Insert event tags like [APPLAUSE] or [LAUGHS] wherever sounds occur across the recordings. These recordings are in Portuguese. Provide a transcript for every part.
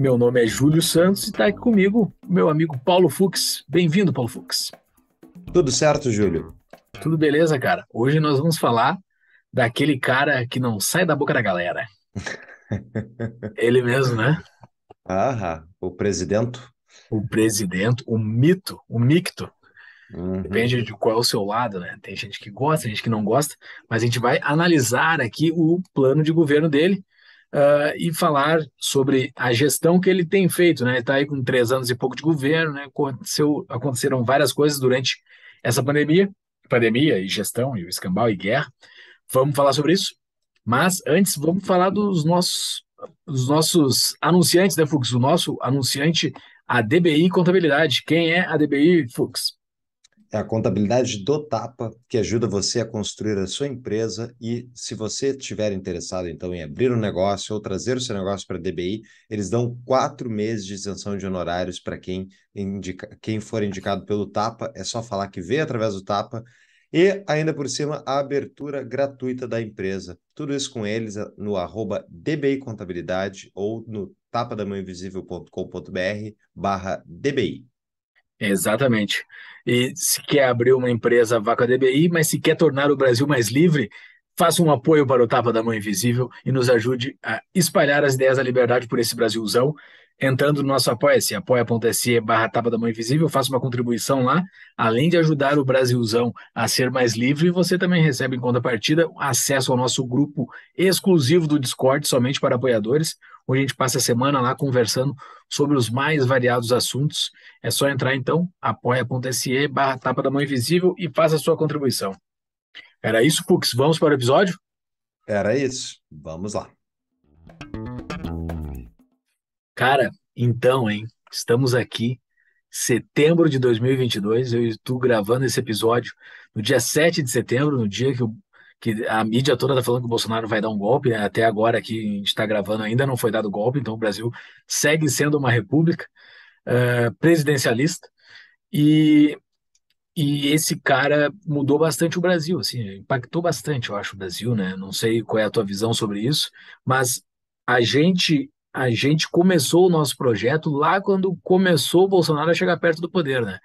Meu nome é Júlio Santos e está aqui comigo meu amigo Paulo Fux. Bem-vindo, Paulo Fux. Tudo certo, Júlio? Tudo beleza, cara. Hoje nós vamos falar daquele cara que não sai da boca da galera. [LAUGHS] Ele mesmo, né? Ah, o presidente. O presidente, o mito, o micto. Uhum. Depende de qual é o seu lado, né? Tem gente que gosta, tem gente que não gosta, mas a gente vai analisar aqui o plano de governo dele uh, e falar sobre a gestão que ele tem feito. Né? Ele está aí com três anos e pouco de governo, né? Aconteceu, aconteceram várias coisas durante essa pandemia, pandemia e gestão, e o escambau e guerra. Vamos falar sobre isso. Mas antes, vamos falar dos nossos, dos nossos anunciantes, né, Fux? O nosso anunciante, a DBI Contabilidade. Quem é a DBI, Fux? É a contabilidade do Tapa que ajuda você a construir a sua empresa e se você estiver interessado então em abrir um negócio ou trazer o seu negócio para a DBI, eles dão quatro meses de isenção de honorários para quem, indica... quem for indicado pelo Tapa. É só falar que veio através do Tapa e ainda por cima a abertura gratuita da empresa. Tudo isso com eles eh, no arroba DBI Contabilidade ou no tapadamãoinvisível.com.br barra DBI. Exatamente. E se quer abrir uma empresa Vaca DBI, mas se quer tornar o Brasil mais livre, faça um apoio para o Tapa da Mão Invisível e nos ajude a espalhar as ideias da liberdade por esse Brasilzão entrando no nosso apoia-se, apoia.se barra Tapa da Mão Invisível, faça uma contribuição lá. Além de ajudar o Brasilzão a ser mais livre, você também recebe em contrapartida acesso ao nosso grupo exclusivo do Discord, somente para apoiadores, onde a gente passa a semana lá conversando sobre os mais variados assuntos. É só entrar então, apoia.se barra Tapa da Mão Invisível e faça a sua contribuição. Era isso, Pux. Vamos para o episódio? Era isso. Vamos lá. Cara, então, hein? Estamos aqui, setembro de 2022, eu e gravando esse episódio no dia 7 de setembro, no dia que, o, que a mídia toda está falando que o Bolsonaro vai dar um golpe, né? até agora que a gente está gravando ainda não foi dado golpe, então o Brasil segue sendo uma república uh, presidencialista e, e esse cara mudou bastante o Brasil, assim, impactou bastante, eu acho, o Brasil, né? Não sei qual é a tua visão sobre isso, mas a gente a gente começou o nosso projeto lá quando começou o Bolsonaro a chegar perto do poder, né?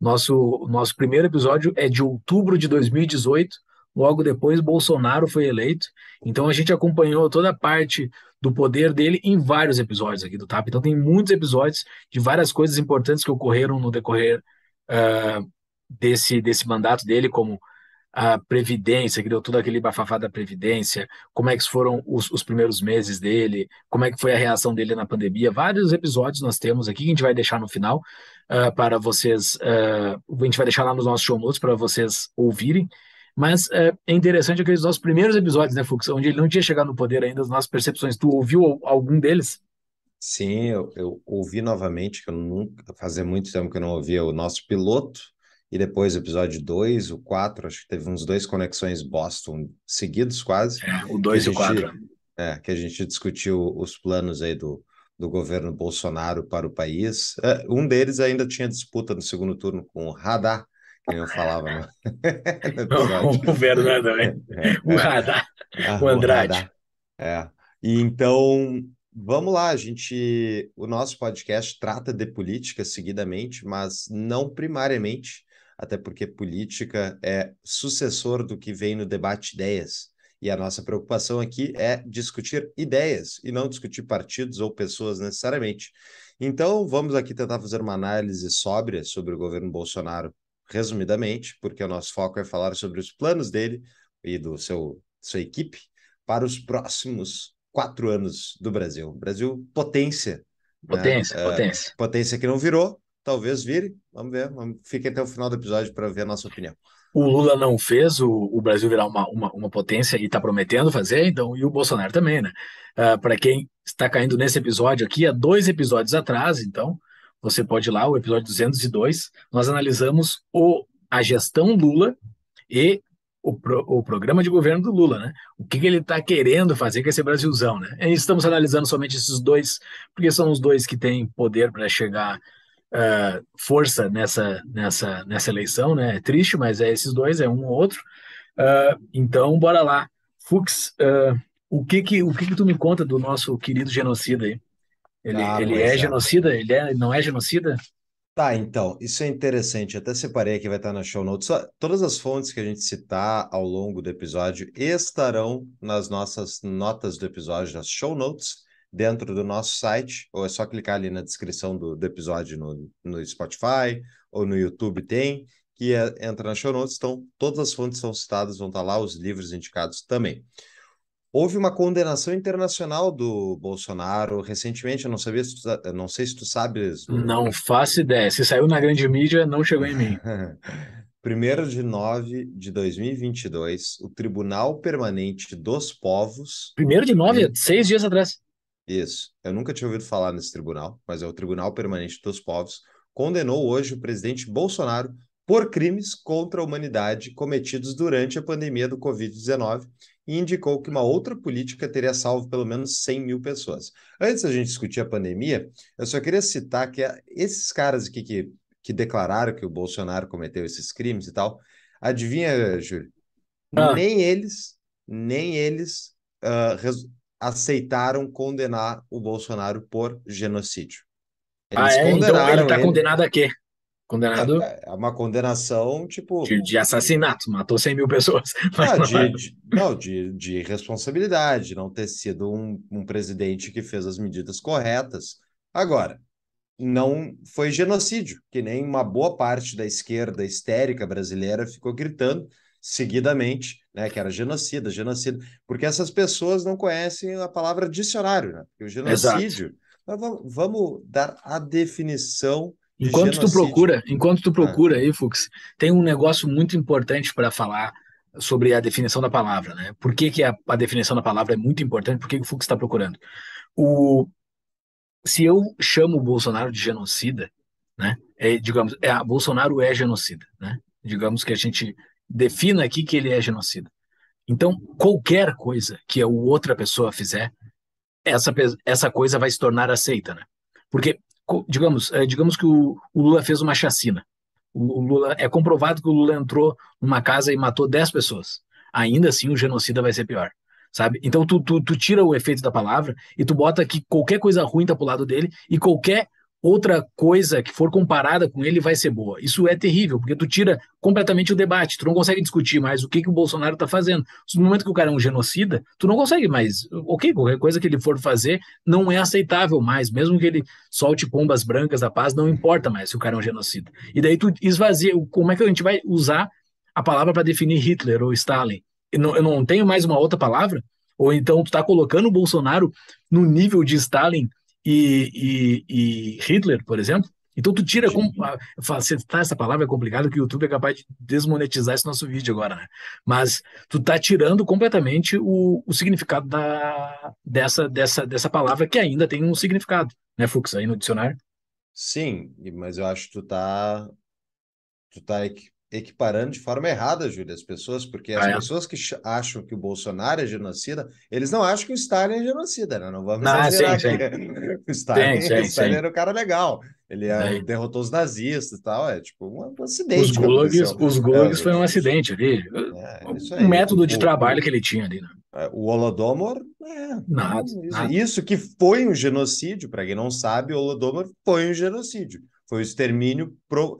Nosso, nosso primeiro episódio é de outubro de 2018, logo depois Bolsonaro foi eleito, então a gente acompanhou toda a parte do poder dele em vários episódios aqui do TAP. Então tem muitos episódios de várias coisas importantes que ocorreram no decorrer uh, desse, desse mandato dele, como a Previdência, que deu todo aquele bafafá da Previdência, como é que foram os, os, primeiros meses dele, como é que foi a reação dele na pandemia. Vários episódios nós temos aqui que a gente vai deixar no final uh, para vocês, uh, a gente vai deixar lá nos nossos show notes para vocês ouvirem. Mas uh, é interessante aqueles nossos primeiros episódios, né, Fux? Onde ele não tinha chegado no poder ainda, as nossas percepções. Tu ouviu algum deles? Sim, eu, eu ouvi novamente, que eu nunca, fazia muito tempo que eu não ouvia o nosso piloto, e depois episódio 2, o 4, acho que teve uns dois conexões Boston seguidos quase. É, o 2 e o 4. É, que a gente discutiu os planos aí do, do governo Bolsonaro para o país. É, um deles ainda tinha disputa no segundo turno com o Radar, que eu falava. No... [LAUGHS] no o Fernando, né? É, é. O Radar, ah, o Andrade. O radar. É. E então, Vamos lá, a gente. O nosso podcast trata de política seguidamente, mas não primariamente até porque política é sucessor do que vem no debate ideias. E a nossa preocupação aqui é discutir ideias e não discutir partidos ou pessoas necessariamente. Então, vamos aqui tentar fazer uma análise sóbria sobre o governo Bolsonaro, resumidamente, porque o nosso foco é falar sobre os planos dele e do seu sua equipe para os próximos quatro anos do Brasil. Brasil potência. Né? Potência, né? potência. potência que não virou, talvez vire. Vamos ver. Fique até o final do episódio para ver a nossa opinião. O Lula não fez o, o Brasil virar uma, uma, uma potência e está prometendo fazer, então, e o Bolsonaro também, né? Uh, ah, para quem está caindo nesse episódio aqui, há dois episódios atrás, então, você pode ir lá, o episódio 202, nós analisamos o, a gestão Lula e o, pro, o programa de governo do Lula, né? O que, que ele está querendo fazer com esse Brasilzão, né? E estamos analisando somente esses dois, porque são os dois que têm poder para chegar uh, força nessa, nessa, nessa eleição, né? É triste, mas é esses dois, é um ou outro. Uh, então, bora lá. Fux, uh, o, que que, o que que tu me conta do nosso querido genocida aí? Ele, ah, ele é, genocida? Ele é, não é genocida? Tá, então, isso é interessante. Até separei que vai estar na show notes. Todas as fontes que a gente citar ao longo do episódio estarão nas nossas notas do episódio, nas show notes dentro do nosso site, ou é só clicar ali na descrição do, do episódio no, no Spotify ou no YouTube tem, que é, entra na show notes, então todas as fontes são citadas, vão estar tá lá os livros indicados também. Houve uma condenação internacional do Bolsonaro recentemente, eu não sabia se tu, não sei se tu sabes. Não faço ideia, se saiu na grande mídia, não chegou em mim. 1 [LAUGHS] de 9 de 2022, o Tribunal Permanente dos Povos. 1 de 9, seis dias atrás. Isso. Eu nunca tinha ouvido falar nesse tribunal, mas é o Tribunal Permanente dos Povos. Condenou hoje o presidente Bolsonaro por crimes contra a humanidade cometidos durante a pandemia do Covid-19 e indicou que uma outra política teria salvo pelo menos 100 mil pessoas. Antes da gente discutir a pandemia, eu só queria citar que ah, esses caras aqui que, que declararam que o Bolsonaro cometeu esses crimes e tal, adivinha, Júlio? Ah. Nem eles, nem eles uh, aceitaram condenar o Bolsonaro por genocídio. Ah, Eles ah, é? Então ele está condenado a quê? Condenado? É, é uma condenação, tipo. De, de, assassinato, matou 100 mil pessoas. Ah, [LAUGHS] não, de, é. de, não, de, de, responsabilidade, não ter sido um, um presidente que fez as medidas corretas. Agora, não foi genocídio, que nem uma boa parte da esquerda histérica brasileira ficou gritando, seguidamente, né, que era genocida, genocida, porque essas pessoas não conhecem a palavra dicionário, né? o genocídio. Então vamos, vamos dar a definição de enquanto genocídio. tu procura, enquanto tu procura ah. aí, Fux, tem um negócio muito importante para falar sobre a definição da palavra, né? Por que, que a, a definição da palavra é muito importante? Por que, que o Fux está procurando? O se eu chamo o Bolsonaro de genocida, né? É, digamos, é, Bolsonaro é genocida, né? Digamos que a gente defina aqui que ele é genocida. Então, qualquer coisa que a outra pessoa fizer, essa, essa coisa vai se tornar aceita, né? Porque, digamos, eh, digamos que o, o Lula fez uma chacina. O, o Lula, é comprovado que o Lula entrou numa casa e matou 10 pessoas. Ainda assim, o genocida vai ser pior sabe? Então tu, tu, tu, tira o efeito da palavra e tu bota que qualquer coisa ruim tá pro lado dele e qualquer outra coisa que for comparada com ele vai ser boa. Isso é terrível, porque tu tira completamente o debate, tu não consegue discutir mais o que, que o Bolsonaro está fazendo. No momento que o cara é um genocida, tu não consegue mais. Ok, qualquer coisa que ele for fazer não é aceitável mais, mesmo que ele solte pombas brancas da paz, não importa mais se o cara é um genocida. E daí tu esvazia. Como é que a gente vai usar a palavra para definir Hitler ou Stalin? Eu não, eu não tenho mais uma outra palavra? Ou então tu está colocando o Bolsonaro no nível de Stalin e, e, e Hitler, por exemplo. Então tu tira como ah, citar tá, essa palavra é complicado que o YouTube é capaz de desmonetizar esse nosso vídeo agora, né? Mas tu tá tirando completamente o, o significado da, dessa, dessa, dessa palavra que ainda tem um significado, né, Fux, aí no dicionário. Sim, mas eu acho que tu tá tu tá equiparando de forma errada, Júlia, as pessoas, porque as ah, é? pessoas que acham que o Bolsonaro é genocida, eles não acham que o Stalin é genocida, né? Não vamos não, ah, sim, [LAUGHS] sim. o Stalin, sim, sim, o Stalin era o um cara legal. Ele é. derrotou os nazistas e tal, é tipo um, acidente. Os Gulags, os Gulags é, foi um acidente ali. É, é aí, um método de trabalho que ele tinha ali, né? É, o Holodomor, nada, isso, nada. isso que foi um genocídio, para quem não sabe, o Holodomor foi um genocídio. Foi o extermínio pro,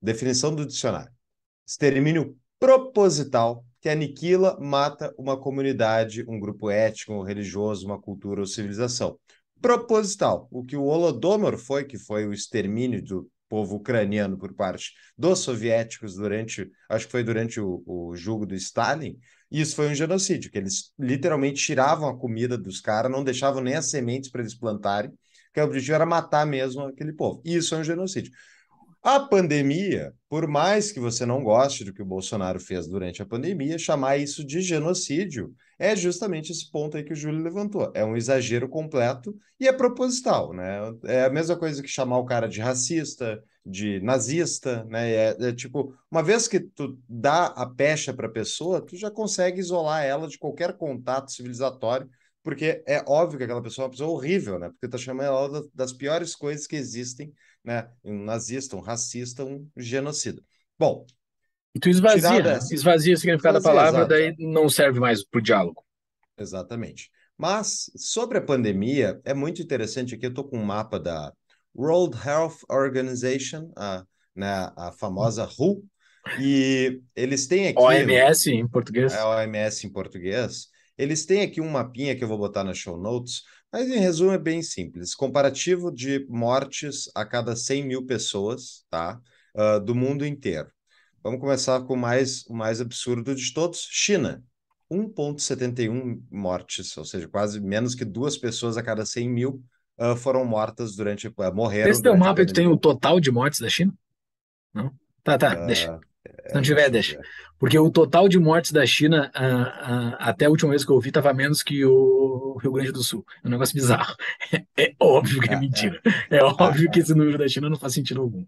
definição do dicionário: extermínio proposital que aniquila, mata uma comunidade, um grupo étnico, religioso, uma cultura ou civilização. Proposital. O que o Holodomor foi, que foi o extermínio do povo ucraniano por parte dos soviéticos durante, acho que foi durante o, o julgo do Stalin, isso foi um genocídio, que eles literalmente tiravam a comida dos caras, não deixavam nem as sementes para eles plantarem, que o objetivo era matar mesmo aquele povo. Isso é um genocídio. A pandemia, por mais que você não goste do que o Bolsonaro fez durante a pandemia, chamar isso de genocídio é justamente esse ponto aí que o Júlio levantou. É um exagero completo e é proposital, né? É a mesma coisa que chamar o cara de racista, de nazista, né? É, é tipo, uma vez que tu dá a pecha para a pessoa, tu já consegue isolar ela de qualquer contato civilizatório, porque é óbvio que aquela pessoa é uma pessoa horrível, né? Porque tá chamando ela das piores coisas que existem né? Um nazista, um racista, um genocida. Bom. E tu esvazia, tirada... Né? esvazia o significado esvazia, da palavra, exatamente. daí não serve mais para o diálogo. Exatamente. Mas sobre a pandemia, é muito interessante aqui, eu estou com um mapa da World Health Organization, a, né, a famosa WHO, e eles têm aqui. OMS em português. É, OMS em português. Eles têm aqui um mapinha que eu vou botar nas show notes mas em resumo é bem simples. Comparativo de mortes a cada 100 mil pessoas, tá? Uh, do mundo inteiro. Vamos começar com o mais, o mais absurdo de todos: China. 1,71 mortes, ou seja, quase menos que duas pessoas a cada 100 mil uh, foram mortas durante. Uh, morreram. Esse teu mapa, tem o total de mortes da China? Não? Tá, tá, uh, é, não tiver, deixa. É. Porque o total de mortes da China, ah, ah, até a última vez que eu vi, estava menos que o Rio Grande do Sul. É um negócio bizarro. [LAUGHS] É, óbvio que é, mentira. É, óbvio que esse número da China não faz sentido algum.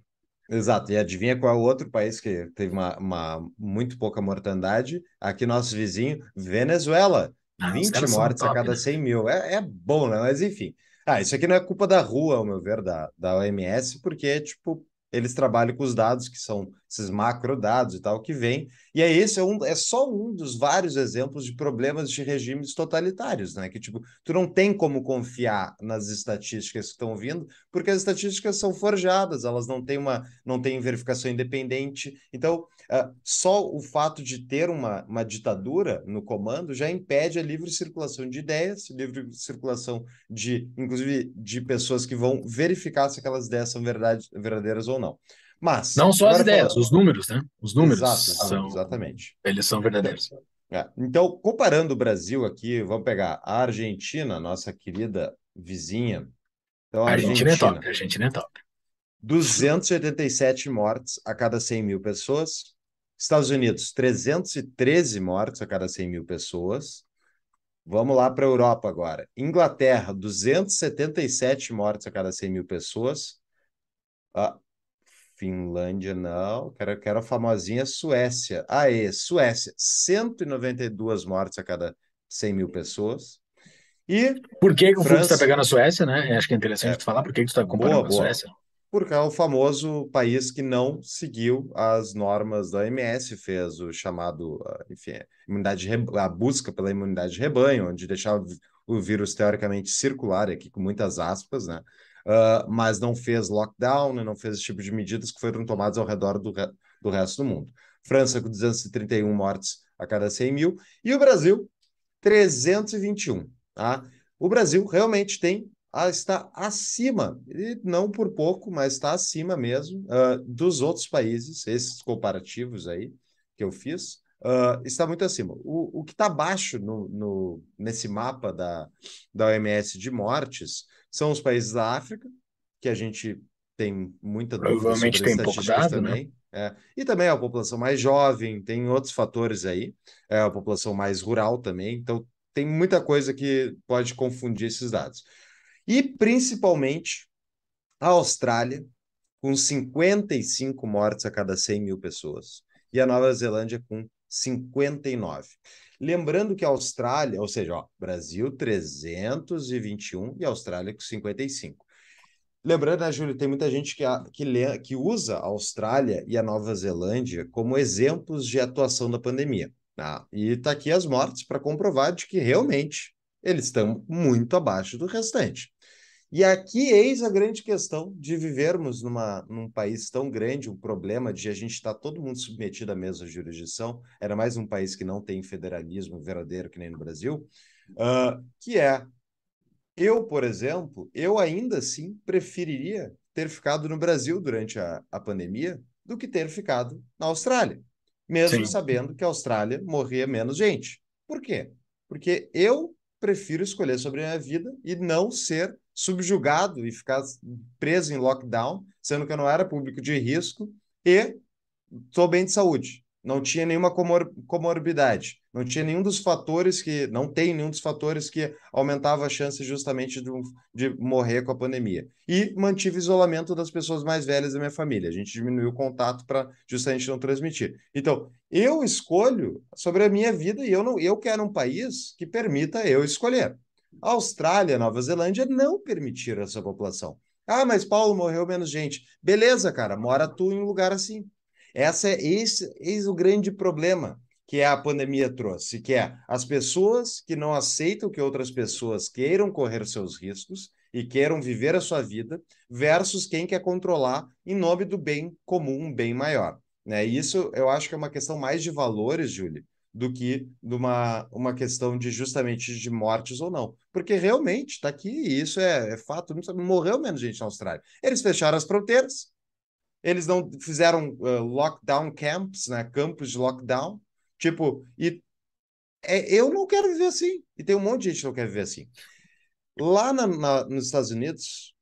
Exato. E adivinha qual é o outro país que teve uma, uma muito pouca mortandade? Aqui, nosso vizinho, Venezuela. Ah, 20 mortes top, a cada 100 né? mil. É, é, bom, né? Mas enfim. Ah, isso aqui não é culpa da rua, ao meu ver, da, da OMS, porque, tipo, eles trabalham com os dados, que são esses macrodados e tal, que vem. E é esse é, um, é só um dos vários exemplos de problemas de regimes totalitários, né? Que, tipo, tu não tem como confiar nas estatísticas que estão vindo, porque as estatísticas são forjadas, elas não têm uma, não têm verificação independente. Então, ah, só o fato de ter uma, uma ditadura no comando já impede a livre circulação de ideias, livre circulação de, inclusive, de pessoas que vão verificar se aquelas ideias são verdade, verdadeiras ou não. Mas não só as ideias, falando... os números, né? Os números Exato, são exatamente. Eles são verdadeiros. É. Então, comparando o Brasil aqui, vamos pegar a Argentina, nossa querida vizinha. Então, a Argentina, é Argentina é top, a Argentina é top. 287 mortes a cada 100 mil pessoas. Estados Unidos, 313 mortes a cada 100 mil pessoas. Vamos lá para a Europa agora. Inglaterra, 277 mortes a cada 100 mil pessoas. Ah, Finlândia, não. Quero, quero a famosinha Suécia. Aê, Suécia, 192 mortes a cada 100 mil pessoas. E. Por que, que o tá França... está pegando a Suécia, né? Acho que é interessante é, falar por que, que tu está comparando boa, a boa. Suécia porque é o famoso país que não seguiu as normas da OMS, fez o chamado, ah, enfim, imunidade a busca pela imunidade de rebanho, onde deixava o vírus teoricamente circular, aqui com muitas aspas, né? Uh, mas não fez lockdown, né? não fez esse tipo de medidas que foram tomadas ao redor do, re do resto do mundo. França com 231 mortes a cada 100 mil e o Brasil 321. Tá? O Brasil realmente tem ah, está acima, e não por pouco, mas está acima mesmo uh, dos outros países, esses comparativos aí que eu fiz, uh, está muito acima. O, o que está baixo no, no, nesse mapa da, da OMS de mortes são os países da África, que a gente tem muita dúvida Provavelmente sobre tem pouco dado, né? também. Né? É. E também a população mais jovem, tem outros fatores aí, é, a população mais rural também, então tem muita coisa que pode confundir esses dados. E principalmente a Austrália, com 55 mortes a cada 100 mil pessoas, e a Nova Zelândia com 59. Lembrando que a Austrália, ou seja, ó, Brasil 321 e Austrália com 55. Lembrando, né, Júlio, tem muita gente que, a, que, le, que usa a Austrália e a Nova Zelândia como exemplos de atuação da pandemia. Tá? e está aqui as mortes para comprovar de que realmente eles estão muito abaixo do restante. E aqui eis a grande questão de vivermos numa, num país tão grande, um problema de a gente estar tá todo mundo submetido à mesma jurisdição, era mais um país que não tem federalismo verdadeiro que nem no Brasil, uh, que é, eu, por exemplo, eu ainda assim preferiria ter ficado no Brasil durante a, a pandemia do que ter ficado na Austrália, mesmo Sim. sabendo que a Austrália morria menos gente. Por quê? Porque eu prefiro escolher sobre a minha vida e não ser subjugado e ficar preso em lockdown, sendo que eu não era público de risco e estou bem de saúde, não tinha nenhuma comor comorbidade. Não tinha nenhum dos fatores que. Não tem nenhum dos fatores que aumentava a chance justamente de, de morrer com a pandemia. E mantive isolamento das pessoas mais velhas da minha família. A gente diminuiu o contato para justamente não transmitir. Então, eu escolho sobre a minha vida e eu, não, eu quero um país que permita eu escolher. A Austrália, Nova Zelândia não permitiram essa população. Ah, mas Paulo morreu menos gente. Beleza, cara, mora tu em um lugar assim. Essa é esse, esse é o grande problema que é a pandemia trouxe, que é as pessoas que não aceitam que outras pessoas queiram correr seus riscos e queiram viver a sua vida, versus quem quer controlar em nome do bem comum, um bem maior. Né? Isso eu acho que é uma questão mais de valores, Júlio, do que de uma, uma questão de justamente de mortes ou não. Porque realmente está aqui, e isso é, é fato, morreu menos gente na Austrália. Eles fecharam as fronteiras, eles não fizeram uh, lockdown camps, né? campos de lockdown, Tipo, e é, eu não quero viver assim. E tem um monte de gente que não quer viver assim. Lá na, na, nos Estados Unidos,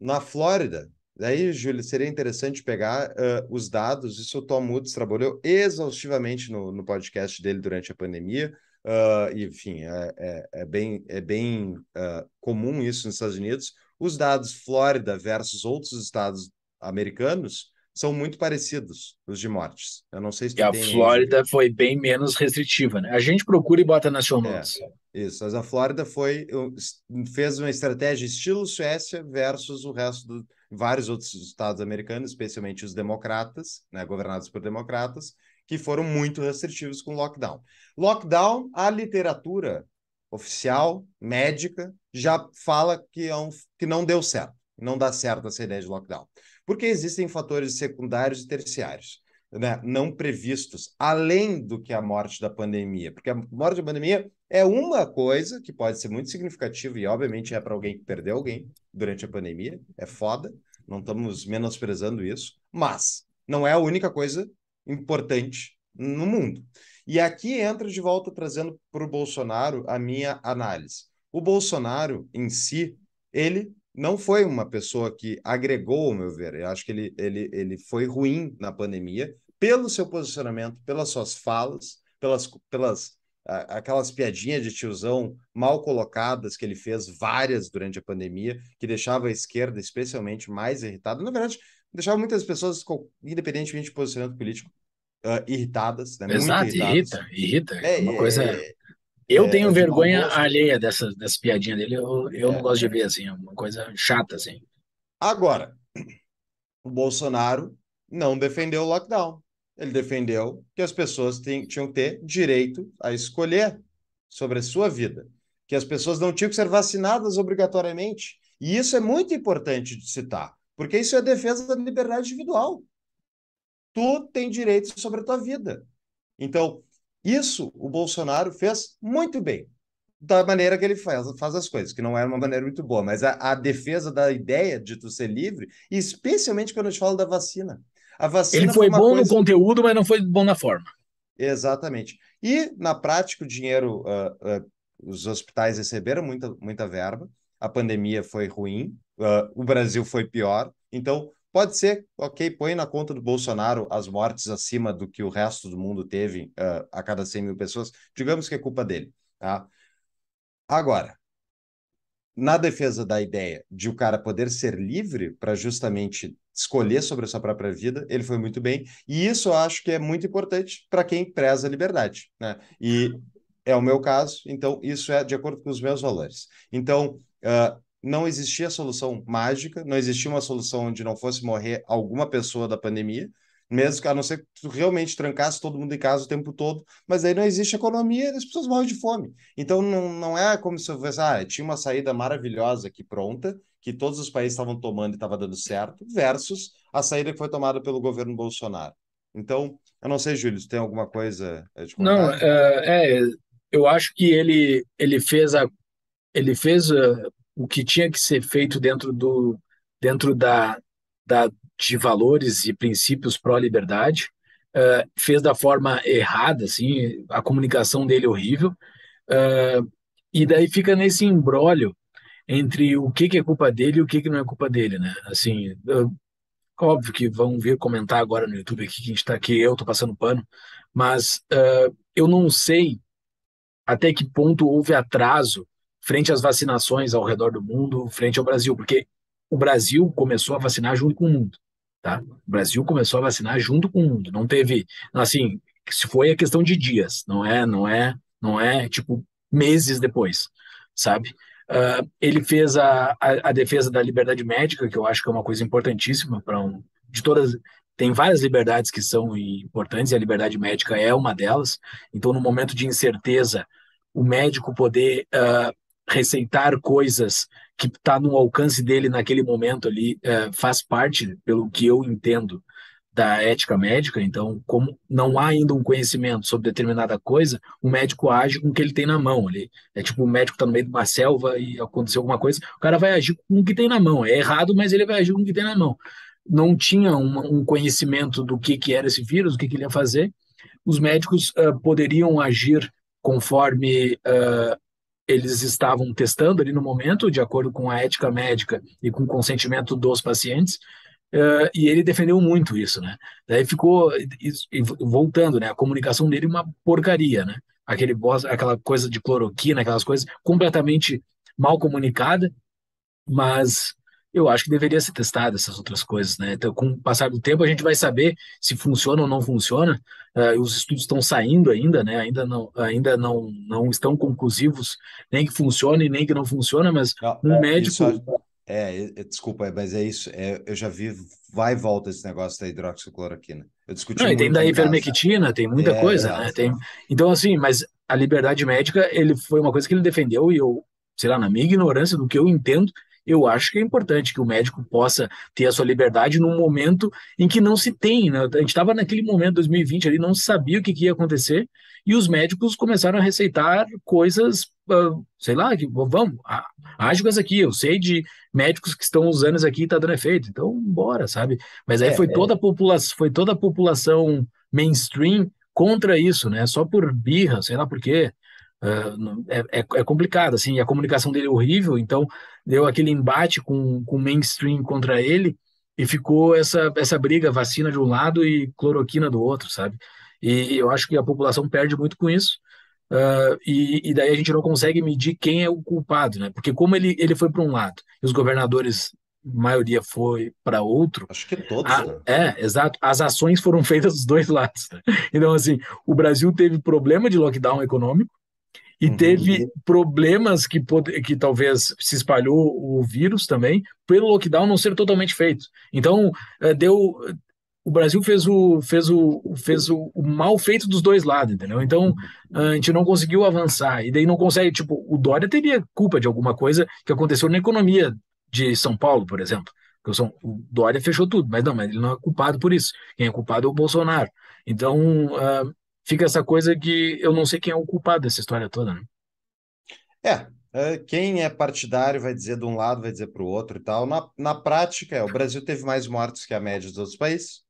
na Flórida, daí, Júlio, seria interessante pegar uh, os dados. Isso o Tom Woods trabalhou exaustivamente no, no podcast dele durante a pandemia. Uh, enfim, é, é, é, bem, é bem uh, comum isso nos Estados Unidos. Os dados Flórida versus outros estados americanos são muito parecidos, os de mortes. Eu não sei se. E a Flórida foi bem menos restritiva, né? A gente procura e bota nas notes. É, isso, mas a Flórida foi, fez uma estratégia estilo Suécia versus o resto de vários outros estados americanos, especialmente os democratas, né, governados por democratas, que foram muito restritivos com lockdown. Lockdown, a literatura oficial, médica, já fala que, é um, que não deu certo. Não dá certo essa ideia de lockdown porque existem fatores secundários e terciários. Né, não previstos, além do que a morte da pandemia, porque a morte da pandemia é uma coisa que pode ser muito significativa e, obviamente, é para alguém que perdeu alguém durante a pandemia, é foda, não estamos menosprezando isso, mas não é a única coisa importante no mundo. E aqui entra de volta trazendo para o Bolsonaro a minha análise. O Bolsonaro em si, ele não foi uma pessoa que agregou, ao meu ver. Eu acho que ele, ele, ele foi ruim na pandemia pelo seu posicionamento, pelas suas falas, pelas, pelas aquelas piadinhas de tiozão mal colocadas que ele fez várias durante a pandemia, que deixava a esquerda especialmente mais irritada. Na verdade, deixava muitas pessoas, independentemente de posicionamento político, uh, irritadas, né? Exato, irritadas. irrita, irrita. É, é uma coisa... É, é. Eu é, tenho vergonha alheia dessas, piadinha dele. Eu, eu é. não gosto de ver, assim, é uma coisa chata, assim. Agora, o Bolsonaro não defendeu o lockdown. Ele defendeu que as pessoas têm, tinham que ter direito a escolher sobre a sua vida. Que as pessoas não tinham que ser vacinadas obrigatoriamente. E isso é muito importante de citar, porque isso é a defesa da liberdade individual. Tu tem direito sobre a tua vida. Então, isso o Bolsonaro fez muito bem, da maneira que ele faz, faz as coisas, que não era é uma maneira muito boa, mas a, a defesa da ideia de tu ser livre, especialmente quando a gente fala da vacina. A vacina ele foi, foi bom coisa... no conteúdo, mas não foi bom na forma. Exatamente. E, na prática, o dinheiro, uh, uh, os hospitais receberam muita, muita verba, a pandemia foi ruim, uh, o Brasil foi pior. Então, Pode ser, ok, põe na conta do Bolsonaro as mortes acima do que o resto do mundo teve uh, a cada 100 mil pessoas. Digamos que é culpa dele, tá? Agora, na defesa da ideia de o cara poder ser livre para justamente escolher sobre a sua própria vida, ele foi muito bem. E isso eu acho que é muito importante para quem preza a liberdade, né? E é o meu caso, então isso é de acordo com os meus valores. Então, uh, não existia solução mágica, não existia uma solução onde não fosse morrer alguma pessoa da pandemia, mesmo que a não ser que tu realmente trancasse todo mundo em casa o tempo todo, mas aí não existe economia e as pessoas morrem de fome. Então não, não é como se eu fosse, ah, tinha uma saída maravilhosa aqui pronta, que todos os países estavam tomando e estava dando certo, versus a saída que foi tomada pelo governo Bolsonaro. Então, eu não sei, Júlio, se tem alguma coisa a te Não, é, é, eu acho que ele, ele fez a ele fez eh, o que tinha que ser feito dentro do dentro da, da de valores e princípios pró-liberdade, uh, fez da forma errada, assim, a comunicação dele horrível, uh, e daí fica nesse embrólio entre o que, que é culpa dele e o que, que não é culpa dele, né? Assim, uh, óbvio que vão vir comentar agora no YouTube aqui que a gente está aqui, eu estou passando pano, mas eu não sei até que ponto houve atraso frente às vacinações ao redor do mundo, frente ao Brasil, porque o Brasil começou a vacinar junto com o mundo, tá? O Brasil começou a vacinar junto com o mundo, não teve, assim, se foi a questão de dias, não é, não é, não é tipo meses depois, sabe? Uh, ele fez a, a, a, defesa da liberdade médica, que eu acho que é uma coisa importantíssima para um de todas. Tem várias liberdades que são importantes e a liberdade médica é uma delas. Então, no momento de incerteza, o médico poder uh, receitar coisas que está no alcance dele naquele momento ali é, faz parte, pelo que eu entendo, da ética médica. Então, como não há ainda um conhecimento sobre determinada coisa, o médico age com o que ele tem na mão. Ele é tipo o médico está no meio de uma selva e aconteceu alguma coisa, o cara vai agir com o que tem na mão. É errado, mas ele vai agir com o que tem na mão. Não tinha um, um conhecimento do que, que era esse vírus, o que, que ele ia fazer. Os médicos uh, poderiam agir conforme ah, eles estavam testando ali no momento, de acordo com a ética médica e com o consentimento dos pacientes, uh, e ele defendeu muito isso, né? Daí ficou, voltando, né? A comunicação dele uma porcaria, né? Aquele, aquela coisa de cloroquina, aquelas coisas completamente mal comunicada, mas eu acho que deveria ser testado essas outras coisas, né? Então, com o passar do tempo, a gente vai saber se funciona ou não funciona. Uh, os estudos estão saindo ainda, né? Ainda não, ainda não, não estão conclusivos, nem que funcione, nem que não funciona, mas não, um é, médico. É, é, é, desculpa, mas é isso. É, eu já vi vai e volta esse negócio da hidroxicloroquina. Eu discuti. Não, tem da ivermectina, tem muita é, coisa, né? Tem... Então, assim, mas a liberdade médica ele foi uma coisa que ele defendeu e eu, sei lá, na minha ignorância do que eu entendo eu acho que é importante que o médico possa ter a sua liberdade num momento em que não se tem. Né? A gente estava naquele momento, 2020, ali, não sabia o que, que, ia acontecer, e os médicos começaram a receitar coisas, uh, sei lá, que, vamos, age aqui, eu sei de médicos que estão usando isso aqui e está dando efeito, então bora, sabe? Mas aí é, foi, é. Toda a população, foi toda a população mainstream contra isso, né? Só por birra, sei lá por quê. É, é, é, complicado, assim, a comunicação dele é horrível, então deu aquele embate com, o mainstream contra ele e ficou essa, essa briga, vacina de um lado e cloroquina do outro, sabe? E eu acho que a população perde muito com isso, uh, e, e, daí a gente não consegue medir quem é o culpado, né? Porque como ele, ele foi para um lado e os governadores maioria foi para outro. Acho que todos. A, né? É, exato. As ações foram [LAUGHS] feitas dos dois lados. Né? Então, assim, o Brasil teve problema de lockdown econômico, e uhum. teve problemas que, que talvez se espalhou o vírus também, pelo lockdown não ser totalmente feito. Então, eh, deu. O Brasil fez o, fez o, fez o, mal feito dos dois lados, entendeu? Então, uhum. a gente não conseguiu avançar. E daí não consegue, tipo, o Dória teria culpa de alguma coisa que aconteceu na economia de São Paulo, por exemplo. o Dória fechou tudo, mas não, mas ele não é culpado por isso. Quem é culpado é o Bolsonaro. Então, uh, fica essa coisa que eu não sei quem é o culpado dessa história toda, né? É, é quem é partidário vai dizer de um lado, vai dizer para o outro e tal. Na, na prática, é, o Brasil teve mais mortos que a média dos outros países.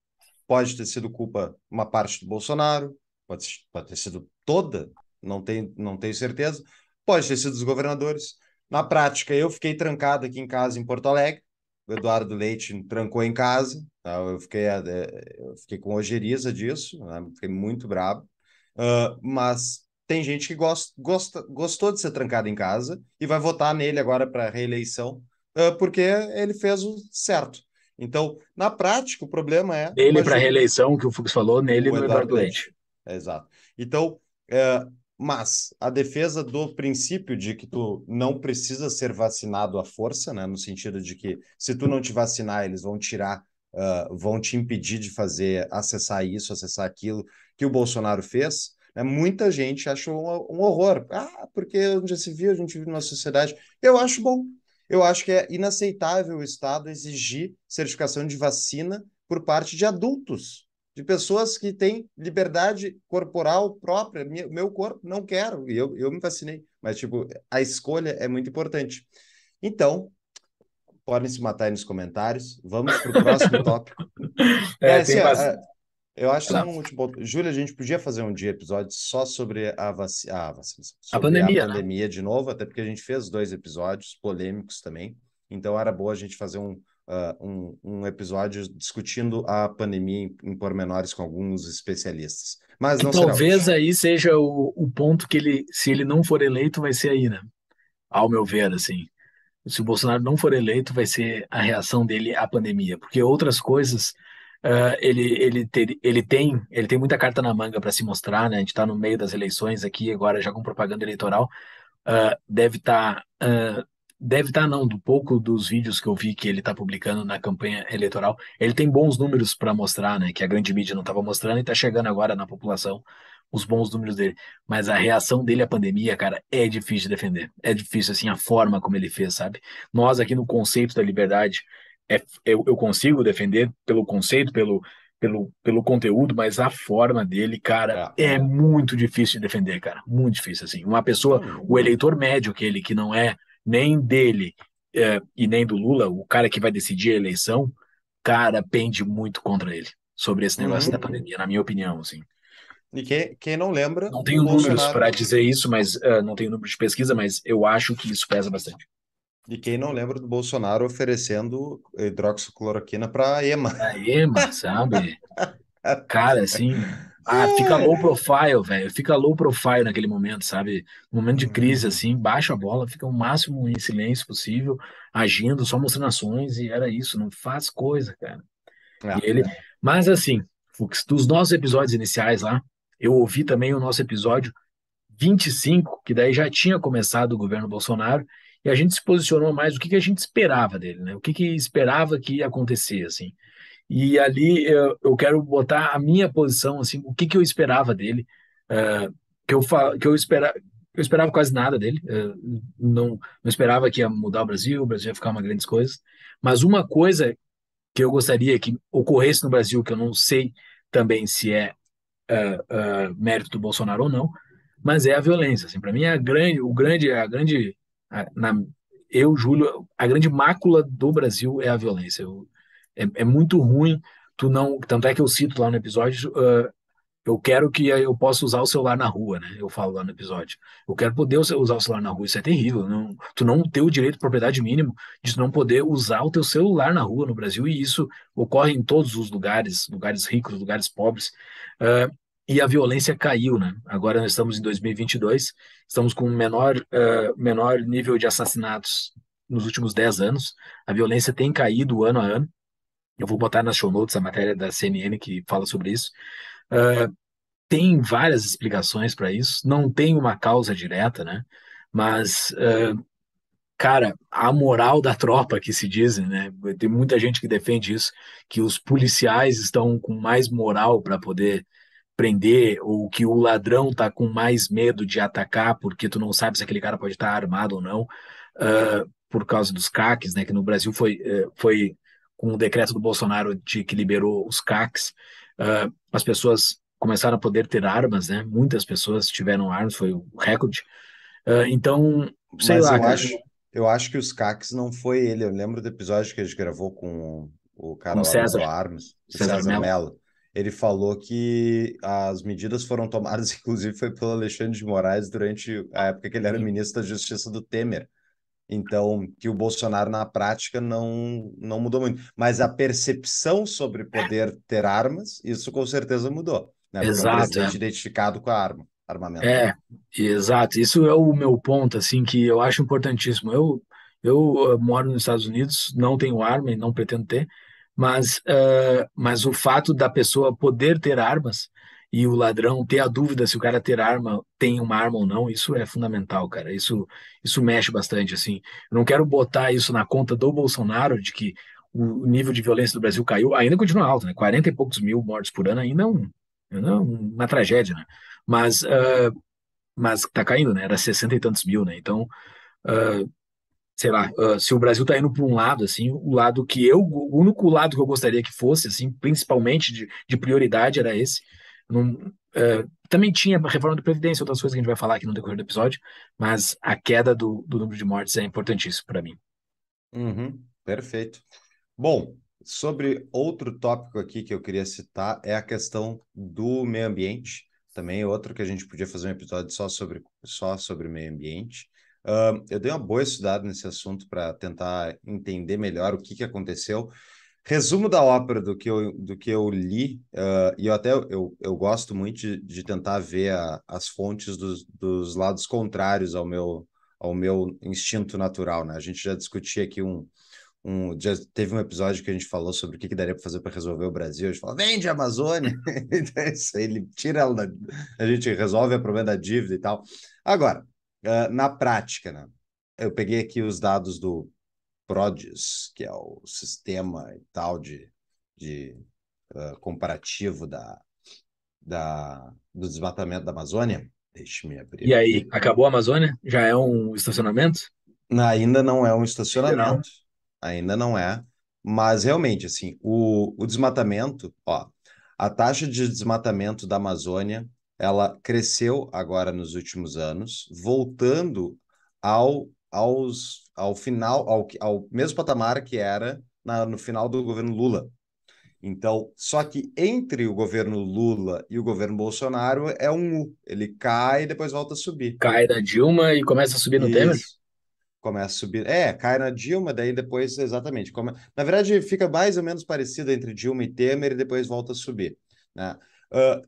Pode ter sido culpa uma parte do Bolsonaro, pode, pode ter sido toda, não, tem, não tenho certeza. Pode ter sido dos governadores. Na prática, eu fiquei trancado aqui em casa em Porto Alegre, o Eduardo Leite trancou em casa, tá? eu, fiquei, eh, eu fiquei com ojeriza disso, né? fiquei muito bravo. Uh, ah, mas tem gente que gost, gosta, gostou de ser trancado em casa e vai votar nele agora para reeleição, uh, porque ele fez o certo. Então, na prática, o problema é. Ele para reeleição, que o Fux falou, nele o Eduardo, Eduardo Leite. Leite. Exato. Então, uh, mas a defesa do princípio de que tu não precisa ser vacinado à força, né? no sentido de que se tu não te vacinar, eles vão tirar, uh, vão te impedir de fazer, acessar isso, acessar aquilo que o Bolsonaro fez. Né? Muita gente achou um, um horror. Ah, porque onde se viu, a gente vive numa sociedade. Eu acho bom. Eu acho que é inaceitável o Estado exigir certificação de vacina por parte de adultos de pessoas que têm liberdade corporal própria. Meu corpo, não quero. E eu, eu me vacinei, Mas, tipo, a escolha é muito importante. Então, podem se matar aí nos comentários. Vamos para o próximo [LAUGHS] tópico. É, é, assim, é, eu acho que tá. um último ponto. Júlia, a gente podia fazer um dia episódio só sobre a, vacinação, sobre a pandemia, a né? pandemia né? de novo, até porque a gente fez dois episódios polêmicos também. Então, era boa a gente fazer um, uh, um, um, episódio discutindo a pandemia em, em pormenores com alguns especialistas. Mas não talvez aí seja o, o ponto que ele, se ele não for eleito, vai ser aí, né? Ao meu ver, assim. Se o Bolsonaro não for eleito, vai ser a reação dele à pandemia, porque outras coisas Uh, ele, ele, ter, ele, tem, ele tem muita carta na manga para se mostrar, né? A gente está no meio das eleições aqui agora, já com propaganda eleitoral. Uh, deve estar tá, uh, Deve estar, tá, não, do pouco dos vídeos que eu vi que ele está publicando na campanha eleitoral. Ele tem bons números para mostrar, né? Que a grande mídia não estava mostrando e está chegando agora na população os bons números dele. Mas a reação dele à pandemia, cara, é difícil de defender. É difícil, assim, a forma como ele fez, sabe? Nós aqui no conceito da liberdade, é, eu, eu consigo defender pelo conceito, pelo, pelo, pelo conteúdo, mas a forma dele, cara, é. é. muito difícil de defender, cara. Muito difícil, assim. Uma pessoa, o eleitor médio, que ele que não é nem dele é, e nem do Lula, o cara que vai decidir a eleição, cara, pende muito contra ele sobre esse negócio uhum. da pandemia, na minha opinião, assim. E quem, quem não lembra. Não tenho números Bolsonaro... para dizer isso, mas uh, não tenho número de pesquisa, mas eu acho que isso pesa bastante. E quem não lembra do Bolsonaro oferecendo hidroxicloroquina para a EMA? A EMA, sabe? [LAUGHS] Cara, assim, ah, fica é. low profile, velho. Fica low profile naquele momento, sabe? Momento de uhum. crise, assim, baixa a bola, fica o máximo em silêncio possível, agindo, só mostrando ações, e era isso, não faz coisa, cara. É. ele... É. Mas assim, Fux, dos nossos episódios iniciais lá, eu ouvi também o nosso episódio 25, que daí já tinha começado o governo Bolsonaro, e a gente se posicionou mais o que, que a gente esperava dele, né? O que, que esperava que acontecesse, assim. E ali eu, eu quero botar a minha posição, assim, o que, que eu esperava dele, uh, que eu, que eu esperava, eu esperava quase nada dele. Eh, não, não, esperava que ia mudar o Brasil, o Brasil ia ficar uma grande coisa. Mas uma coisa que eu gostaria que ocorresse no Brasil, que eu não sei também se é uh, uh, mérito do Bolsonaro ou não, mas é a violência. Assim, para mim é a grande, o grande, a grande, a, na, eu Júlio, a grande mácula do Brasil é a violência. Eu, é, é muito ruim tu não. Tanto é que eu cito lá no episódio. Uh, eu quero que eu possa usar o celular na rua, né? Eu falo lá no episódio. Eu quero poder usar o celular na rua, isso é terrível. Não, tu não ter o direito de propriedade mínimo de não poder usar o teu celular na rua no Brasil, e isso ocorre em todos os lugares, lugares ricos, lugares pobres. Uh, e a violência caiu, né? Agora nós estamos em 2022, estamos com menor, uh, menor nível de assassinatos nos últimos 10 anos. A violência tem caído ano a ano. Eu vou botar nas show notes a matéria da CNN que fala sobre isso. Uh, tem várias explicações para isso, não tem uma causa direta, né? Mas, uh, cara, a moral da tropa que se dizem, né? Tem muita gente que defende isso, que os policiais estão com mais moral para poder prender ou que o ladrão está com mais medo de atacar porque tu não sabe se aquele cara pode estar tá armado ou não uh, por causa dos caques, né? Que no Brasil foi, uh, foi com o decreto do Bolsonaro de que liberou os CACs, uh, as pessoas começaram a poder ter armas, né? Muitas pessoas tiveram armas, foi o recorde. Uh, então, sei Mas lá. Eu, cara. acho, eu acho que os CACs não foi ele. Eu lembro do episódio que a gente gravou com o cara com lá César. do Armas, César, César Mello. Ele falou que as medidas foram tomadas, [LAUGHS] inclusive foi pelo Alexandre de Moraes durante a época que ele era ministro da Justiça do Temer. Então, que o Bolsonaro na prática não, não mudou muito. Mas a percepção sobre poder ter armas, isso com certeza mudou. Né? Exato. um é. identificado com a arma, armamento. É, exato. Isso é o meu ponto, assim, que eu acho importantíssimo. Eu, eu eh, moro nos Estados Unidos, não tenho arma e não pretendo ter, mas, uh, mas o fato da pessoa poder ter armas e o ladrão ter a dúvida se o cara ter arma, tem uma arma ou não, isso é fundamental, cara. Isso, isso mexe bastante, assim. Eu não quero botar isso na conta do Bolsonaro de que o nível de violência do Brasil caiu, ainda continua alto, né? 40 e poucos mil mortes por ano ainda é, um, ainda é uma tragédia, né? Mas, uh, mas tá caindo, né? Era 60 e tantos mil, né? Então, uh, sei lá, uh, se o Brasil tá indo para um lado, assim, o lado que eu, o único lado que eu gostaria que fosse, assim, principalmente de, de prioridade era esse, num, é, também tinha a reforma da Previdência, outras coisas que a gente vai falar aqui no decorrer do episódio, mas a queda do, do número de mortes é importantíssimo para mim. Uhum, perfeito. Bom, sobre outro tópico aqui que eu queria citar é a questão do meio ambiente. Também é outro que a gente podia fazer um episódio só sobre, só sobre meio ambiente. Uh, eu dei uma boa estudada nesse assunto para tentar entender melhor o que, que aconteceu. Resumo da ópera do que eu, do que eu li, uh, e eu até eu, eu gosto muito de, de tentar ver a, as fontes dos, dos lados contrários ao meu, ao meu instinto natural, né? A gente já discutia aqui um, um já teve um episódio que a gente falou sobre o que, que daria para fazer para resolver o Brasil. A gente falou, vende a Amazônia, [LAUGHS] então, isso, ele tira ela, da, a gente resolve o problema da dívida e tal. Agora, uh, na prática, né? Eu peguei aqui os dados do PRODES, que é o sistema e tal de, de uh, comparativo da, da, do desmatamento da Amazônia. Deixa-me abrir. E aí, acabou a Amazônia? Já é um estacionamento? Ainda não é um estacionamento. Ainda não é. Mas realmente, assim, o, o desmatamento, ó, a taxa de desmatamento da Amazônia, ela cresceu agora nos últimos anos, voltando ao, aos ao final, ao, ao mesmo patamar que era na, no final do governo Lula. Então, só que entre o governo Lula e o governo Bolsonaro é um U. Ele cai e depois volta a subir. Cai da Dilma e começa a subir no Temer? Começa a subir. É, cai na Dilma, daí depois, exatamente. Come... Na verdade, fica mais ou menos parecido entre Dilma e Temer e depois volta a subir. Né? Uh,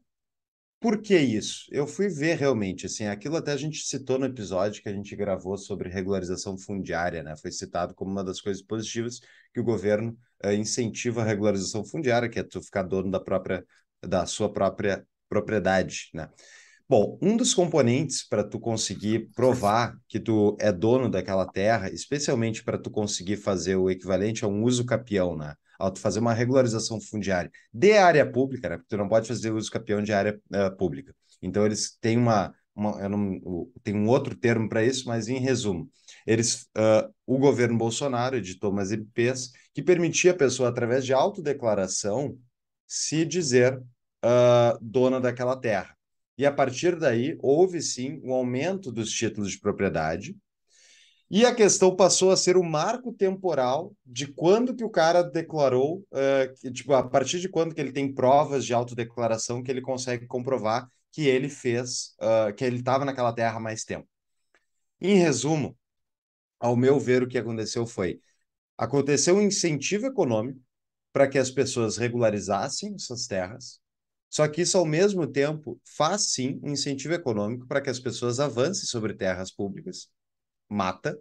por que isso? Eu fui ver realmente, assim, aquilo até a gente citou no episódio que a gente gravou sobre regularização fundiária, né? Foi citado como uma das coisas positivas que o governo uh, incentiva a regularização fundiária, que é tu ficar dono da própria da sua própria propriedade, né? Bom, um dos componentes para tu conseguir provar que tu é dono daquela terra, especialmente para tu conseguir fazer o equivalente a um uso capião, né? ao tu fazer uma regularização fundiária de área pública, né? Porque tu não pode fazer uso campeão de área uh, pública. Então, eles têm uma. uma não, tem um outro termo para isso, mas em resumo, eles, uh, o governo Bolsonaro editou umas IPs que permitia a pessoa, através de autodeclaração, se dizer uh, dona daquela terra. E a partir daí, houve sim um aumento dos títulos de propriedade, e a questão passou a ser o marco temporal de quando que o cara declarou, uh, que, tipo, a partir de quando que ele tem provas de autodeclaração que ele consegue comprovar que ele fez, uh, que ele estava naquela terra há mais tempo. Em resumo, ao meu ver, o que aconteceu foi: aconteceu um incentivo econômico para que as pessoas regularizassem essas terras, só que isso, ao mesmo tempo, faz sim um incentivo econômico para que as pessoas avancem sobre terras públicas mata,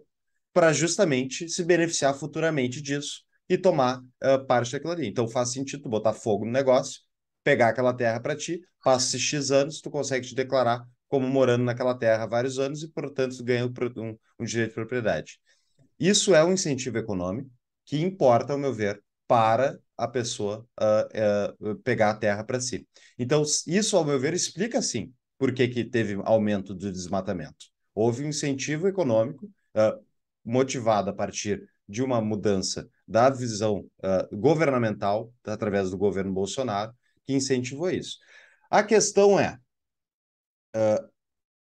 para justamente se beneficiar futuramente disso e tomar uh, parte daquilo ali. Então faz sentido botar fogo no negócio, pegar aquela terra para ti, passa X anos, tu consegue te declarar como morando naquela terra há vários anos e, portanto, ganha um, um direito de propriedade. Isso é um incentivo econômico que importa, ao meu ver, para a pessoa uh, uh, pegar a terra para si. Então, isso, ao meu ver, explica sim por que, que teve aumento do desmatamento. Houve um incentivo econômico uh, motivado a partir de uma mudança da visão uh, governamental, através do governo Bolsonaro, que incentivou isso. A questão é: uh,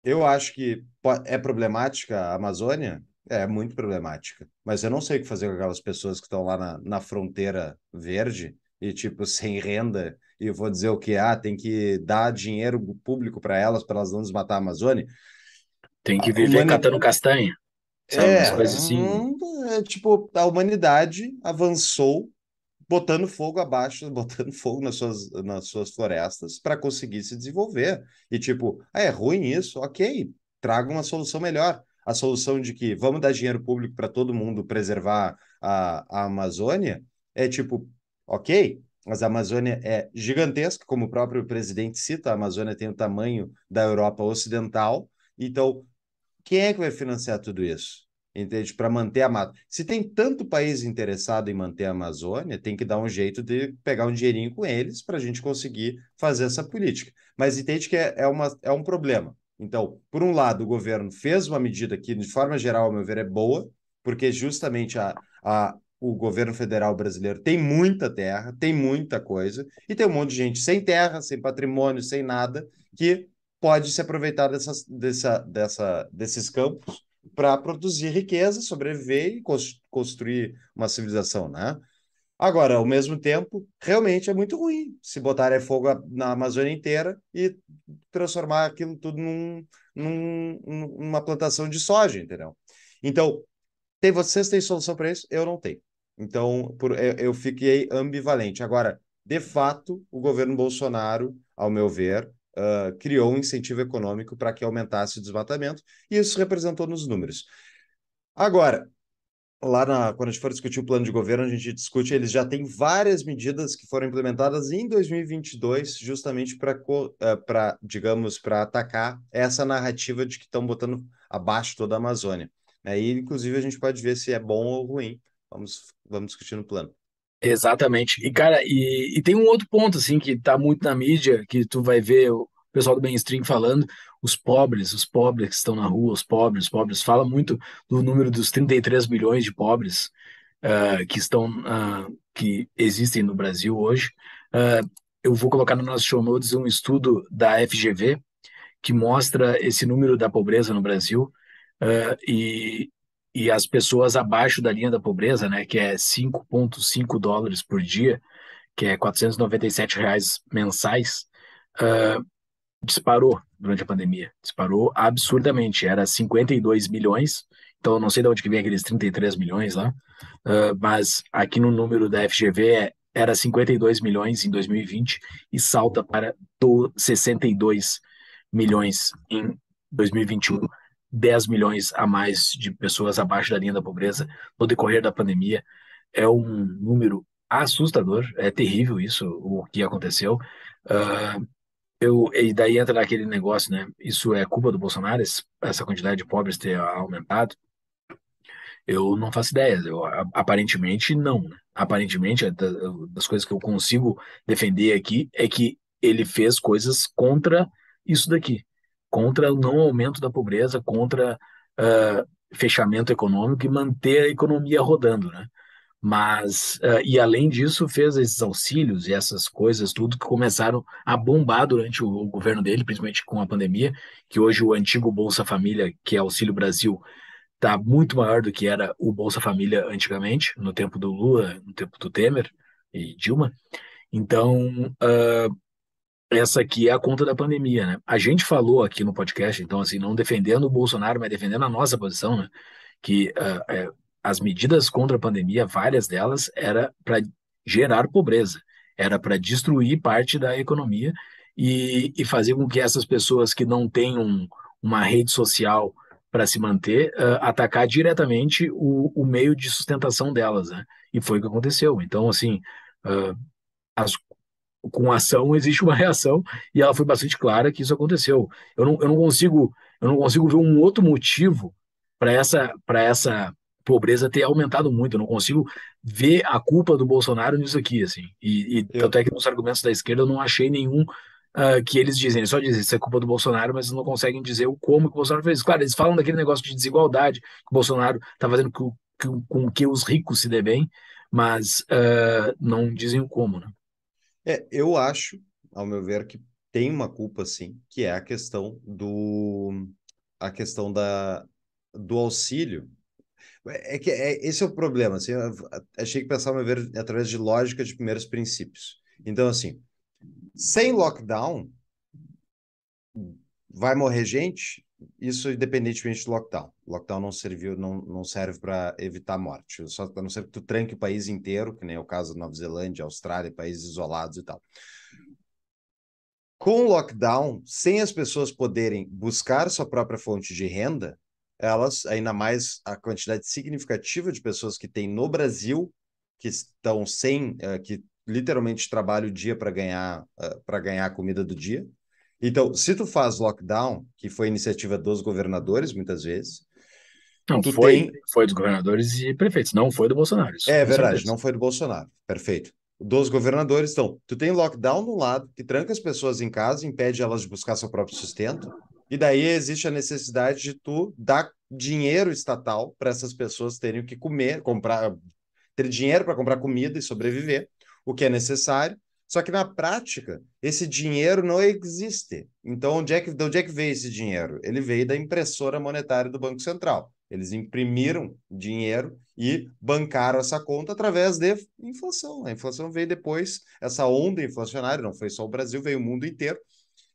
eu acho que é problemática a Amazônia? É, é muito problemática. Mas eu não sei o que fazer com aquelas pessoas que estão lá na, na fronteira verde e, tipo, sem renda. E vou dizer o que? É, ah, tem que dar dinheiro público para elas, para elas não desmatar a Amazônia. Tem que viver humanidade... catando castanha. Sabe? É, As coisas assim. É, é, tipo, a humanidade avançou botando fogo abaixo, [LAUGHS] botando fogo nas suas, nas suas florestas para conseguir se desenvolver. E tipo, ah, é ruim isso? Ok, traga uma solução melhor. A solução de que vamos dar dinheiro público para todo mundo preservar a, a Amazônia é tipo, ok, mas a Amazônia é gigantesca, como o próprio presidente cita, a Amazônia tem o tamanho da Europa Ocidental, então quem é que vai financiar tudo isso? Entende? Para manter a mata. Se tem tanto país interessado em manter a Amazônia, tem que dar um jeito de pegar um dinheirinho com eles para a gente conseguir fazer essa política. Mas entende que é, é, uma, é um problema. Então, por um lado, o governo fez uma medida que, de forma geral, ao meu ver, é boa, porque justamente a, a, o governo federal brasileiro tem muita terra, tem muita coisa, e tem um monte de gente sem terra, sem patrimônio, sem nada, que pode se aproveitar dessas, dessa, dessa, desses campos para produzir riqueza, sobreviver e construir uma civilização, né? Agora, ao mesmo tempo, realmente é muito ruim se botar fogo na Amazônia inteira e transformar aquilo tudo num, num, numa plantação de soja, entendeu? Então, tem, vocês têm solução para isso? Eu não tenho. Então, por, eu, eu fiquei ambivalente. Agora, de fato, o governo Bolsonaro, ao meu ver, uh, criou um incentivo econômico para que aumentasse o desmatamento, e isso representou nos números. Agora, lá na, quando a gente for discutir o plano de governo, a gente discute, eles já têm várias medidas que foram implementadas em 2022, justamente para, digamos, para atacar essa narrativa de que estão botando abaixo toda a Amazônia. Aí, né? inclusive, a gente pode ver se é bom ou ruim. Vamos, vamos discutir no plano. Exatamente. E, cara, e, e tem um outro ponto, assim, que tá muito na mídia, que tu vai ver o pessoal do mainstream falando, os pobres, os pobres que estão na rua, os pobres, os pobres. Fala muito do número dos 33 milhões de pobres uh, que estão, uh, que existem no Brasil hoje. Uh, eu vou colocar no nosso show notes um estudo da FGV que mostra esse número da pobreza no Brasil. e e as pessoas abaixo da linha da pobreza, né, que é 5,5 dólares por dia, que é 497 reais mensais, uh, disparou durante a pandemia. Disparou absurdamente. Era 52 milhões, então eu não sei de onde que vem aqueles 33 milhões lá, uh, mas aqui no número da FGV é, era 52 milhões em 2020 e salta para 62 milhões em 2021. 10 milhões a mais de pessoas abaixo da linha da pobreza no decorrer da pandemia. É um número assustador, é terrível isso, o que aconteceu. Uh, eu, e daí entra naquele negócio, né? Isso é culpa do Bolsonaro, essa quantidade de pobres ter aumentado? Eu não faço ideia. Eu, aparentemente, não. Né? Aparentemente, das coisas que eu consigo defender aqui é que ele fez coisas contra isso daqui contra o não aumento da pobreza, contra uh, fechamento econômico e manter a economia rodando, né? Mas, uh, e além disso, fez esses auxílios e essas coisas, tudo que começaram a bombar durante o, o governo dele, principalmente com a pandemia, que hoje o antigo Bolsa Família, que é Auxílio Brasil, está muito maior do que era o Bolsa Família antigamente, no tempo do Lula, no tempo do Temer e Dilma. Então, uh, essa aqui é a conta da pandemia, né? A gente falou aqui no podcast, então, assim, não defendendo o Bolsonaro, mas defendendo a nossa posição, né? Que uh, as medidas contra a pandemia, várias delas, era para gerar pobreza, era para destruir parte da economia e, e, fazer com que essas pessoas que não tenham uma rede social para se manter, uh, atacar diretamente o, o, meio de sustentação delas, né? E foi o que aconteceu. Então, assim, ah, as com ação existe uma reação e ela foi bastante clara que isso aconteceu. Eu não, eu não consigo eu não consigo ver um outro motivo para essa para essa pobreza ter aumentado muito. Eu não consigo ver a culpa do Bolsonaro nisso aqui assim. E, e eu... tanto é que nos argumentos da esquerda eu não achei nenhum uh, que eles dizem. Eles só dizem isso é culpa do Bolsonaro, mas não conseguem dizer o como que o Bolsonaro fez. Claro, eles falam daquele negócio de desigualdade que o Bolsonaro está fazendo com que, com que os ricos se dê bem, mas uh, não dizem o como, né? É, eu acho, ao meu ver, que tem uma culpa, sim, que é a questão do a questão da, do auxílio. É, é que é, esse é o problema. Assim, achei que pensar, ao meu ver, através de lógica de primeiros princípios. Então, assim, sem lockdown, vai morrer gente? isso independentemente do lockdown. lockdown não serviu, não, não serve para evitar morte. Só a não ser que tu tranque o país inteiro, que nem é o caso da Nova Zelândia, Austrália, países isolados e tal. Com o lockdown, sem as pessoas poderem buscar sua própria fonte de renda, elas, ainda mais a quantidade significativa de pessoas que tem no Brasil, que estão sem, eh, que literalmente trabalham o dia para ganhar, eh, para ganhar a comida do dia, então, se tu faz lockdown, que foi iniciativa dos governadores, muitas vezes. Não, foi, tem... foi dos governadores e prefeitos, não foi do Bolsonaro. Isso, é verdade, certeza. não foi do Bolsonaro. Perfeito. Dos governadores, então, tu tem lockdown no lado, que tranca as pessoas em casa, impede elas de buscar seu próprio sustento, e daí existe a necessidade de tu dar dinheiro estatal para essas pessoas terem o que comer, comprar, ter dinheiro para comprar comida e sobreviver, o que é necessário. Só que na prática, esse dinheiro não existe. Então, onde é que, de onde é que veio esse dinheiro? Ele veio da impressora monetária do Banco Central. Eles imprimiram dinheiro e bancaram essa conta através de inflação. A inflação veio depois, essa onda inflacionária, não foi só o Brasil, veio o mundo inteiro.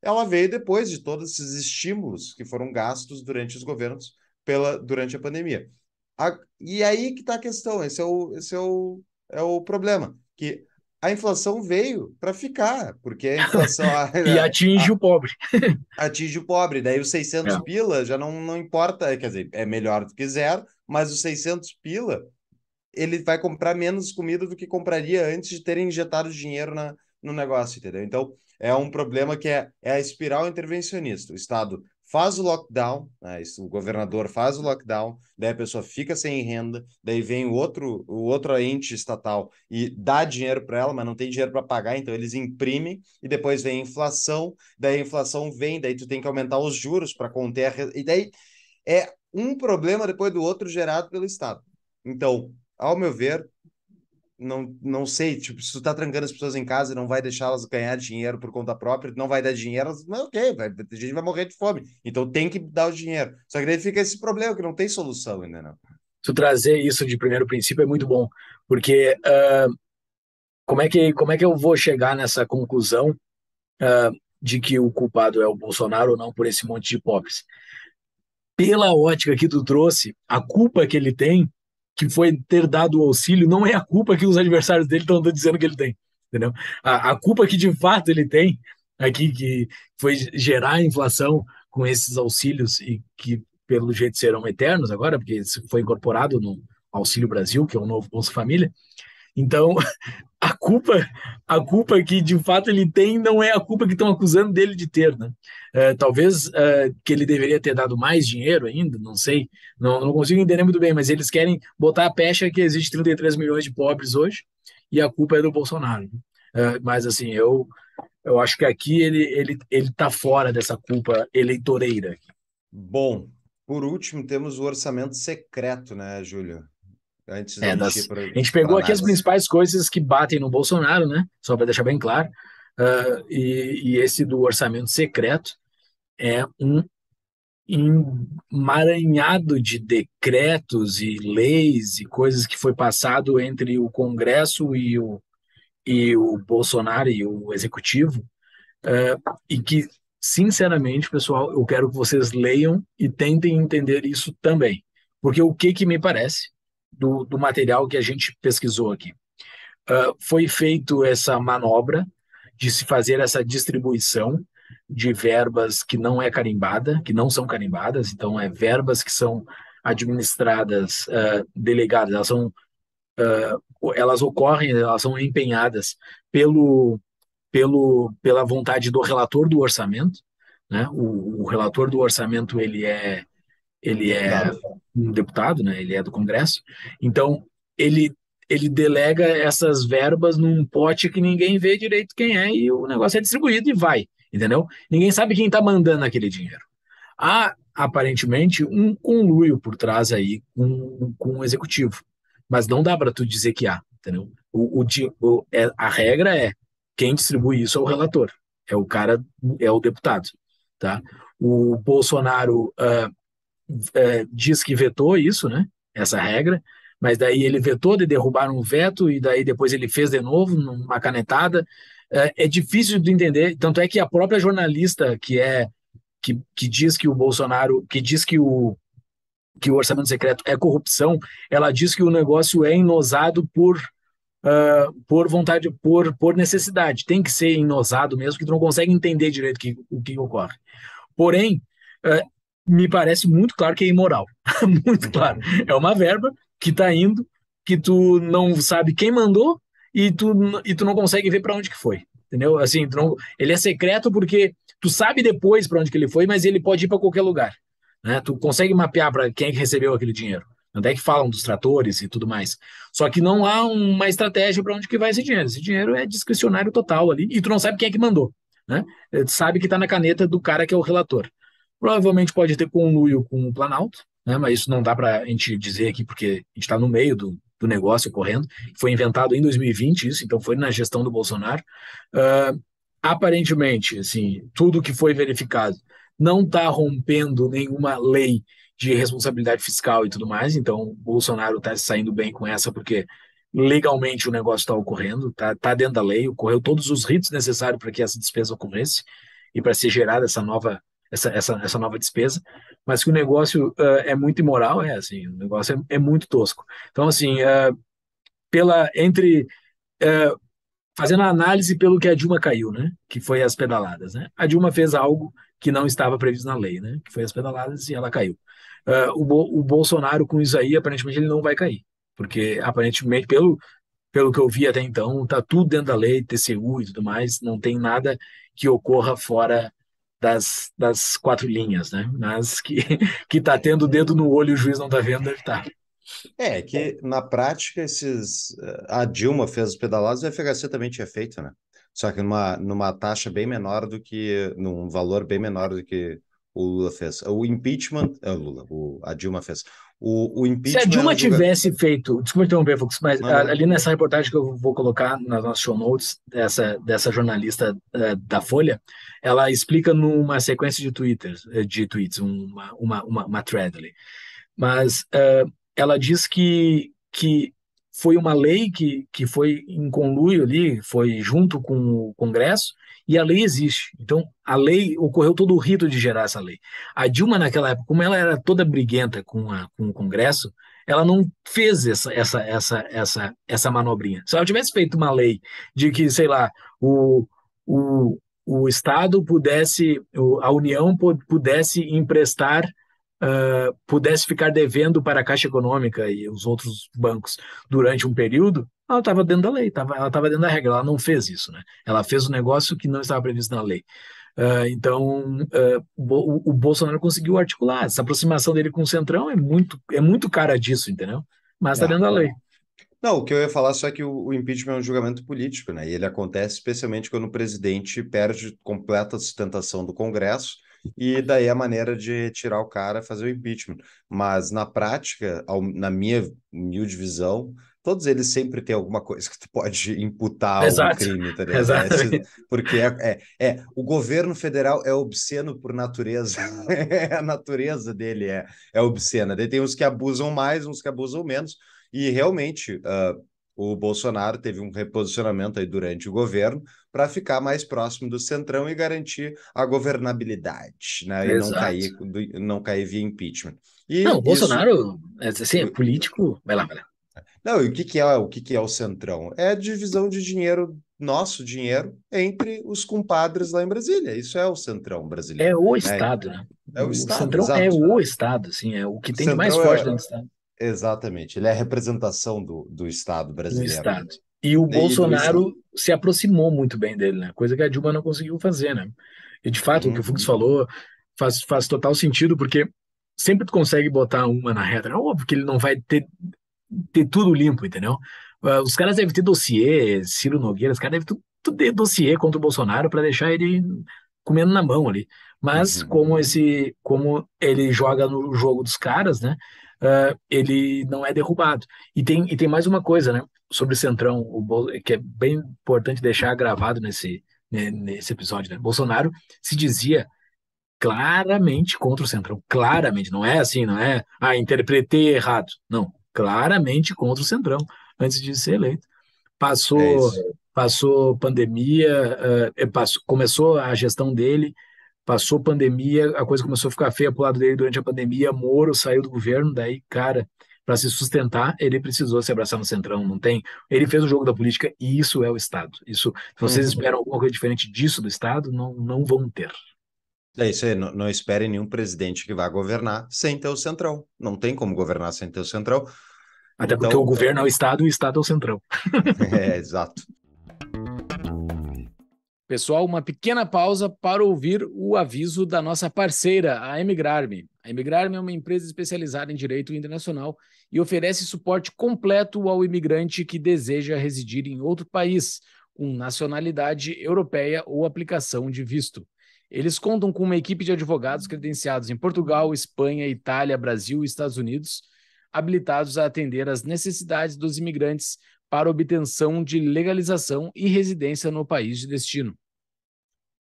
Ela veio depois de todos esses estímulos que foram gastos durante os governos pela, durante a pandemia. A, e aí que está a questão, esse é o, esse é o, é o problema, que a inflação veio para ficar, porque a [LAUGHS] inflação. e [LAUGHS] atinge a, o pobre. [LAUGHS] atinge o pobre. Daí os 600 é. pila já não, não importa, quer dizer, é melhor do que zero, mas os 600 pila, ele vai comprar menos comida do que compraria antes de terem injetado dinheiro na, no negócio, entendeu? Então, é um problema que é, é a espiral intervencionista. O Estado faz o lockdown, né, isso, o governador faz o lockdown, daí a pessoa fica sem renda, daí vem o outro, o outro ente estatal e dá dinheiro para ela, mas não tem dinheiro para pagar, então eles imprimem e depois vem a inflação, daí a inflação vem, daí tu tem que aumentar os juros para conter a... e daí é um problema depois do outro gerado pelo Estado. Então, ao meu ver, não, não sei, tipo, se tu tá trancando as pessoas em casa e não vai deixá-las ganhar dinheiro por conta própria, não vai dar dinheiro, elas, mas ok, vai, a gente vai morrer de fome. Então tem que dar o dinheiro. Só que daí fica esse problema que não tem solução ainda, não. Tu trazer isso de primeiro princípio é muito bom, porque uh, como, é que, como é que eu vou chegar nessa conclusão uh, de que o culpado é o Bolsonaro ou não por esse monte de pobres? Pela ótica que tu trouxe, a culpa que ele tem que foi ter dado o auxílio não é a culpa que os adversários dele estão dizendo que ele tem, entendeu? A, a culpa que de fato ele tem aqui, que foi gerar inflação com esses auxílios e que pelo jeito serão eternos agora, porque isso foi incorporado no Auxílio Brasil, que é o novo Bolsa Família. Então, [LAUGHS] a culpa, a culpa que de fato ele tem não é a culpa que estão acusando dele de ter, né? É, talvez é, que ele deveria ter dado mais dinheiro ainda, não sei, não, não consigo entender muito bem, mas eles querem botar a pecha que existe 33 milhões de pobres hoje e a culpa é do Bolsonaro. É, mas assim, eu eu acho que aqui ele ele ele tá fora dessa culpa eleitoreira. Bom, por último temos o orçamento secreto, né, Júlio? Antes é, das... a gente pegou aqui as principais coisas que batem no Bolsonaro, né? Só para deixar bem claro. Uh, e, e, esse do orçamento secreto é um emaranhado de decretos e leis e coisas que foi passado entre o Congresso e o, e o Bolsonaro e o Executivo, uh, e que, sinceramente, pessoal, eu quero que vocês leiam e tentem entender isso também. Porque o que, que me parece do, do material que a gente pesquisou aqui. Uh, foi feito essa manobra de se fazer essa distribuição de verbas que não é carimbada, que não são carimbadas, então é verbas que são administradas, uh, delegadas, elas são uh, elas ocorrem, elas são empenhadas pelo, pelo pela vontade do relator do orçamento, né? O, o relator do orçamento ele é ele é tá. um deputado, né? Ele é do Congresso. Então, ele ele delega essas verbas num pote que ninguém vê direito quem é e o negócio é distribuído e vai, entendeu? Ninguém sabe quem está mandando aquele dinheiro. Há, aparentemente, um conluio por trás aí com, com o executivo, mas não dá para tu dizer que há, entendeu? O, o, o, é, a regra é quem distribui isso é o relator, é o cara, é o deputado, tá? O Bolsonaro uh, é, diz que vetou isso, né? Essa regra, mas daí ele vetou de derrubar um veto e daí depois ele fez de novo uma canetada. É, é, difícil de entender, tanto é que a própria jornalista que é que, que diz que o Bolsonaro, que diz que o que o orçamento secreto é corrupção, ela diz que o negócio é enosado por Uh, por vontade, por, por necessidade. Tem que ser inosado mesmo, que tu não consegue entender direito que, o que ocorre. Porém, eh, me parece muito claro que é imoral. [LAUGHS] muito uhum. claro. É uma verba que está indo, que tu não sabe quem mandou e tu, e tu não consegue ver para onde que foi. Entendeu? Assim, não, ele é secreto porque tu sabe depois para onde que ele foi, mas ele pode ir para qualquer lugar. Né? Tu consegue mapear para quem é recebeu aquele dinheiro. Onde é que falam dos tratores e tudo mais. Só que não há uma estratégia para onde que vai esse dinheiro. Esse dinheiro é discricionário total ali e tu não sabe quem é que mandou. Né? Tu sabe que está na caneta do cara que é o relator. Provavelmente pode ter conluio com o Planalto, né? mas isso não dá para a gente dizer aqui, porque a gente está no meio do, do negócio ocorrendo. Foi inventado em 2020 isso, então foi na gestão do Bolsonaro. Uh, aparentemente, assim, tudo que foi verificado não está rompendo nenhuma lei de responsabilidade fiscal e tudo mais, então o Bolsonaro está saindo bem com essa, porque legalmente o negócio está ocorrendo, está tá dentro da lei, ocorreu todos os ritos necessários para que essa despesa ocorresse e para ser gerada essa nova essa, essa, essa nova despesa, mas que o negócio uh, é muito imoral, é assim, o negócio é, é muito tosco. Então, assim, uh, pela entre uh, fazendo a análise pelo que a Dilma caiu, né? Que foi as pedaladas, né? A Dilma fez algo que não estava previsto na lei, né? Que foi as pedaladas e ela caiu. o, Bo, o Bolsonaro com isso aí, aparentemente ele não vai cair, porque aparentemente pelo pelo que eu vi até então, tá tudo dentro da lei, TCU e tudo mais, não tem nada que ocorra fora das, das quatro linhas, né? Mas que, [LAUGHS] que tá tendo o dedo no olho e o juiz não tá vendo, deve estar. Tá. É, que na prática esses. A Dilma fez os pedalados e a FHC também tinha feito, né? Só que numa, numa taxa bem menor do que. num valor bem menor do que o Lula fez. O impeachment. É, o Lula, o, a Dilma fez. O, o impeachment. Se a Dilma é tivesse lugar... feito, desculpa interromper, Fux, mas não, ah, ali não. nessa reportagem que eu vou colocar nas nossas show notes dessa, dessa jornalista uh, da Folha, ela explica numa sequência de twitters, eh, de tweets, uma, uma, uma, uma thread ali. Mas uh, ela diz que, que foi uma lei que, que foi em conluio ali, foi junto com o Congresso, e a lei existe. Então, a lei ocorreu todo o rito de gerar essa lei. A Dilma, naquela época, como ela era toda briguenta com, a, com o Congresso, ela não fez essa, essa, essa, essa, essa manobrinha. Se ela tivesse feito uma lei de que, sei lá, o, o, o Estado pudesse, a União pudesse emprestar uh, pudesse ficar devendo para a Caixa Econômica e os outros bancos durante um período, ela estava dentro da lei, tava, ela estava dentro da regra, ela não fez isso, né? Ela fez um negócio que não estava previsto na lei. Uh, então, uh, o, o, Bolsonaro conseguiu articular. Essa aproximação dele com o Centrão é muito, é muito cara disso, entendeu? Mas está é. dentro da é. lei. Não, o que eu ia falar só é que o, o, impeachment é um julgamento político, né? E ele acontece especialmente quando o presidente perde completa sustentação do Congresso e daí a maneira de tirar o cara é fazer o impeachment. Mas na prática, ao, na minha humilde visão, todos eles sempre têm alguma coisa que tu pode imputar ao um crime, tá é porque é, é, é, o governo federal é obsceno por natureza, [LAUGHS] é a natureza dele é, é obscena. tem uns que abusam mais, uns que abusam menos, e realmente... Uh, o Bolsonaro teve um reposicionamento aí durante o governo para ficar mais próximo do centrão e garantir a governabilidade, né? E não cair, não cair via impeachment. E não, o isso... Bolsonaro, é, assim, é político. Vai lá, vai lá. Não, e o que, que é o que, que é o centrão? É a divisão de dinheiro, nosso dinheiro, entre os compadres lá em Brasília. Isso é o centrão brasileiro. É o né? Estado, né? É o, o Estado. Centrão é exato. é o Estado, assim, é o que tem o mais é forte é... dentro do Estado. Exatamente, ele é a representação do, do Estado brasileiro. Do Estado. E o e Bolsonaro se aproximou muito bem dele, né? Coisa que a Dilma não conseguiu fazer, né? E de fato, uhum. o que o Fux uhum. falou faz, faz total sentido, porque sempre tu consegue botar uma na reta. É óbvio que ele não vai ter, ter tudo limpo, entendeu? Ah, os caras devem ter dossiê, Ciro Nogueira, os caras devem ter dossiê contra o Bolsonaro para deixar ele comendo na mão ali. Mas uhum. como esse, como ele joga no jogo dos caras, né? uh, ele não é derrubado. E tem, e tem mais uma coisa, né? Sobre o Centrão, o que é bem importante deixar gravado nesse, né, nesse episódio, né? Bolsonaro se dizia claramente contra o Centrão. Claramente, não é assim, não é, ah, interpretei errado. Não, claramente contra o Centrão, antes de ser eleito. Passou, é passou pandemia, uh, passou, começou a gestão dele Passou pandemia, a coisa começou a ficar feia pro lado dele durante a pandemia. Moro saiu do governo, daí, cara, para se sustentar, ele precisou se abraçar no centrão, não tem? Ele fez o jogo da política e isso é o Estado. Isso, se vocês uhum. esperam alguma coisa diferente disso do Estado, não, não vão ter. É isso aí, não, não espere nenhum presidente que vá governar sem ter o centrão. Não tem como governar sem ter o centrão. Até então, porque o governo é o Estado e o Estado é o centrão. [LAUGHS] é, exato. Pessoal, uma pequena pausa para ouvir o aviso da nossa parceira, a Emigrarme. A Emigrarme é uma empresa especializada em direito internacional e oferece suporte completo ao imigrante que deseja residir em outro país, com nacionalidade europeia ou aplicação de visto. Eles contam com uma equipe de advogados credenciados em Portugal, Espanha, Itália, Brasil e Estados Unidos, habilitados a atender às necessidades dos imigrantes para obtenção de legalização e residência no país de destino.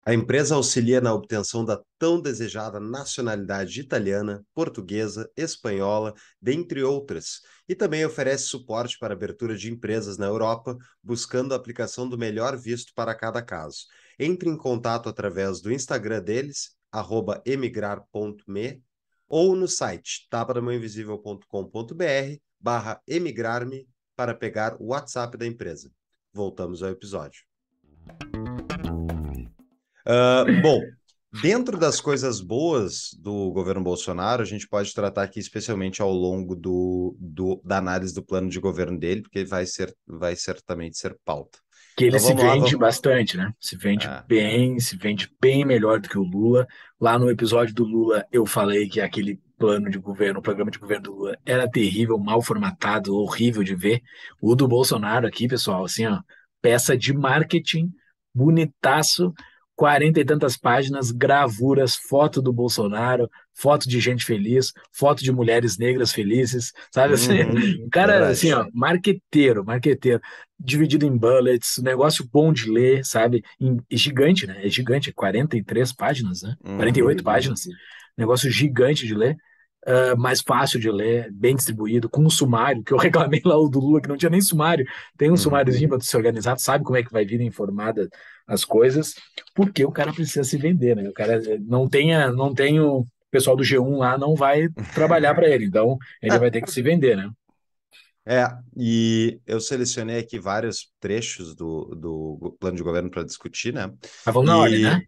A empresa auxilia na obtenção da tão desejada nacionalidade italiana, portuguesa, espanhola, dentre outras, e também oferece suporte para abertura de empresas na Europa, buscando a aplicação do melhor visto para cada caso. Entre em contato através do Instagram deles, emigrar.me, ou no site tapadamãoinvisível.com.br barra emigrar-me para pegar o WhatsApp da empresa. Voltamos ao episódio. Uh, bom, dentro das coisas boas do governo Bolsonaro, a gente pode tratar aqui especialmente ao longo do, do da análise do plano de governo dele, porque vai ser vai certamente ser pauta. Que ele então, se vende lá, vamos... bastante, né? Se vende ah. bem, se vende bem melhor do que o Lula. Lá no episódio do Lula eu falei que é aquele plano de governo, o programa de governo do Lula era terrível, mal formatado, horrível de ver. O do Bolsonaro aqui, pessoal, assim, ó, peça de marketing, bonitaço, quarenta e tantas páginas, gravuras, foto do Bolsonaro, foto de gente feliz, foto de mulheres negras felizes, sabe assim? Uhum, cara, verdade. assim, ó, marqueteiro, marqueteiro, dividido em bullets, negócio bom de ler, sabe? É gigante, né? É gigante, 43 páginas, né? Uhum. 48 páginas. Assim. Negócio gigante de ler uh, mais fácil de ler, bem distribuído, com um sumário, que eu [LAUGHS] reclamei lá o do Lula, que não tinha nem sumário. Tem um sumáriozinho uhum. para se organizar, sabe como é que vai vir informada as coisas, porque o cara precisa se vender, né? O cara eh, não tenha, não tem o pessoal do G1 lá não vai trabalhar para ele, então ele vai ter que se vender, né? É, e eu selecionei aqui vários trechos do, do plano de governo para discutir, né? Mas vamos e... na ordem, né?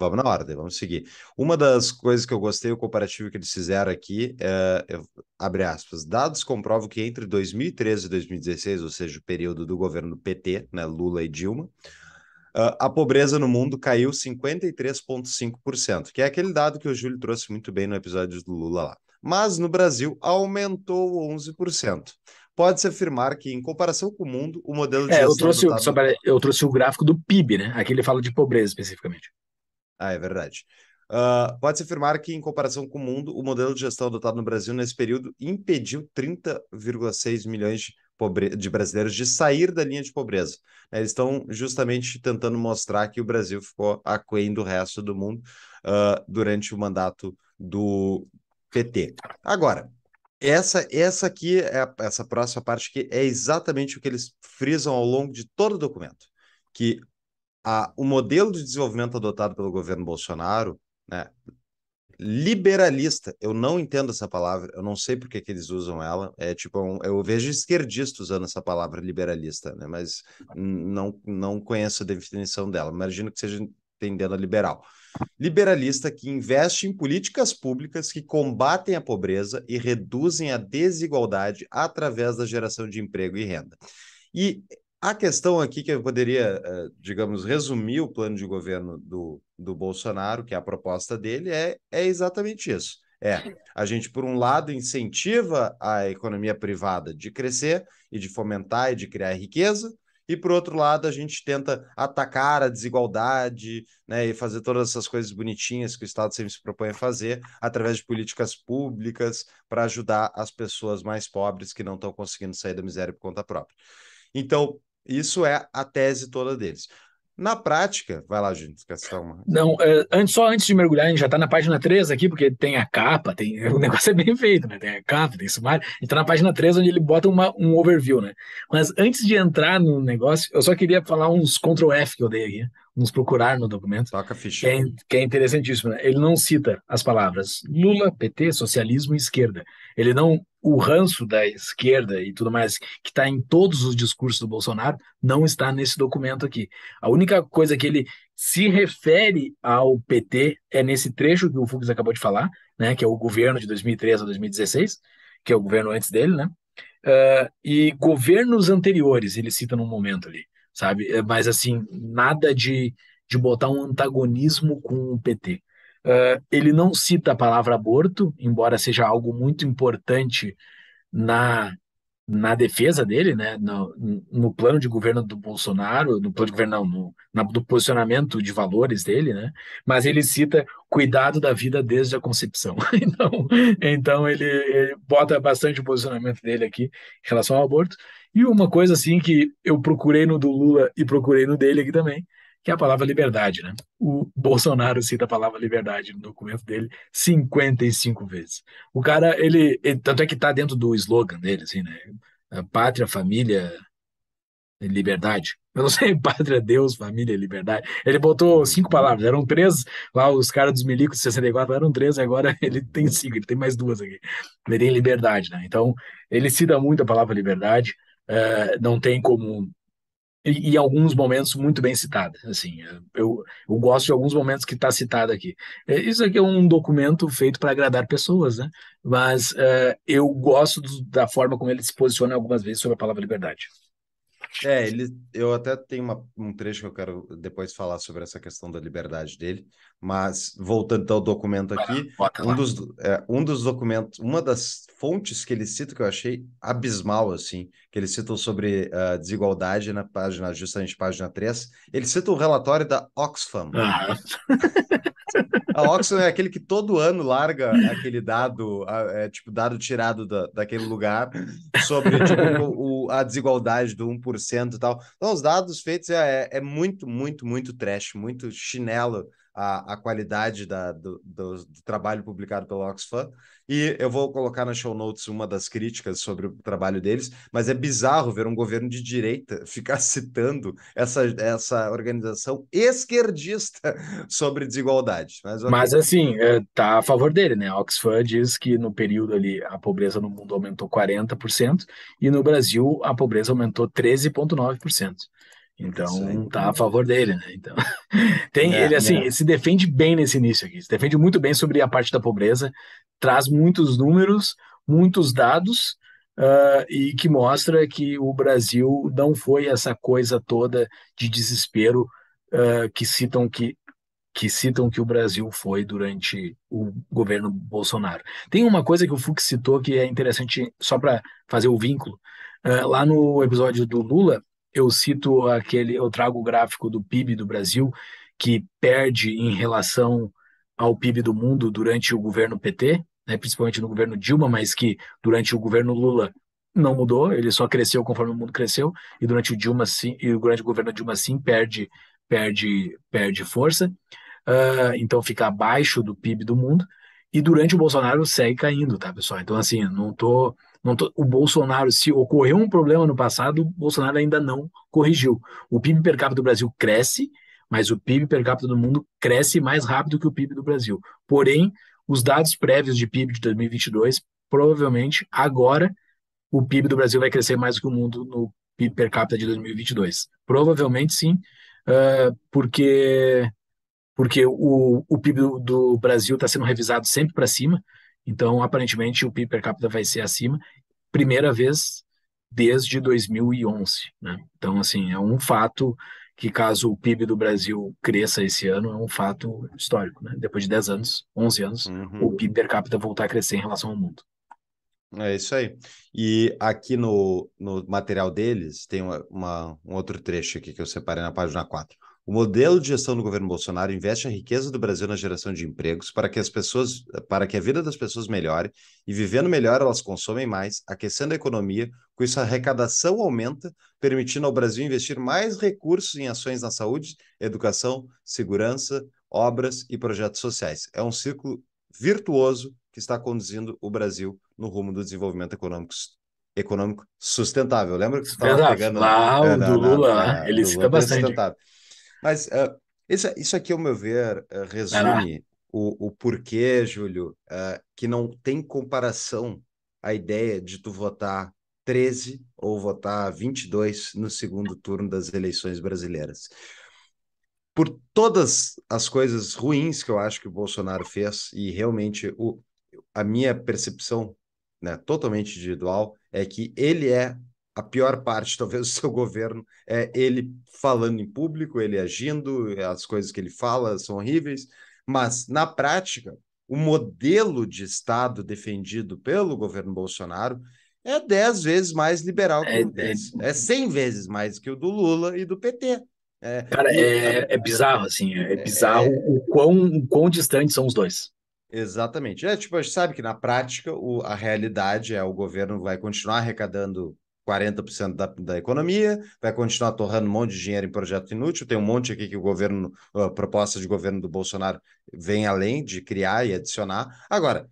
Vamos na ordem, vamos seguir. Uma das coisas que eu gostei, o comparativo que eles fizeram aqui, é, eu, é, abre aspas, dados comprovam que entre 2013 e 2016, ou seja, o período do governo PT, né, Lula e Dilma, a pobreza no mundo caiu 53,5%, que é aquele dado que o Júlio trouxe muito bem no episódio do Lula lá. Mas no Brasil aumentou 11% pode-se afirmar que, em comparação com o mundo, o modelo de. É, eu trouxe, o, eu trouxe o gráfico do PIB, né? Aqui ele fala de pobreza especificamente. Ah, é verdade. Uh, Pode-se afirmar que, em comparação com o mundo, o modelo de gestão adotado no Brasil nesse período impediu 30,6 milhões de, pobre... de, brasileiros de sair da linha de pobreza. Né? Eles estão justamente tentando mostrar que o Brasil ficou aquém do resto do mundo uh, durante o mandato do PT. Agora, essa, essa aqui é a, essa próxima parte que é exatamente o que eles frisam ao longo de todo o documento, que a, o modelo de desenvolvimento adotado pelo governo Bolsonaro, né, liberalista, eu não entendo essa palavra, eu não sei por que, eles usam ela, é tipo, é um, eu vejo esquerdistas usando essa palavra liberalista, né, mas não, não conheço a definição dela, imagino que seja entendendo a liberal. Liberalista que investe em políticas públicas que combatem a pobreza e reduzem a desigualdade através da geração de emprego e renda. E a questão aqui que eu poderia, eh, digamos, resumir o plano de governo do, do Bolsonaro, que é a proposta dele, é, é exatamente isso. É, a gente, por um lado, incentiva a economia privada de crescer e de fomentar e de criar riqueza, e por outro lado, a gente tenta atacar a desigualdade né, e fazer todas essas coisas bonitinhas que o Estado sempre se propõe a fazer através de políticas públicas para ajudar as pessoas mais pobres que não estão conseguindo sair da miséria por conta própria. Então, isso é a tese toda deles. Na prática, vai lá, gente, questão. Não, é, antes, só antes de mergulhar, a gente já está na página 3 aqui, porque tem a capa, tem [LAUGHS] o negócio é bem feito, né? Tem a capa, tem sumário. A gente tá na página 3 onde ele bota uma, um overview, né? Mas antes de entrar no negócio, eu só queria falar uns Ctrl F que eu dei aqui nos procurar no documento. Toca ficha. É, que é interessantíssimo. Né? Ele não cita as palavras Lula, PT, socialismo e esquerda. Ele não. O ranço da esquerda e tudo mais, que está em todos os discursos do Bolsonaro, não está nesse documento aqui. A única coisa que ele se refere ao PT é nesse trecho que o Fux acabou de falar, né, que é o governo de 2013 a 2016, que é o governo antes dele, né? Uh, e governos anteriores, ele cita num momento ali sabe? É, mas, assim, nada de, de botar um antagonismo com o PT. Uh, é, ele não cita a palavra aborto, embora seja algo muito importante na na defesa dele, né, no, no, plano de governo do Bolsonaro, no plano de governo, não, no, na, do posicionamento de valores dele, né, mas ele cita cuidado da vida desde a concepção. [LAUGHS] então, então ele, ele, bota bastante o posicionamento dele aqui em relação ao aborto. E uma coisa assim que eu procurei no do Lula e procurei no dele aqui também, que é a palavra liberdade. Né? O Bolsonaro cita a palavra liberdade no documento dele 55 vezes. O cara, ele, ele tanto é que está dentro do slogan dele, assim, né? É, pátria, família, liberdade. Eu não [LAUGHS] sei, pátria, Deus, família, liberdade. Ele botou cinco palavras, eram três, lá os caras dos milicos de 64 eram três, agora [LAUGHS] ele tem cinco, ele tem mais duas aqui. Ele tem liberdade, né? Então, ele cita muito a palavra liberdade, uh, não tem como e, e, alguns momentos muito bem citada. Assim, eh, eu, eu gosto de alguns momentos que está citado aqui. É, isso aqui é um documento feito para agradar pessoas, né? Mas eh, eu gosto do, da forma como ele se posiciona algumas vezes sobre a palavra liberdade. É, ele, eu até tenho uma, um trecho que eu quero depois falar sobre essa questão da liberdade dele, mas, voltando ao documento aqui, um dos, é, um dos documentos, uma das fontes que ele cita que eu achei abismal, assim, que ele citou sobre uh, desigualdade na página, justamente página 3, ele cita o relatório da Oxfam. Ah. É. a Oxfam é aquele que todo ano larga aquele dado, é, tipo, dado tirado da, daquele lugar sobre tipo, o, a desigualdade do 1% e tal. Então, os dados feitos é, é, é muito, muito, muito trash, muito chinelo a, a qualidade da, do, do, do, trabalho publicado pelo Oxfam. E eu vou colocar na show notes uma das críticas sobre o trabalho deles, mas é bizarro ver um governo de direita [LAUGHS] ficar citando essa, essa organização esquerdista [LAUGHS] sobre desigualdade. Mas, mas assim, está é, a favor dele, né? A Oxfam diz que no período ali a pobreza no mundo aumentou 40% e no Brasil a pobreza aumentou 13,9%. Então tá a favor dele, né? Então [LAUGHS] tem é, ele assim, é. ele se defende bem nesse início aqui, se defende muito bem sobre a parte da pobreza, traz muitos números, muitos dados uh, e que mostra que o Brasil não foi essa coisa toda de desespero uh, que citam que que citam que o Brasil foi durante o governo Bolsonaro. Tem uma coisa que o Fux citou que é interessante só para fazer o vínculo. Uh, lá no episódio do Lula, eu cito aquele, eu trago o gráfico do PIB do Brasil, que perde em relação ao PIB do mundo durante o governo PT, né, principalmente no governo Dilma, mas que durante o governo Lula não mudou, ele só cresceu conforme o mundo cresceu, e durante o Dilma sim, e durante o governo Dilma sim perde, perde, perde força, uh, então fica abaixo do PIB do mundo, e durante o Bolsonaro segue caindo, tá, pessoal? Então, assim, não tô Tô, o Bolsonaro, se ocorreu um problema no passado, o Bolsonaro ainda não corrigiu. O PIB per capita do Brasil cresce, mas o PIB per capita do mundo cresce mais rápido que o PIB do Brasil. Porém, os dados prévios de PIB de 2022, provavelmente agora o PIB do Brasil vai crescer mais do que o mundo no PIB per capita de 2022. Provavelmente sim, uh, porque porque o, o PIB do, do Brasil está sendo revisado sempre para cima. Então, aparentemente, o PIB per capita vai ser acima, primeira vez desde 2011. Né? Então, assim, é um fato que caso o PIB do Brasil cresça esse ano, é um fato histórico. Né? Depois de 10 anos, 11 anos, uhum. o PIB per capita voltar a crescer em relação ao mundo. É isso aí. E aqui no, no material deles, tem uma, uma, um outro trecho aqui que eu separei na página 4. O modelo de gestão do governo Bolsonaro investe a riqueza do Brasil na geração de empregos para que as pessoas, para que a vida das pessoas melhore e vivendo melhor elas consomem mais, aquecendo a economia, com isso a arrecadação aumenta, permitindo ao Brasil investir mais recursos em ações na saúde, educação, segurança, obras e projetos sociais. É um ciclo virtuoso que está conduzindo o Brasil no rumo do desenvolvimento econômico econômico sustentável. Lembra que você estava pegando... Né? Lá, o é, do Lula, né? ele cita é bastante. Sustentável. Mas uh, isso, isso aqui, ao meu ver, uh, resume o, o porquê, Júlio, uh, que não tem comparação a ideia de tu votar 13 ou votar 22 no segundo turno das eleições brasileiras. Por todas as coisas ruins que eu acho que o Bolsonaro fez, e realmente o, a minha percepção né, totalmente individual é que ele é a pior parte, talvez, do seu governo é ele falando em público, ele agindo, as coisas que ele fala são horríveis, mas na prática, o modelo de Estado defendido pelo governo Bolsonaro é dez vezes mais liberal que é, o desse. É 100 é vezes mais que o do Lula e do PT. É, Cara, e... é, é, bizarro, assim, é, é bizarro é. o, quão, o quão distantes são os dois. Exatamente. É, tipo, a gente sabe que na prática o, a realidade é o governo vai continuar arrecadando 40% da, da economia, vai continuar torrando um monte de dinheiro em projeto inútil. Tem um monte aqui que o governo, a proposta de governo do Bolsonaro vem além de criar e adicionar. Agora,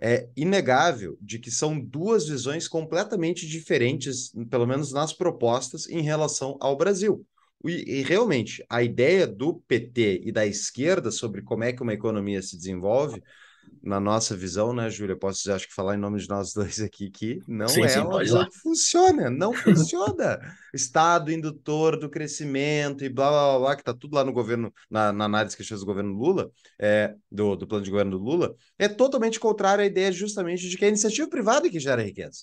é inegável de que são duas visões completamente diferentes, pelo menos nas propostas, em relação ao Brasil. E, e realmente, a ideia do PT e da esquerda sobre como é que uma economia se desenvolve na nossa visão, né, Júlia? Posso acho que falar em nome de nós dois [LAUGHS] aqui que não sim, é sim, uma visão que funciona, não funciona. Estado indutor do crescimento e blá blá blá, que tá tudo lá no governo, na, na análise que fez do governo Lula, é, do, do plano de governo do Lula, é totalmente contrário à ideia justamente de que é a iniciativa privada que gera riqueza.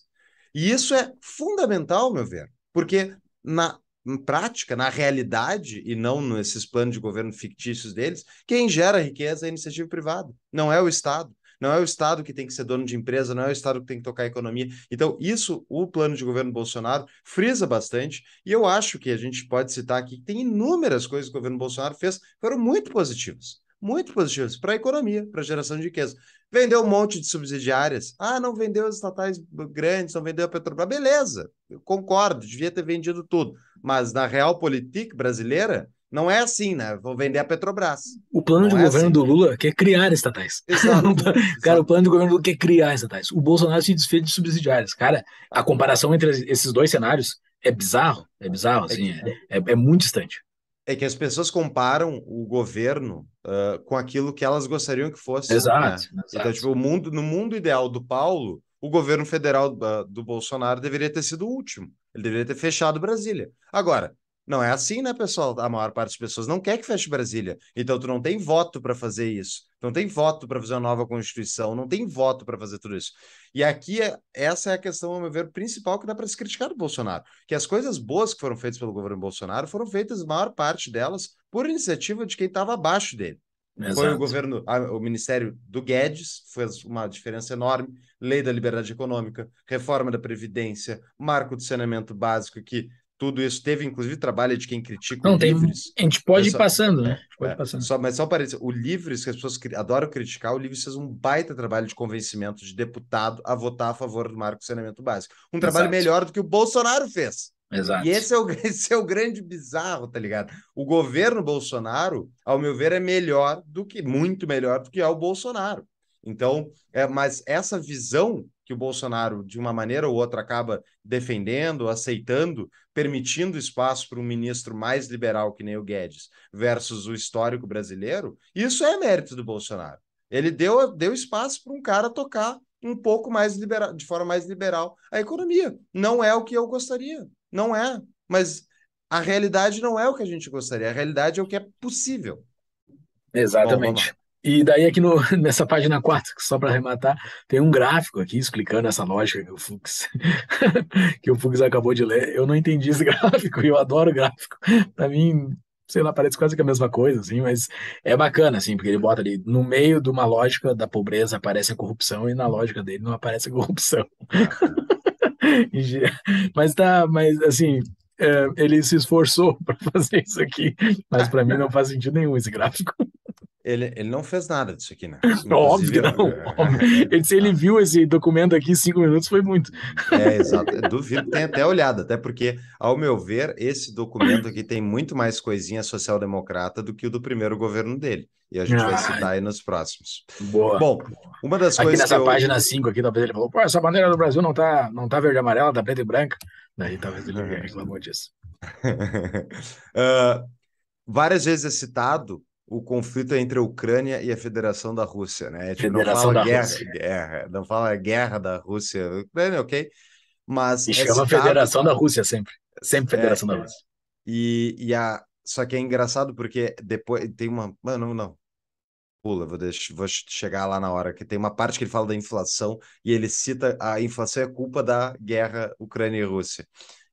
E isso é fundamental, meu ver, porque na em prática, na realidade, e não nesses planos de governo fictícios deles, quem gera riqueza é a iniciativa privada, não é o Estado. Não é o Estado que tem que ser dono de empresa, não é o Estado que tem que tocar a economia. Então, isso o plano de governo Bolsonaro frisa bastante, e eu acho que a gente pode citar aqui que tem inúmeras coisas que o governo Bolsonaro fez que foram muito positivas muito positivas para a economia, para a geração de riqueza. Vendeu um monte de subsidiárias. Ah, não vendeu as estatais grandes, não vendeu a Petrobras. Beleza, eu concordo, devia ter vendido tudo. Mas na real política brasileira, não é assim, né? Vou vender a Petrobras. O plano de é governo assim. do Lula quer criar estatais. Exato, [LAUGHS] cara, o plano de governo do Lula quer criar estatais. O Bolsonaro se desfez de subsidiárias. Cara, a comparação entre esses dois cenários é bizarro. É bizarro, é assim. É, é, é muito distante. É que as pessoas comparam o governo uh, com aquilo que elas gostariam que fosse. Exato, né? exato. Então, tipo, o mundo, no mundo ideal do Paulo, o governo federal do Bolsonaro deveria ter sido o último. Ele deveria ter fechado Brasília. Agora, não é assim, né, pessoal? A maior parte das pessoas não quer que feche Brasília. Então, tu não tem voto para fazer isso. Tu não tem voto para fazer uma nova Constituição. Não tem voto para fazer tudo isso. E aqui, é, essa é a questão, ao meu ver, principal que dá para se criticar do Bolsonaro. Que as coisas boas que foram feitas pelo governo Bolsonaro foram feitas, a maior parte delas, por iniciativa de quem estava abaixo dele. Exato. Foi o governo, o Ministério do Guedes, fez uma diferença enorme. Lei da Liberdade Econômica, reforma da Previdência, marco de saneamento básico, que tudo isso. Teve, inclusive, trabalho de quem critica Não, o tem, Livres. A gente pode só, ir passando, né? É, pode é, passando. Só, mas só para o Livres, que as pessoas adoram criticar, o Livres fez um baita trabalho de convencimento de deputado a votar a favor do marco do saneamento básico. Um trabalho melhor do que o Bolsonaro fez. Exato. E esse é, o, [LAUGHS] esse é o grande bizarro, tá ligado? O governo Bolsonaro, ao meu ver, é melhor do que, muito melhor do que é o Bolsonaro. Então, é, mas essa visão que o Bolsonaro, de uma maneira ou outra, acaba defendendo, aceitando, permitindo espaço para um ministro mais liberal que nem o Guedes, versus o histórico brasileiro, isso é mérito do Bolsonaro. Ele deu, deu espaço para um cara tocar um pouco mais liberal, de forma mais liberal a economia. Não é o que eu gostaria, não é. Mas a realidade não é o que a gente gostaria, a realidade é o que é possível. Exatamente. Bom, e daí aqui no, [LAUGHS] nessa página 4, só para arrematar, tem um gráfico aqui explicando essa lógica que o Fux [LAUGHS] que o Fux acabou de ler. Eu não entendi esse [LAUGHS] gráfico, eu adoro gráfico. Para mim, sei lá, parece quase que a mesma coisa, assim, mas é bacana, assim, porque ele bota ali, no meio de uma lógica da pobreza aparece a corrupção e na lógica dele não aparece a corrupção. mas tá, mas assim, é, ele se esforçou [LAUGHS] para fazer isso aqui, mas para mim não faz sentido nenhum esse gráfico. Ele, ele não fez nada disso aqui, né? [LAUGHS] Óbvio não. É, é, ele, se ele é. viu esse documento aqui em cinco minutos, foi muito. É, exato. Duvido que tenha até olhado, até porque, ao meu ver, esse documento aqui tem muito mais coisinha social-democrata do que o do primeiro governo dele. E a gente ah, vai citar aí nos próximos. Boa. Bom, uma das aqui coisas. Aqui nessa eu... página 5 aqui, talvez ele falou: pô, essa bandeira do Brasil não tá, não tá verde e amarela, tá preta e branca. Daí talvez ele reclamou disso. uh, [LAUGHS] várias vezes é citado o conflito entre a Ucrânia e a Federação da Rússia, né? Tipo, Federação não fala da guerra, Rússia. guerra, não fala guerra da Rússia, Ucrânia, né, ok? Mas e é chama citado... Federação da Rússia sempre, sempre é. Federação é, da Rússia. E, e a só que é engraçado porque depois tem uma, mano, não, pula, vou, deixar, vou chegar lá na hora, que tem uma parte que ele fala da inflação e ele cita a inflação é culpa da guerra Ucrânia e Rússia.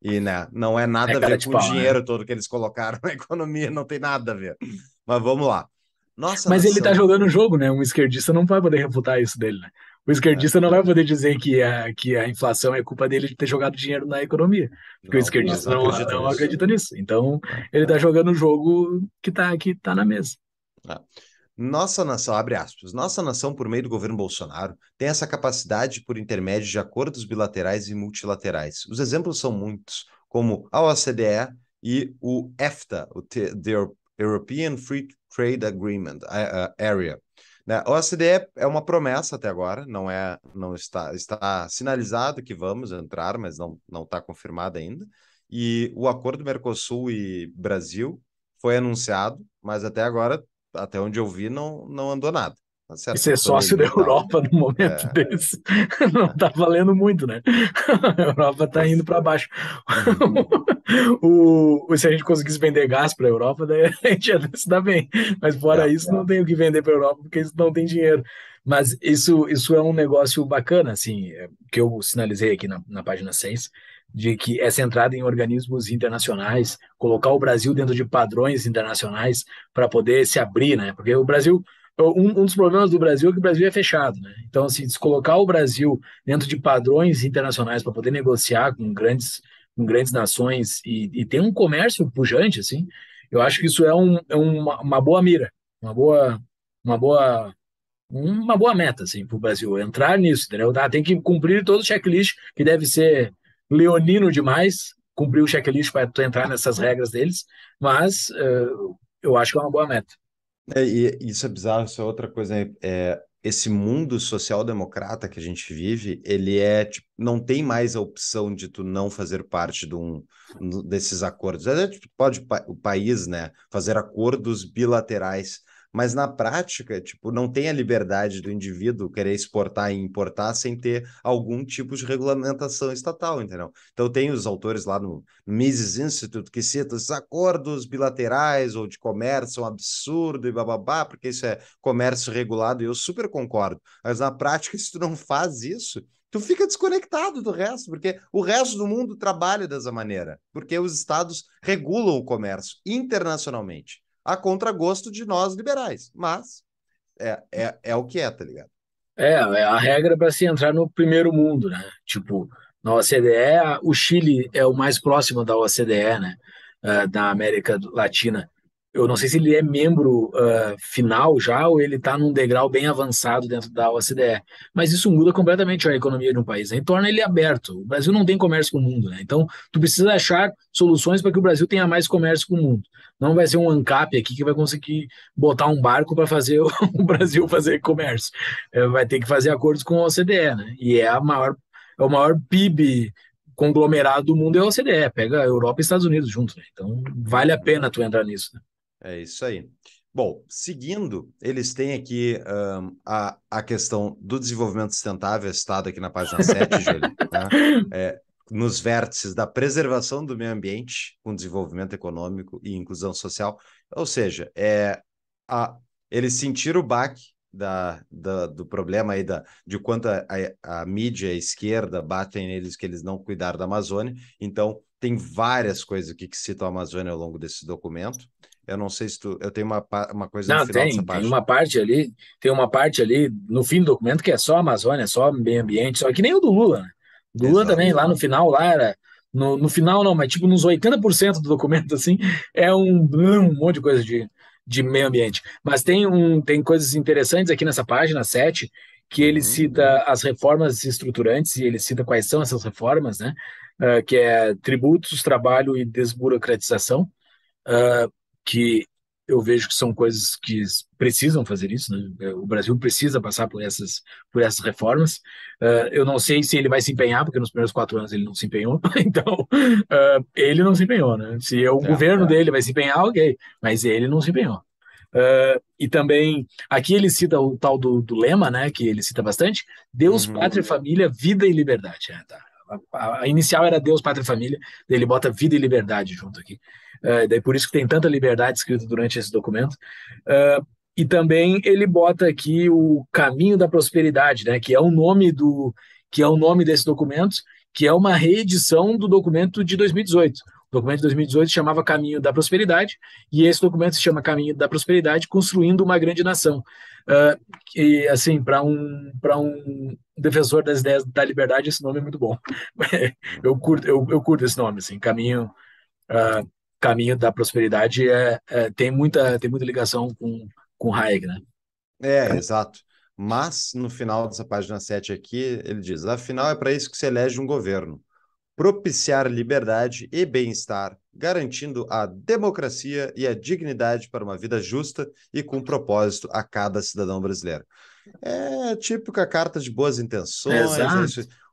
E né, não é nada é a ver com pau, o né? dinheiro né? todo que eles colocaram na [LAUGHS] economia, não tem nada a ver. Mas vamos lá. Nossa, Mas ele tá jogando o jogo, né? Um esquerdista não vai poder refutar isso dele, né? O esquerdista é. não vai poder dizer que a, que a inflação é culpa dele de ter jogado dinheiro na economia. Porque não, o esquerdista não, acredita, não, não acredita nisso. Então, é, ele tá é. jogando o jogo que tá, que tá na mesa. É. Nossa nação, abre aspas, nossa nação, por meio do governo Bolsonaro, tem essa capacidade por intermédio de acordos bilaterais e multilaterais. Os exemplos são muitos, como a OCDE e o EFTA, o The European Free Trade Agreement Area. Né, a OCDE é uma promessa até agora, não é, não está, está sinalizado que vamos entrar, mas não não está confirmado ainda. E o acordo Mercosul e Brasil foi anunciado, mas até agora até onde eu vi, não, não andou nada. Tá certo, e ser sócio da Europa no momento é. desse [LAUGHS] não está valendo muito, né? [LAUGHS] A Europa está indo para baixo. Uhum. [LAUGHS] o, se a gente conseguisse vender gás para a Europa, daí a gente ia se dar bem. Mas fora é, isso, é. não tem o que vender para a Europa porque eles não têm dinheiro. Mas isso, isso é um negócio bacana, assim, é, que eu sinalizei aqui na, na página 6, de que é centrada em organismos internacionais, colocar o Brasil dentro de padrões internacionais para poder se abrir, né? Porque o Brasil, um, um, dos problemas do Brasil é que o Brasil é fechado, né? Então, assim, descolocar o Brasil dentro de padrões internacionais para poder negociar com grandes, com grandes nações e, e, ter um comércio pujante, assim, eu acho que isso é, um, é uma, uma boa mira, uma boa, uma boa uma boa meta assim, para o Brasil entrar nisso, entendeu? Ah, tem que cumprir todo o checklist que deve ser leonino demais cumprir o checklist para tu entrar nessas regras deles, mas uh, eu acho que é uma boa meta. É, isso é bizarro, isso é outra coisa. É, esse mundo social-democrata que a gente vive, ele é tipo, não tem mais a opção de tu não fazer parte de um desses acordos. É, tipo, pode o país, né, fazer acordos bilaterais mas na prática, tipo, não tem a liberdade do indivíduo querer exportar e importar sem ter algum tipo de regulamentação estatal, entendeu? Então tem os autores lá no Mises Institute que citam esses acordos bilaterais ou de comércio, um absurdo e bababá, porque isso é comércio regulado e eu super concordo. Mas na prática, [LAUGHS] se tu não faz isso, tu fica desconectado do resto, porque o resto do mundo trabalha dessa maneira, porque os estados regulam o comércio internacionalmente a contragosto de nós liberais. Mas é, é, é o que é, tá ligado? É, é a regra para se entrar no primeiro mundo, né? Tipo, na OCDE, o Chile é o mais próximo da OCDE, né? Ah, da América Latina eu não sei se ele é membro uh, final já ou ele está num degrau bem avançado dentro da OCDE, mas isso muda completamente a economia de um país, né? e torna ele aberto. O Brasil não tem comércio com o mundo, né? então tu precisa achar soluções para que o Brasil tenha mais comércio com o mundo. Não vai ser um ANCAP aqui que vai conseguir botar um barco para fazer [LAUGHS] o, Brasil fazer comércio. É, vai ter que fazer acordos com a OCDE, né? e é, a maior, é o maior PIB conglomerado do mundo é a OCDE, pega a Europa e Estados Unidos juntos, Né? Então vale a pena tu entrar nisso. Né? É isso aí. Bom, seguindo, eles têm aqui um, a, a questão do desenvolvimento sustentável, citada aqui na página 7, Júlio, tá? [LAUGHS] é, nos vértices da preservação do meio ambiente, com desenvolvimento econômico e inclusão social. Ou seja, é, a, eles sentiram o baque da, da, do problema aí da, de quanto a, a, a mídia a esquerda batem neles que eles não cuidaram da Amazônia. Então, tem várias coisas aqui que citam a Amazônia ao longo desse documento. Eu não sei se tu. Eu tenho uma, uma coisa não, tem, tem parte. uma parte ali, tem uma parte ali no fim do documento que é só Amazônia, só meio ambiente, só que nem o do Lula, né? Do Lula também, lá no final, lá era. No, no final, não, mas tipo, nos 80% do documento, assim, é um, um monte de coisa de, de meio ambiente. Mas tem, um, tem coisas interessantes aqui nessa página 7, que ele uhum, cita uhum. as reformas estruturantes, e ele cita quais são essas reformas, né? Uh, que é tributos, trabalho e desburocratização. Uh, que eu vejo que são coisas que precisam fazer isso, né? É, o Brasil precisa passar por essas, por essas reformas. Uh, eu não sei se ele vai se empenhar, porque nos primeiros quatro anos ele não se empenhou, [LAUGHS] então uh, ele não se empenhou. Né? Se é o é, governo é. dele vai se empenhar, ok, mas ele não se empenhou. Uh, e também, aqui ele cita o tal do, do lema, né, que ele cita bastante, Deus, uhum. Pátria, Família, Vida e Liberdade. É, tá. a, a, a inicial era Deus, Pátria, Família, ele bota Vida e Liberdade junto aqui. Uh, daí por isso que tem tanta liberdade escrita durante esse documento. Uh, e também ele bota aqui o caminho da prosperidade, né, que é o nome do que é o nome desse documento, que é uma reedição do documento de 2018. O documento de 2018 chamava Caminho da Prosperidade e esse documento se chama Caminho da Prosperidade construindo uma grande nação. Uh, e assim, para um para um defensor das ideias da liberdade, esse nome é muito bom. [LAUGHS] eu curto eu, eu curto esse nome, assim, Caminho Uh, caminho da prosperidade é, é, tem muita tem muita ligação com com Hayek, né? É, exato. Mas no final dessa página 7 aqui, ele diz: "Afinal é para isso que se elege um governo, propiciar liberdade e bem-estar, garantindo a democracia e a dignidade para uma vida justa e com propósito a cada cidadão brasileiro." É típica carta de boas intenções, é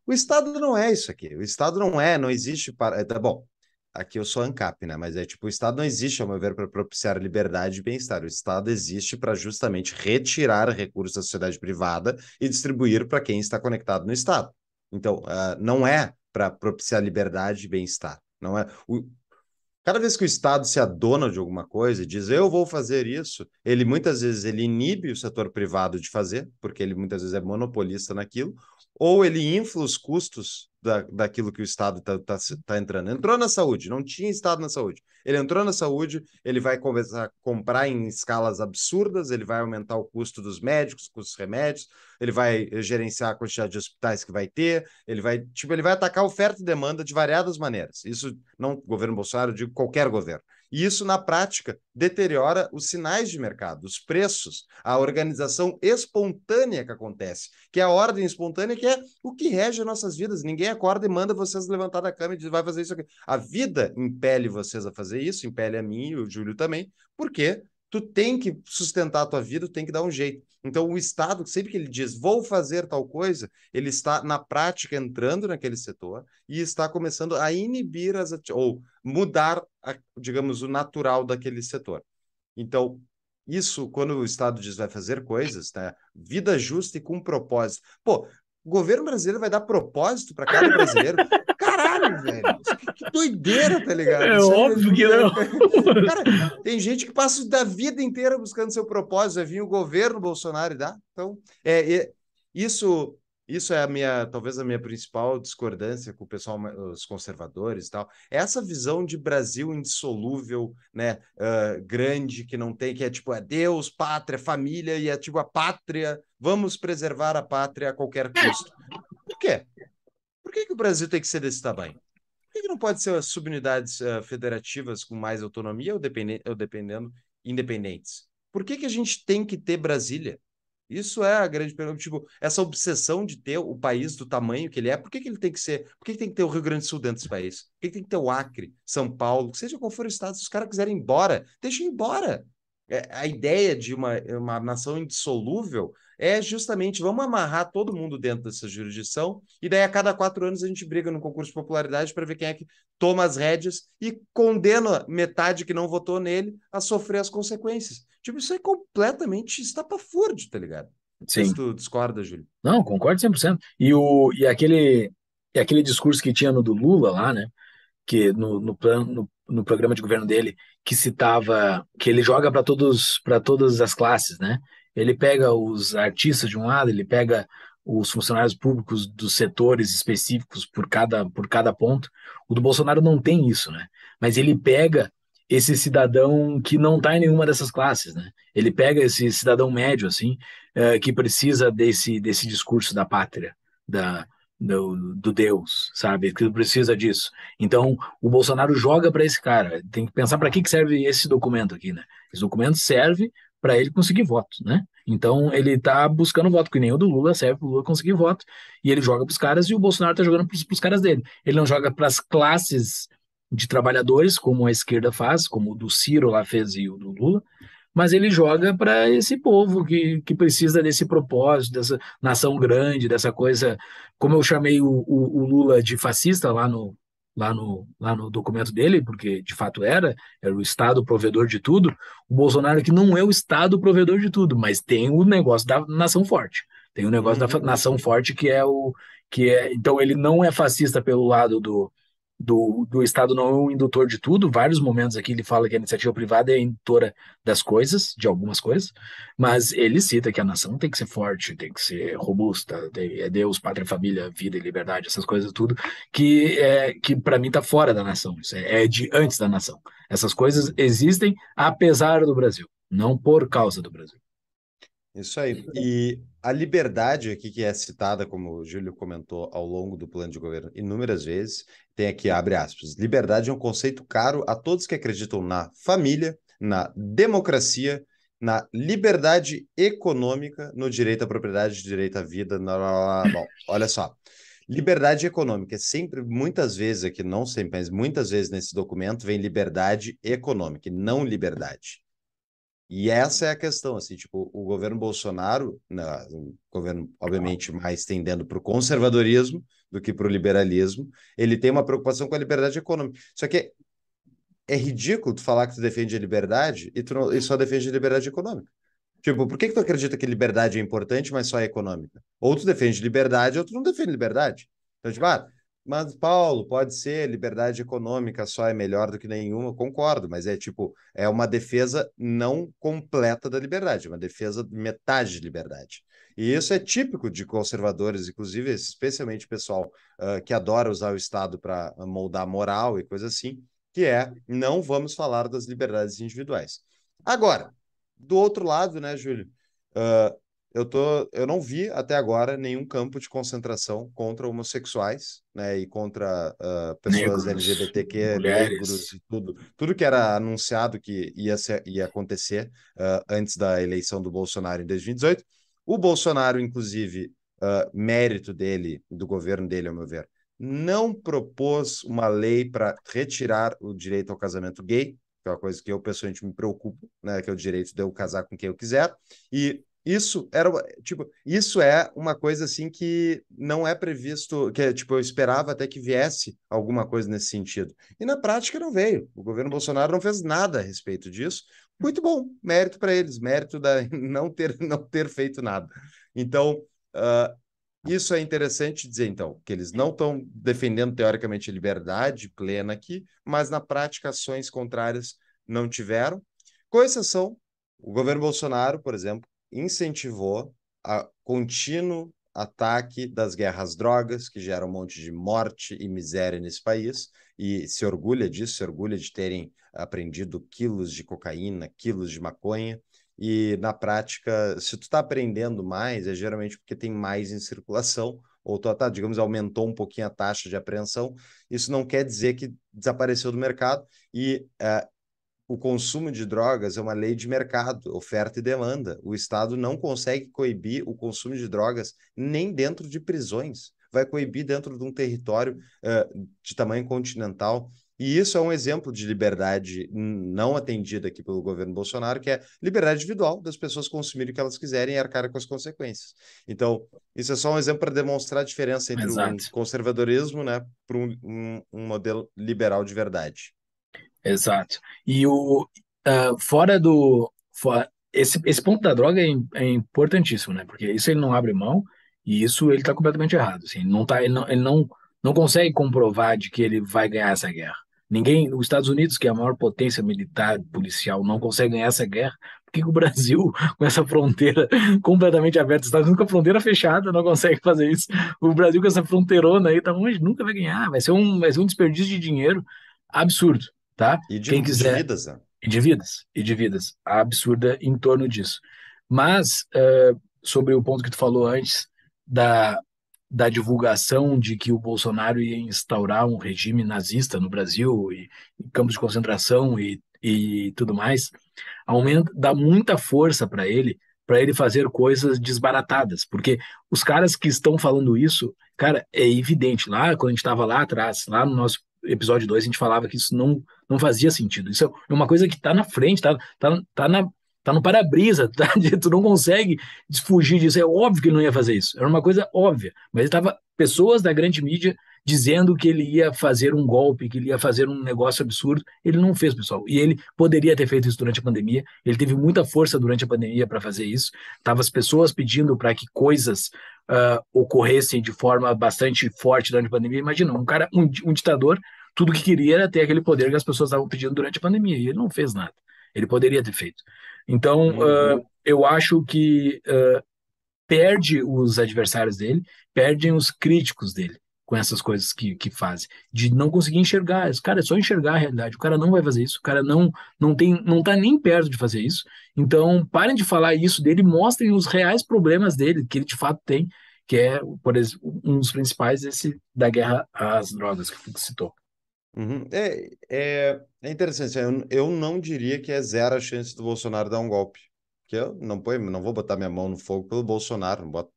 o Estado não é isso aqui. O Estado não é, não existe. Para... É, tá bom, aqui eu sou ANCAP, né? Mas é tipo, o Estado não existe, ao meu ver, para propiciar liberdade e bem-estar. O Estado existe para justamente retirar recursos da sociedade privada e distribuir para quem está conectado no Estado. Então, uh, não é para propiciar liberdade e bem-estar. Não é. O... Cada vez que o Estado se adona de alguma coisa e diz eu vou fazer isso, ele muitas vezes ele inibe o setor privado de fazer, porque ele muitas vezes é monopolista naquilo, ou ele infla os custos da, daquilo que o Estado está tá, tá entrando. Entrou na saúde, não tinha Estado na saúde. Ele entrou na saúde, ele vai começar a comprar em escalas absurdas, ele vai aumentar o custo dos médicos, custos dos remédios, ele vai gerenciar a quantidade de hospitais que vai ter, ele vai, tipo, ele vai atacar oferta e demanda de variadas maneiras. Isso não governo Bolsonaro, de qualquer governo. E isso, na prática, deteriora os sinais de mercado, os preços, a organização espontânea que acontece, que é a ordem espontânea, que é o que rege nossas vidas. Ninguém acorda e manda vocês levantar da cama e diz, vai fazer isso aqui. A vida impele vocês a fazer isso, impele a mim e o Júlio também, porque tu tem que sustentar a tua vida, tu tem que dar um jeito. Então, o Estado, sempre que ele diz vou fazer tal coisa, ele está na prática entrando naquele setor e está começando a inibir as ou mudar, a, digamos, o natural daquele setor. Então, isso, quando o Estado diz vai fazer coisas, né? Vida justa e com propósito. Pô, o governo brasileiro vai dar propósito para cada brasileiro velho. Que doideira, tá ligado? É Isso óbvio é que não. [LAUGHS] Cara, tem gente que passa da vida inteira buscando seu propósito, é vir o governo Bolsonaro e dá. Então, é, é, isso isso é a minha, talvez a minha principal discordância com o pessoal, os conservadores e tal. É essa visão de Brasil indissolúvel, né, uh, grande, que não tem, que é tipo, é Deus, pátria, família, e é tipo a pátria, vamos preservar a pátria a qualquer custo. Por quê? Por que, que o Brasil tem que ser desse tamanho? Por que, que não pode ser as subunidades uh, federativas com mais autonomia ou, dependendo, ou dependendo independentes? Por que, que a gente tem que ter Brasília? Isso é a grande pergunta. Tipo, essa obsessão de ter o país do tamanho que ele é, por que, que ele tem que ser? Por que, que tem que ter o Rio Grande do Sul dentro desse país? Por que, que tem que ter o Acre, São Paulo, seja qual for o estado, se os caras quiserem ir embora, deixa ir embora. É, a ideia de uma, uma nação indissolúvel é justamente vamos amarrar todo mundo dentro dessa jurisdição, e daí a cada quatro anos a gente briga no concurso de popularidade para ver quem é que toma as rédeas e condena metade que não votou nele a sofrer as consequências. Tipo, isso é completamente estapafúrdio, tá ligado? Sim. tu discorda, Júlio. Não, concordo 100%. E, o, e, aquele, e aquele discurso que tinha no do Lula lá, né? Que no, no, plan, no, no programa de governo dele, que citava, que ele joga para todos para todas as classes, né? Ele pega os artistas de um lado, ele pega os funcionários públicos dos setores específicos por cada, por cada ponto. O do Bolsonaro não tem isso, né? Mas ele pega esse cidadão que não está em nenhuma dessas classes, né? Ele pega esse cidadão médio, assim, eh, que precisa desse, desse discurso da pátria, da, do, do Deus, sabe? Que precisa disso. Então, o Bolsonaro joga para esse cara. Tem que pensar para que, que serve esse documento aqui, né? Esse documento serve para ele conseguir voto, né? Então ele está buscando voto, que nem o do Lula serve para o Lula conseguir voto, e ele joga para os caras e o Bolsonaro está jogando para os caras dele. Ele não joga para as classes de trabalhadores, como a esquerda faz, como o do Ciro lá fez e o do Lula, mas ele joga para esse povo que, que precisa desse propósito, dessa nação grande, dessa coisa, como eu chamei o, o, o Lula de fascista lá no, lá no, lá no documento dele, porque de fato era, era o Estado provedor de tudo. O Bolsonaro que não é o Estado provedor de tudo, mas tem o negócio da nação forte. Tem o negócio uhum. da nação forte que é o que é, então ele não é fascista pelo lado do, do, do Estado não é um indutor de tudo. Vários momentos aqui ele fala que a iniciativa privada é a indutora das coisas, de algumas coisas, mas ele cita que a nação tem que ser forte, tem que ser robusta, tem, é Deus, pátria, família, vida e liberdade, essas coisas tudo, que, é, que para mim está fora da nação, isso é, é de antes da nação. Essas coisas existem apesar do Brasil, não por causa do Brasil. Isso aí. E a liberdade aqui que é citada, como o Júlio comentou, ao longo do plano de governo inúmeras vezes, tem aqui, abre aspas, liberdade é um conceito caro a todos que acreditam na família, na democracia, na liberdade econômica, no direito à propriedade, direito à vida, blá, blá, blá. Bom, olha só. Liberdade econômica, é sempre, muitas vezes aqui, não sempre, mas muitas vezes nesse documento vem liberdade econômica, e não liberdade. E essa é a questão, assim, tipo, o governo Bolsonaro, né, um governo, obviamente, mais tendendo para o conservadorismo do que para o liberalismo, ele tem uma preocupação com a liberdade econômica. Só que é ridículo tu falar que tu defende a liberdade e tu não, e só defende a liberdade econômica. Tipo, por que, que tu acredita que liberdade é importante, mas só é econômica? Ou tu defende liberdade, ou tu não defende liberdade. Então, tipo, ah, mas, Paulo, pode ser, liberdade econômica só é melhor do que nenhuma, concordo, mas é tipo, é uma defesa não completa da liberdade, é uma defesa de metade de liberdade. E isso é típico de conservadores, inclusive, especialmente pessoal uh, que adora usar o Estado para moldar moral e coisa assim, que é não vamos falar das liberdades individuais. Agora, do outro lado, né, Júlio? Uh, eu, tô, eu não vi até agora nenhum campo de concentração contra homossexuais, né? E contra uh, pessoas negros, LGBTQ, mulheres. negros e tudo. Tudo que era anunciado que ia, ser, ia acontecer uh, antes da eleição do Bolsonaro em 2018. O Bolsonaro, inclusive, uh, mérito dele, do governo dele, ao meu ver, não propôs uma lei para retirar o direito ao casamento gay, que é uma coisa que eu pessoalmente me preocupo, né? Que é o direito de eu casar com quem eu quiser. E isso era tipo, isso é uma coisa assim que não é previsto, que é, tipo, eu esperava até que viesse alguma coisa nesse sentido. E na prática não veio. O governo Bolsonaro não fez nada a respeito disso. Muito bom, mérito para eles, mérito da [LAUGHS] não ter não ter feito nada. Então, uh, isso é interessante dizer, então, que eles não estão defendendo teoricamente liberdade plena aqui, mas na prática ações contrárias não tiveram, com exceção o governo Bolsonaro, por exemplo, incentivou a contínuo ataque das guerras drogas, que gera um monte de morte e miséria nesse país, e se orgulha disso, se orgulha de terem aprendido quilos de cocaína, quilos de maconha, e na prática, se tu está aprendendo mais, é geralmente porque tem mais em circulação, ou tu, tá, digamos, aumentou um pouquinho a taxa de apreensão, isso não quer dizer que desapareceu do mercado, e uh, o consumo de drogas é uma lei de mercado, oferta e demanda. O Estado não consegue coibir o consumo de drogas nem dentro de prisões. Vai coibir dentro de um território uh, de tamanho continental. E isso é um exemplo de liberdade não atendida aqui pelo governo Bolsonaro, que é liberdade individual das pessoas consumirem o que elas quiserem e arcar com as consequências. Então, isso é só um exemplo para demonstrar a diferença entre o um conservadorismo né, para um, um, um modelo liberal de verdade. Exato. E o ah, fora do esse, esse ponto da droga é, é importantíssimo, né? Porque isso ele não abre mão e isso ele está completamente errado. Assim, ele não tá, ele não, ele não, não consegue comprovar de que ele vai ganhar essa guerra. Ninguém, os Estados Unidos, que é a maior potência militar, policial, não consegue ganhar essa guerra. Por que o Brasil, [LAUGHS] com essa fronteira completamente aberta, os Estados Unidos com a fronteira fechada, não consegue fazer isso? O Brasil com essa fronteirona aí, tá longe, nunca vai ganhar. Vai ser um, vai ser um desperdício de dinheiro absurdo tá? E de, Quem quiser, de vidas, né? E de vidas, e de vidas. A absurda em torno disso. Mas, uh, sobre o ponto que tu falou antes, da, da divulgação de que o Bolsonaro ia instaurar um regime nazista no Brasil, e, e campos de concentração e, e tudo mais, aumenta, dá muita força para ele, para ele fazer coisas desbaratadas, porque os caras que estão falando isso, cara, é evidente lá, quando a gente estava lá atrás, lá no nosso episódio 2 a gente falava que isso não, não fazia sentido. Isso é uma coisa que está na frente, está tá, tá na, tá no para-brisa, tá? [LAUGHS] tu não consegue fugir disso. É óbvio que ele não ia fazer isso. Era uma coisa óbvia. Mas estava pessoas da grande mídia dizendo que ele ia fazer um golpe, que ele ia fazer um negócio absurdo. Ele não fez, pessoal. E ele poderia ter feito isso durante a pandemia. Ele teve muita força durante a pandemia para fazer isso. Tava as pessoas pedindo para que coisas uh, ah, ocorressem de forma bastante forte durante a pandemia. Imagina, um cara, um, um ditador, tudo que queria era ter aquele poder que as pessoas estavam pedindo durante a pandemia, e ele não fez nada. Ele poderia ter feito. Então, uh, eu acho que uh, perde os adversários dele, perdem os críticos dele com essas coisas que, que fazem, de não conseguir enxergar. esse Cara, é só enxergar a realidade. O cara não vai fazer isso, o cara não não tem não tá nem perto de fazer isso. Então, parem de falar isso dele, mostrem os reais problemas dele, que ele de fato tem, que é, por exemplo, um dos principais esse da guerra às drogas que você citou. Uhum. É, é, é, interessante, eu, eu não diria que é zero a chance do Bolsonaro dar um golpe. Porque eu não, não vou botar minha mão no fogo pelo Bolsonaro, não boto,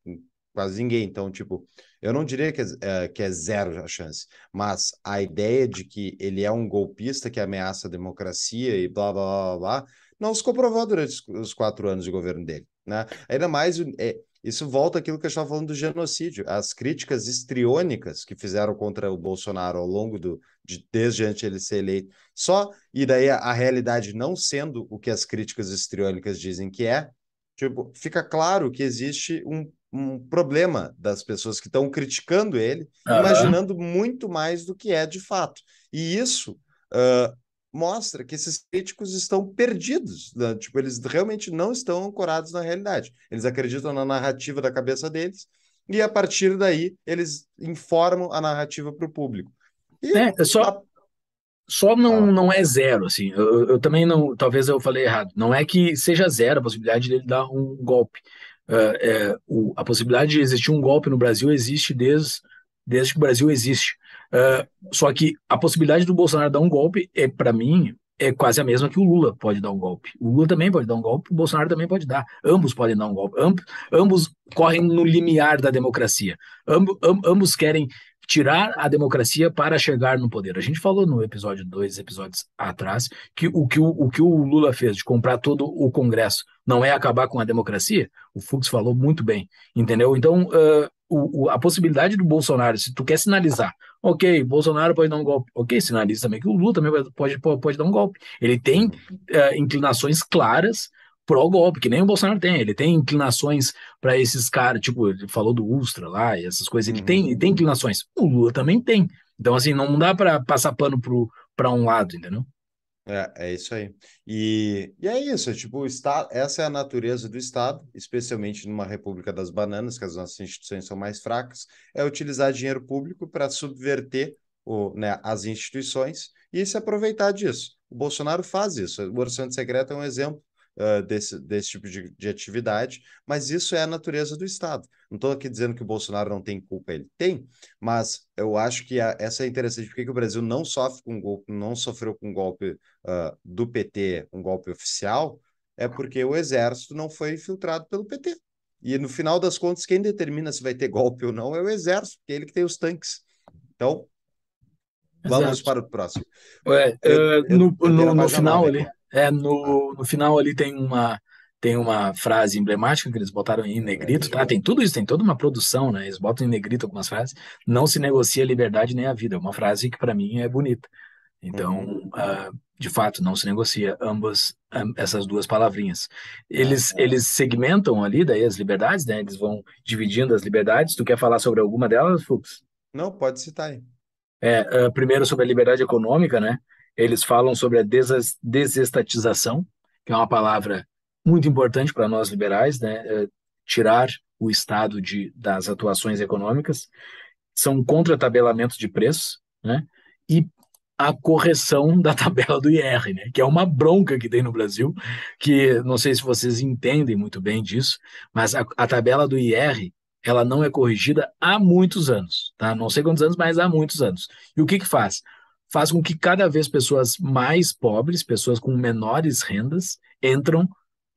quase ninguém. Então, tipo, eu não diria que é, é, que é zero a chance, mas a ideia de que ele é um golpista que ameaça a democracia e blá blá blá blá, blá não se comprovou durante os quatro anos de governo dele, né? Ainda mais é, isso volta àquilo que eu estava falando do genocídio, as críticas histriônicas que fizeram contra o Bolsonaro ao longo do de, desde antes de ele ser eleito. Só e daí a, a realidade não sendo o que as críticas histriônicas dizem que é, tipo, fica claro que existe um um problema das pessoas que estão criticando ele, uhum. imaginando muito mais do que é de fato. E isso uh, mostra que esses críticos estão perdidos, né? tipo, eles realmente não estão ancorados na realidade. Eles acreditam na narrativa da cabeça deles e a partir daí eles informam a narrativa para o público. E é, é só a... só não, não é zero assim. Eu, eu também não, talvez eu falei errado. Não é que seja zero a possibilidade dele dar um golpe é, é, o, a possibilidade de existir um golpe no Brasil existe desde, desde que o Brasil existe. É, só que a possibilidade do Bolsonaro dar um golpe é, para mim, é quase a mesma que o Lula pode dar um golpe. O Lula também pode dar um golpe, o Bolsonaro também pode dar. Ambos podem dar um golpe. Am ambos correm no limiar da democracia. Am ambos querem tirar a democracia para chegar no poder. A gente falou no episódio dois episódios atrás, que o que o, o que o Lula fez de comprar todo o Congresso não é acabar com a democracia. O Fux falou muito bem, entendeu? Então, uh, o, o, a possibilidade do Bolsonaro, se tu quer sinalizar, ok, Bolsonaro pode dar um golpe, ok, sinaliza também que o Lula também pode, pode, pode dar um golpe. Ele tem uh, inclinações claras pró-golpe, que nem o Bolsonaro tem. Ele tem inclinações para esses caras, tipo, ele falou do Ustra lá e essas coisas. Ele uhum. tem, ele uhum. tem inclinações. O Lula também tem. Então, assim, não dá para passar pano para um lado, entendeu? É, é isso aí. E, e é isso, é tipo, o Estado, essa é a natureza do Estado, especialmente numa república das bananas, que as nossas instituições são mais fracas, é utilizar dinheiro público para subverter o, né, as instituições e se aproveitar disso. O Bolsonaro faz isso. O orçamento secreto é um exemplo uh, desse, desse tipo de, de atividade, mas isso é a natureza do Estado. Não estou aqui dizendo que o Bolsonaro não tem culpa, ele tem, mas eu acho que a, essa é interessante, porque o Brasil não sofre com golpe, não sofreu com golpe uh, do PT, um golpe oficial, é porque o exército não foi infiltrado pelo PT. E no final das contas, quem determina se vai ter golpe ou não é o exército, porque é ele que tem os tanques. Então, vamos Exato. para o próximo. Ué, eu, uh, eu, no, eu no, no final ali. É, no, no final ali tem uma, tem uma frase emblemática que eles botaram em negrito, tá? Tem tudo isso, tem toda uma produção, né? Eles botam em negrito algumas frases. Não se negocia a liberdade nem a vida. É uma frase que para mim é bonita. Então, uhum. uh, de fato, não se negocia ambas um, essas duas palavrinhas. Eles uhum. eles segmentam ali daí as liberdades, né? Eles vão dividindo as liberdades. Tu quer falar sobre alguma delas, Fux? Não, pode citar aí. É, uh, primeiro sobre a liberdade econômica, né? Eles falam sobre a desestatização, que é uma palavra muito importante para nós liberais, né? É tirar o Estado de, das atuações econômicas, são contra tabelamento de preços, né? E a correção [LAUGHS] da tabela do IR, né? que é uma bronca que tem no Brasil, que não sei se vocês entendem muito bem disso, mas a, a tabela do IR ela não é corrigida há muitos anos, tá? Não sei quantos anos, mas há muitos anos. E o que que faz? faz com que cada vez pessoas mais pobres, pessoas com menores rendas, entram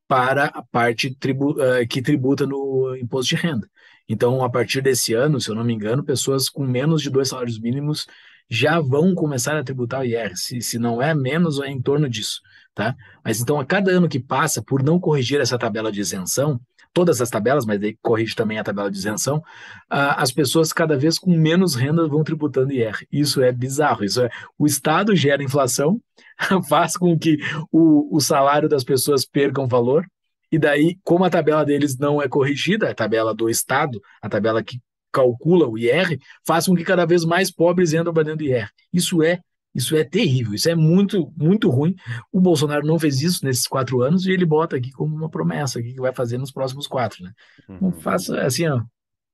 para a parte tribu eh, que tributa no imposto de renda. Então, a partir desse ano, se eu não me engano, pessoas com menos de dois salários mínimos já vão começar a tributar o IR. Se, se não é menos, é em torno disso. Tá? Mas então, a cada ano que passa, por não corrigir essa tabela de isenção, todas as tabelas, mas daí corrige também a tabela de isenção, ah, as pessoas cada vez com menos renda vão tributando IR. Isso é bizarro. Isso é, o Estado gera inflação, [LAUGHS] faz com que o, o salário das pessoas percam valor, e daí, como a tabela deles não é corrigida, a tabela do Estado, a tabela que calcula o IR, faz com que cada vez mais pobres entram para dentro do IR. Isso é isso é terrível, isso é muito, muito ruim. O Bolsonaro não fez isso nesses quatro anos e ele bota aqui como uma promessa que vai fazer nos próximos quatro, né? Uhum. Não faça assim, ó.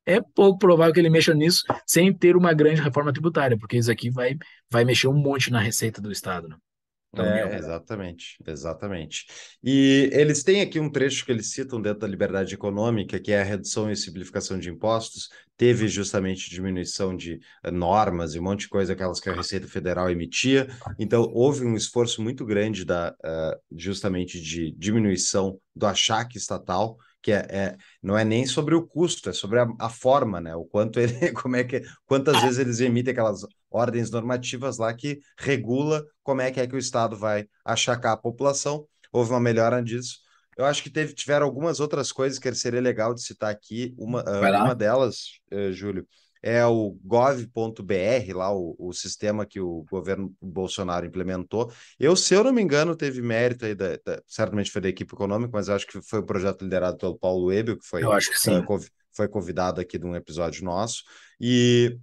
É pouco provável que ele mexa nisso sem ter uma grande reforma tributária, porque isso aqui vai, vai mexer um monte na receita do Estado, né? é, Exatamente, exatamente. E eles têm aqui um trecho que eles citam dentro da liberdade econômica, que é a redução e simplificação de impostos. Teve justamente diminuição de eh, normas e um monte de coisa, aquelas que a Receita Federal emitia. Então, houve um esforço muito grande da, uh, justamente de diminuição do achaque estatal que é, é, não é nem sobre o custo, é sobre a, a, forma, né? O quanto ele, [LAUGHS] como é que, quantas vezes eles emitem aquelas ordens normativas lá que regula como é que é que o Estado vai achacar a população. Houve uma melhora disso. Eu acho que teve, tiveram algumas outras coisas que seria legal de citar aqui. Uma, uma delas, uh, Júlio, é o gov.br, lá o, o, sistema que o governo Bolsonaro implementou. Eu, se eu não me engano, teve mérito aí, da, da, certamente foi da equipe econômica, mas acho que foi um projeto liderado pelo Paulo Ebel, que foi, que foi convidado aqui de um episódio nosso. E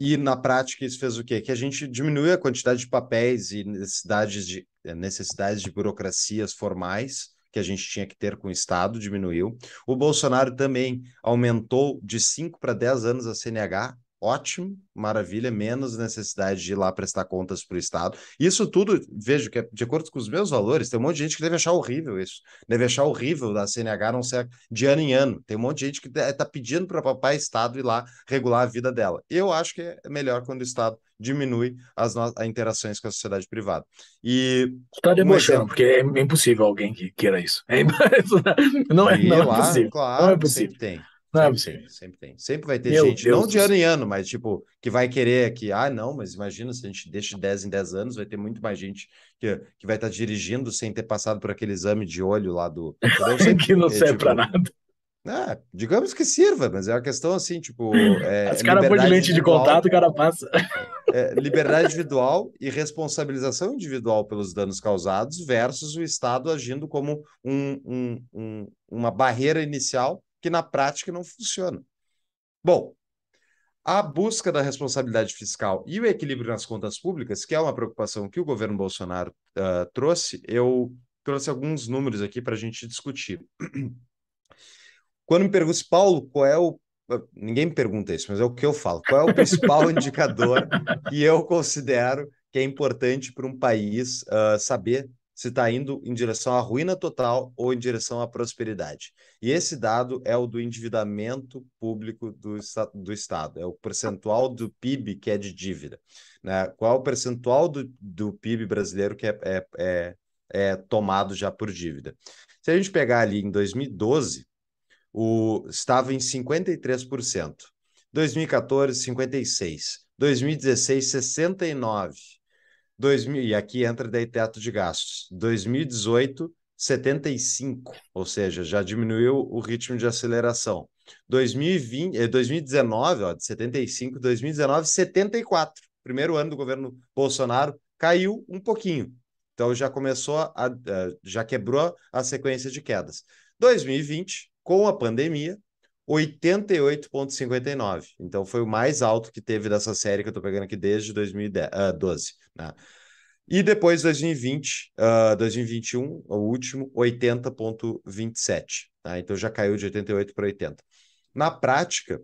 e na prática isso fez o quê? Que a gente diminuiu a quantidade de papéis e necessidades de, necessidades de burocracias formais que a gente tinha que ter com o Estado diminuiu. O Bolsonaro também aumentou de 5 para 10 anos a CNH, ótimo, maravilha, menos necessidade de ir lá prestar contas para o Estado. Isso tudo, vejo que é de acordo com os meus valores, tem um monte de gente que deve achar horrível isso, deve achar horrível da CNH não ser de ano em ano. Tem um monte de gente que está pedindo para papai Estado ir lá regular a vida dela. Eu acho que é melhor quando o Estado diminui as, as interações com a sociedade privada. E está demonstrando, porque é impossível alguém que queira isso. É... [LAUGHS] não, é, não, é lá, é possível. Claro, não é possível. Sempre tem. Não é possível. Sempre, sempre tem. Sempre vai ter Meu gente, Deus não de ano em ano, mas tipo, que vai querer que, ah, não, mas imagina, se a gente deixa de 10 em 10 anos, vai ter muito mais gente que, que vai estar tá dirigindo sem ter passado por aquele exame de olho lá do. [LAUGHS] Sempre, que não é, serve tipo, para nada. Ah, digamos que sirva, mas é uma questão assim, tipo. [LAUGHS] É, Os caras põem de lente de contato, o cara passa é, liberdade individual e responsabilização individual pelos danos causados versus o Estado agindo como um, um, um, uma barreira inicial que na prática não funciona. Bom, a busca da responsabilidade fiscal e o equilíbrio nas contas públicas, que é uma preocupação que o governo Bolsonaro uh, trouxe, eu trouxe alguns números aqui para a gente discutir. Quando me pergunta, Paulo, qual é o ninguém me pergunta isso, mas é o que eu falo. Qual é o principal [LAUGHS] indicador que eu considero que é importante para um país uh, saber se está indo em direção à ruína total ou em direção à prosperidade? E esse dado é o do endividamento público do, do Estado, é o percentual do PIB que é de dívida. Né? Qual é o percentual do, do PIB brasileiro que é, é, é, é tomado já por dívida? Se a gente pegar ali em 2012, o, estava em 53%. 2014, 56%. 2016, 69%. 2000, e aqui entra daí teto de gastos. 2018, 75, ou seja, já diminuiu o ritmo de aceleração. 2020, 2019, eh, ó, de 75, 2019, 74. Primeiro ano do governo Bolsonaro, caiu um pouquinho. Então já começou, a, a já quebrou a sequência de quedas. 2020, com a pandemia, 88,59. Então foi o mais alto que teve dessa série que eu estou pegando aqui desde 2012. Ah, né? E depois 2020, uh, 2021, o último, 80,27. Tá? Então já caiu de 88 para 80. Na prática,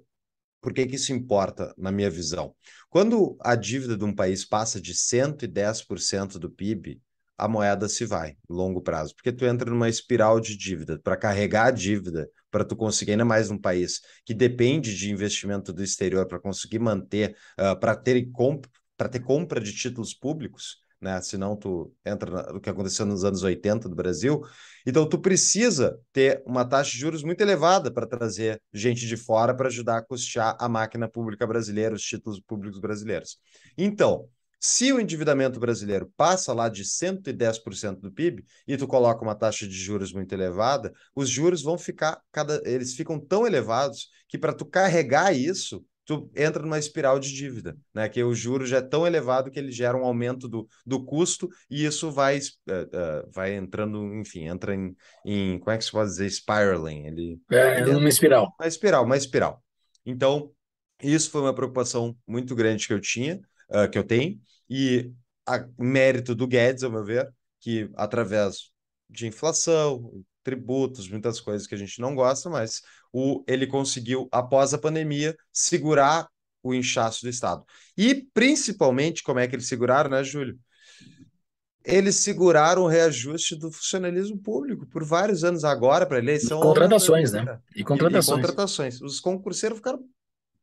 por que, que isso importa, na minha visão? Quando a dívida de um país passa de 110% do PIB, a moeda se vai, longo prazo, porque tu entra numa espiral de dívida, para carregar a dívida, para tu conseguir ainda mais um país que depende de investimento do exterior para conseguir manter, uh, ah, para ter comp para ter compra de títulos públicos, né? Senão tu entra no que aconteceu nos anos 80 do Brasil. Então tu precisa ter uma taxa de juros muito elevada para trazer gente de fora para ajudar a custear a máquina pública brasileira, os títulos públicos brasileiros. Então, se o endividamento brasileiro passa lá de 110% do PIB e tu coloca uma taxa de juros muito elevada, os juros vão ficar cada eles ficam tão elevados que para tu carregar isso, tu entra numa espiral de dívida, né? Que o juro já é tão elevado que ele gera um aumento do, do custo e isso vai uh, uh, vai entrando, enfim, entra em, em, como é que se pode dizer, spiraling, ele é, ele é uma espiral. Uma espiral, uma espiral. Então, isso foi uma preocupação muito grande que eu tinha uh, que eu tenho, e a mérito do Guedes, ao meu ver, que através de inflação, tributos, muitas coisas que a gente não gosta, mas o, ele conseguiu, após a pandemia, segurar o inchaço do Estado. E, principalmente, como é que eles seguraram, né, Júlio? Eles seguraram o reajuste do funcionalismo público por vários anos agora para eleição. É né? E contratações, né? E contratações. E, e contratações. Os concurseiros ficaram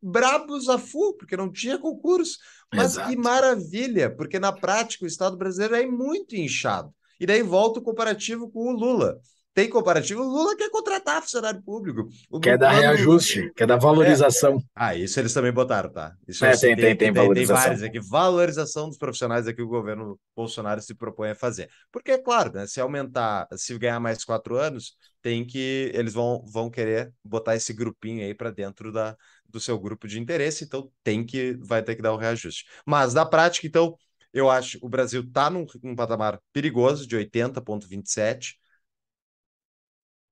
brabos a full, porque não tinha concurso. Mas Exato. que maravilha, porque na prática o Estado brasileiro é muito inchado. E daí volta o comparativo com o Lula. Tem comparativo, o Lula quer contratar funcionário público. O quer dar reajuste, quer dar valorização. É. Ah, isso eles também botaram, tá? Isso é, tem, tem, tem, tem, valorização. Tem vários aqui. Valorização dos profissionais aqui é que o governo Bolsonaro se propõe a fazer. Porque, é claro, né, se aumentar, se ganhar mais quatro anos, tem que eles vão, vão querer botar esse grupinho aí para dentro da, do seu grupo de interesse, então tem que vai ter que dar o um reajuste. Mas na prática, então, eu acho que o Brasil está num, num, patamar perigoso de 80,27.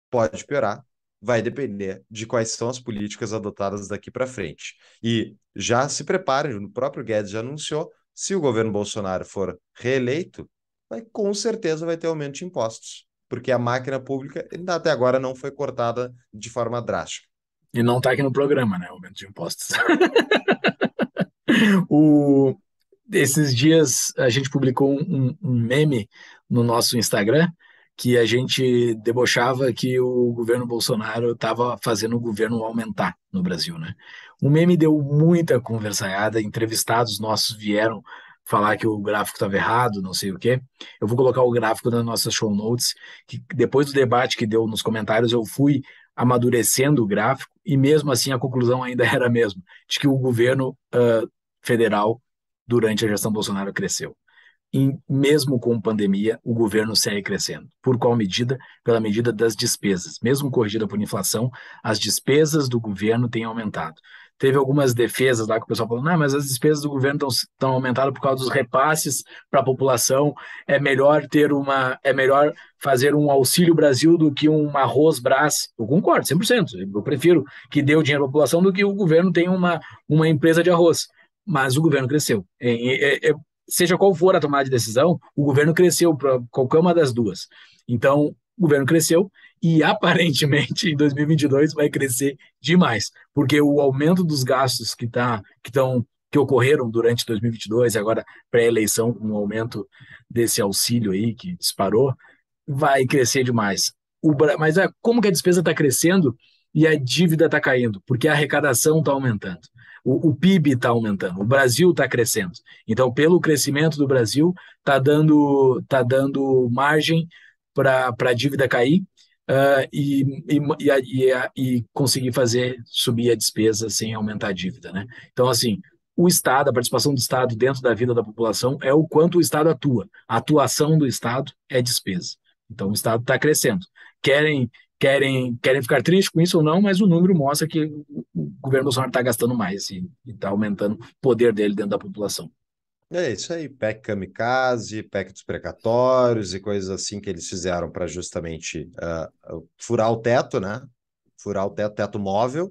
Pode piorar, vai depender de quais são as políticas adotadas daqui para frente. E já se preparem o próprio Guedes já anunciou, se o governo Bolsonaro for reeleito, vai, com certeza vai ter aumento de impostos porque a máquina pública ainda até agora não foi cortada de forma drástica. E não está aqui no programa, né? Aumento de impostos. [LAUGHS] o... Esses dias a gente publicou um, um meme no nosso Instagram que a gente debochava que o governo Bolsonaro estava fazendo o governo aumentar no Brasil, né? O meme deu muita conversaiada, entrevistados nossos vieram falar que o gráfico estava errado, não sei o quê. Eu vou colocar o gráfico nas nossas show notes, que depois do debate que deu nos comentários, eu fui amadurecendo o gráfico e mesmo assim a conclusão ainda [LAUGHS] era a mesma, de que o governo uh, federal durante a gestão Bolsonaro cresceu. E mesmo com pandemia, o governo segue crescendo. Por qual medida? Pela medida das despesas. Mesmo corrigida por inflação, as despesas do governo têm aumentado teve algumas defesas lá que o pessoal falou, não, mas as despesas do governo estão aumentadas por causa dos repasses para a população, é melhor ter uma, é melhor fazer um Auxílio Brasil do que um arroz Brás. Eu concordo, 100%. Eu prefiro que dê o dinheiro à população do que o governo tenha uma, uma empresa de arroz. Mas o governo cresceu. É, é, é, seja qual for a tomada de decisão, o governo cresceu para qualquer uma das duas. Então, o governo cresceu e [LAUGHS] aparentemente em 2022 vai crescer demais, porque o aumento dos gastos que tá, que estão que ocorreram durante 2022 agora pré-eleição com um o aumento desse auxílio aí que disparou vai crescer demais. O, mas a, ah, como que a despesa está crescendo e a dívida está caindo? Porque a arrecadação está aumentando. O, o PIB está aumentando, o Brasil está crescendo. Então, pelo crescimento do Brasil, está dando, tá dando margem para a dívida cair uh, e, e, e, e, conseguir fazer subir a despesa sem aumentar a dívida. Né? Então, assim, o Estado, a participação do Estado dentro da vida da população é o quanto o Estado atua. A atuação do Estado é despesa. Então, o Estado está crescendo. Querem querem, querem ficar tristes com isso ou não, mas o número mostra que o governo Bolsonaro está gastando mais e está aumentando o poder dele dentro da população. É isso aí, PEC kamikaze, PEC dos precatórios e coisas assim que eles fizeram para justamente uh, furar o teto, né? Furar o teto, teto móvel.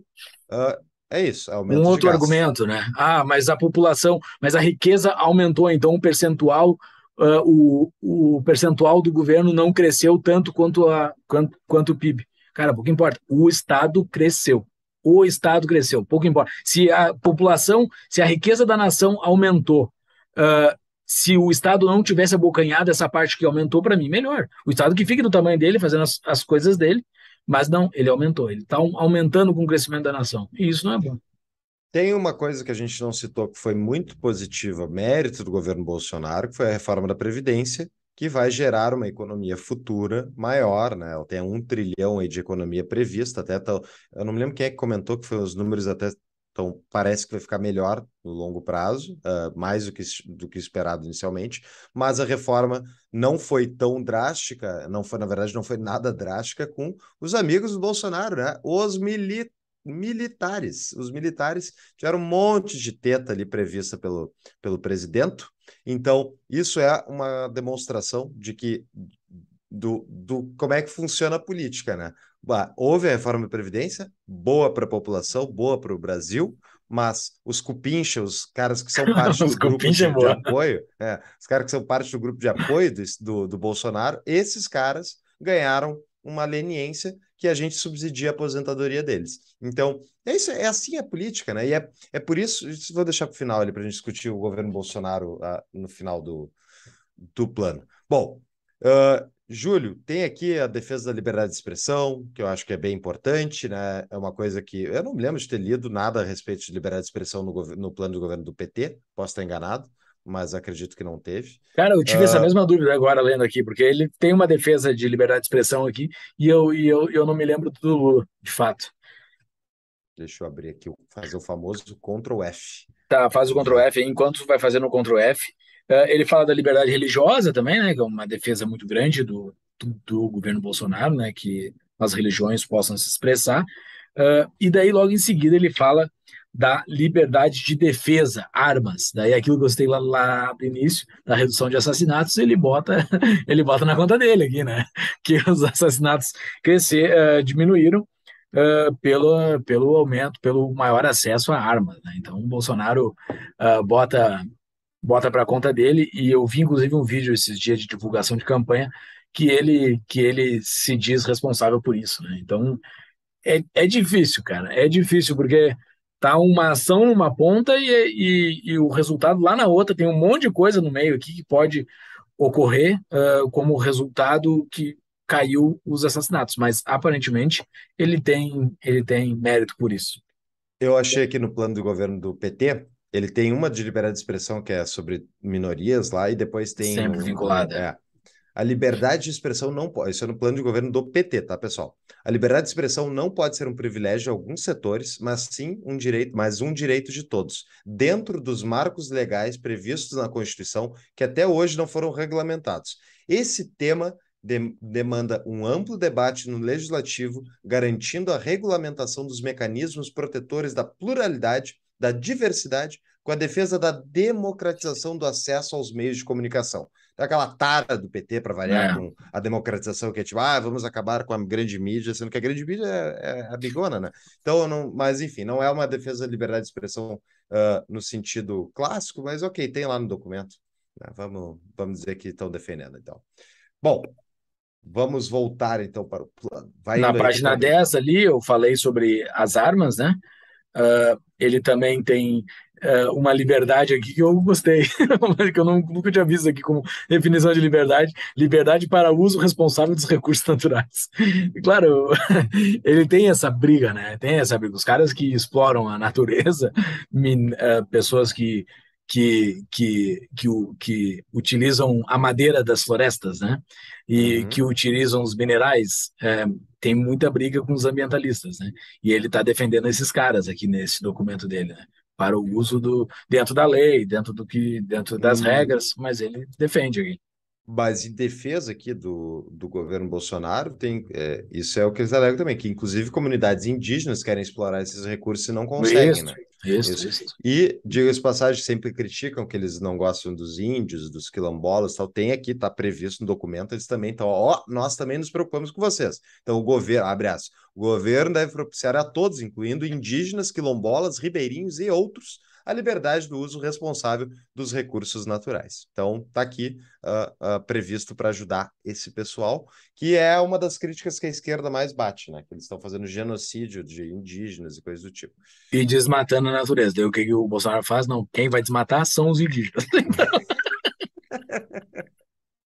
Uh, é isso. É um outro argumento, né? Ah, mas a população, mas a riqueza aumentou, então o percentual, uh, o, o percentual do governo não cresceu tanto quanto, a, quanto, quanto o PIB. Cara, pouco importa. O Estado cresceu o Estado cresceu, pouco importa. Se a população, se a riqueza da nação aumentou Uh, se o Estado não tivesse abocanhado essa parte que aumentou, para mim, melhor. O Estado que fique do tamanho dele, fazendo as, as coisas dele, mas não, ele aumentou. Ele está aumentando com o crescimento da nação. E isso não é bom. Tem uma coisa que a gente não citou que foi muito positiva, mérito do governo Bolsonaro, que foi a reforma da Previdência, que vai gerar uma economia futura maior, né? Ela tem um trilhão aí de economia prevista, até tal. Eu não me lembro quem é que comentou que foi os números até então, parece que vai ficar melhor no longo prazo, uh, mais do que, do que esperado inicialmente, mas a reforma não foi tão drástica, não foi, na verdade, não foi nada drástica com os amigos do Bolsonaro, né? Os militares militares. Os militares tiveram um monte de teta ali prevista pelo, pelo presidente. Então, isso é uma demonstração de que do, do como é que funciona a política, né? houve a reforma da Previdência, boa para a população, boa para o Brasil, mas os cupincha, os caras que são [LAUGHS] parte do grupo de, é de apoio, é, os caras que são parte do grupo de apoio do, do, do Bolsonaro, esses caras ganharam uma leniência que a gente subsidia a aposentadoria deles. Então, é, isso, é assim a política, né? E é, é por isso, isso vou deixar para o final ali para a gente discutir o governo Bolsonaro ah, no final do, do plano. Bom, uh, Júlio, tem aqui a defesa da liberdade de expressão, que eu acho que é bem importante, né? É uma coisa que eu não me lembro de ter lido nada a respeito de liberdade de expressão no, no plano do governo do PT, posso estar enganado, mas acredito que não teve. Cara, eu tive uh... essa ah, mesma dúvida agora lendo aqui, porque ele tem uma defesa de liberdade de expressão aqui e eu, e eu, eu não me lembro do Lula, de fato. Deixa eu abrir aqui, fazer o famoso Ctrl F. Tá, faz o Ctrl F. Enquanto vai fazendo o Ctrl F, é, ele fala da liberdade religiosa também, né, que é uma defesa muito grande do, do, do governo Bolsonaro, né, que as religiões possam se expressar. Uh, e daí, logo em seguida, ele fala da liberdade de defesa, armas. Daí aquilo que eu gostei lá, lá no início, da redução de assassinatos, ele bota, [LAUGHS] ele bota na conta dele aqui, né? Que os assassinatos crescer, uh, diminuíram uh, pelo, pelo aumento, pelo maior acesso a armas. Né? Então o Bolsonaro bota bota para conta dele e eu vi inclusive um vídeo esses dias de divulgação de campanha que ele que ele se diz responsável por isso, né? Então é, é difícil, cara, é difícil porque tá uma ação numa ponta e, e, e o resultado lá na outra tem um monte de coisa no meio aqui que pode ocorrer uh, como resultado que caiu os assassinatos, mas aparentemente ele tem ele tem mérito por isso. Eu achei aqui no plano do governo do PT ele tem uma de liberdade de expressão que é sobre minorias lá, e depois tem. Sempre um, vinculada. É, a liberdade de expressão não pode. Isso é no plano de governo do PT, tá, pessoal? A liberdade de expressão não pode ser um privilégio de alguns setores, mas sim um direito, mas um direito de todos, dentro dos marcos legais previstos na Constituição, que até hoje não foram regulamentados. Esse tema de, demanda um amplo debate no legislativo, garantindo a regulamentação dos mecanismos protetores da pluralidade da diversidade com a defesa da democratização do acesso aos meios de comunicação. Então, aquela tara do PT para variar é. com a democratização que é tipo, ah, vamos acabar com a grande mídia, sendo que a grande mídia é, é a bigona, né? Então, não, mas enfim, não é uma defesa da liberdade de expressão uh, no sentido clássico, mas ok, tem lá no documento. Né? Vamos, vamos dizer que estão defendendo, então. Bom, vamos voltar então para o plano. Vai Na página aí, então. 10 ali eu falei sobre as armas, né? Uh, ele também tem uh, uma liberdade aqui que eu gostei, [LAUGHS] que eu não, nunca tinha visto aqui como definição de liberdade, liberdade para uso responsável dos recursos naturais. E, claro, [LAUGHS] ele tem essa briga, né? Tem essa briga. Os caras que exploram a natureza, [LAUGHS] min, uh, pessoas que que, que, que, que utilizam a madeira das florestas, né? E uhum. que utilizam os minerais. É, tem muita briga com os ambientalistas, né? E ele está defendendo esses caras aqui nesse documento dele, né? Para o uso do dentro da lei, dentro do que dentro das uhum. regras, mas ele defende aqui. Mas em defesa aqui do, do governo Bolsonaro, tem, é, isso é o que eles alegam também, que inclusive comunidades indígenas querem explorar esses recursos e não conseguem, né? isso, né? Isso, isso. isso. E, diga-se passagem, sempre criticam que eles não gostam dos índios, dos quilombolas tal. Tem aqui, está previsto no documento, eles também estão, ó, nós também nos preocupamos com vocês. Então, o governo, abre o governo deve propiciar a todos, incluindo indígenas, quilombolas, ribeirinhos e outros, a liberdade do uso responsável dos recursos naturais. Então, está aqui uh, uh, previsto para ajudar esse pessoal, que é uma das críticas que a esquerda mais bate, né? Que eles estão fazendo genocídio de indígenas e coisas do tipo. E desmatando a natureza. Daí o que, que o Bolsonaro faz? Não, quem vai desmatar são os indígenas. [LAUGHS]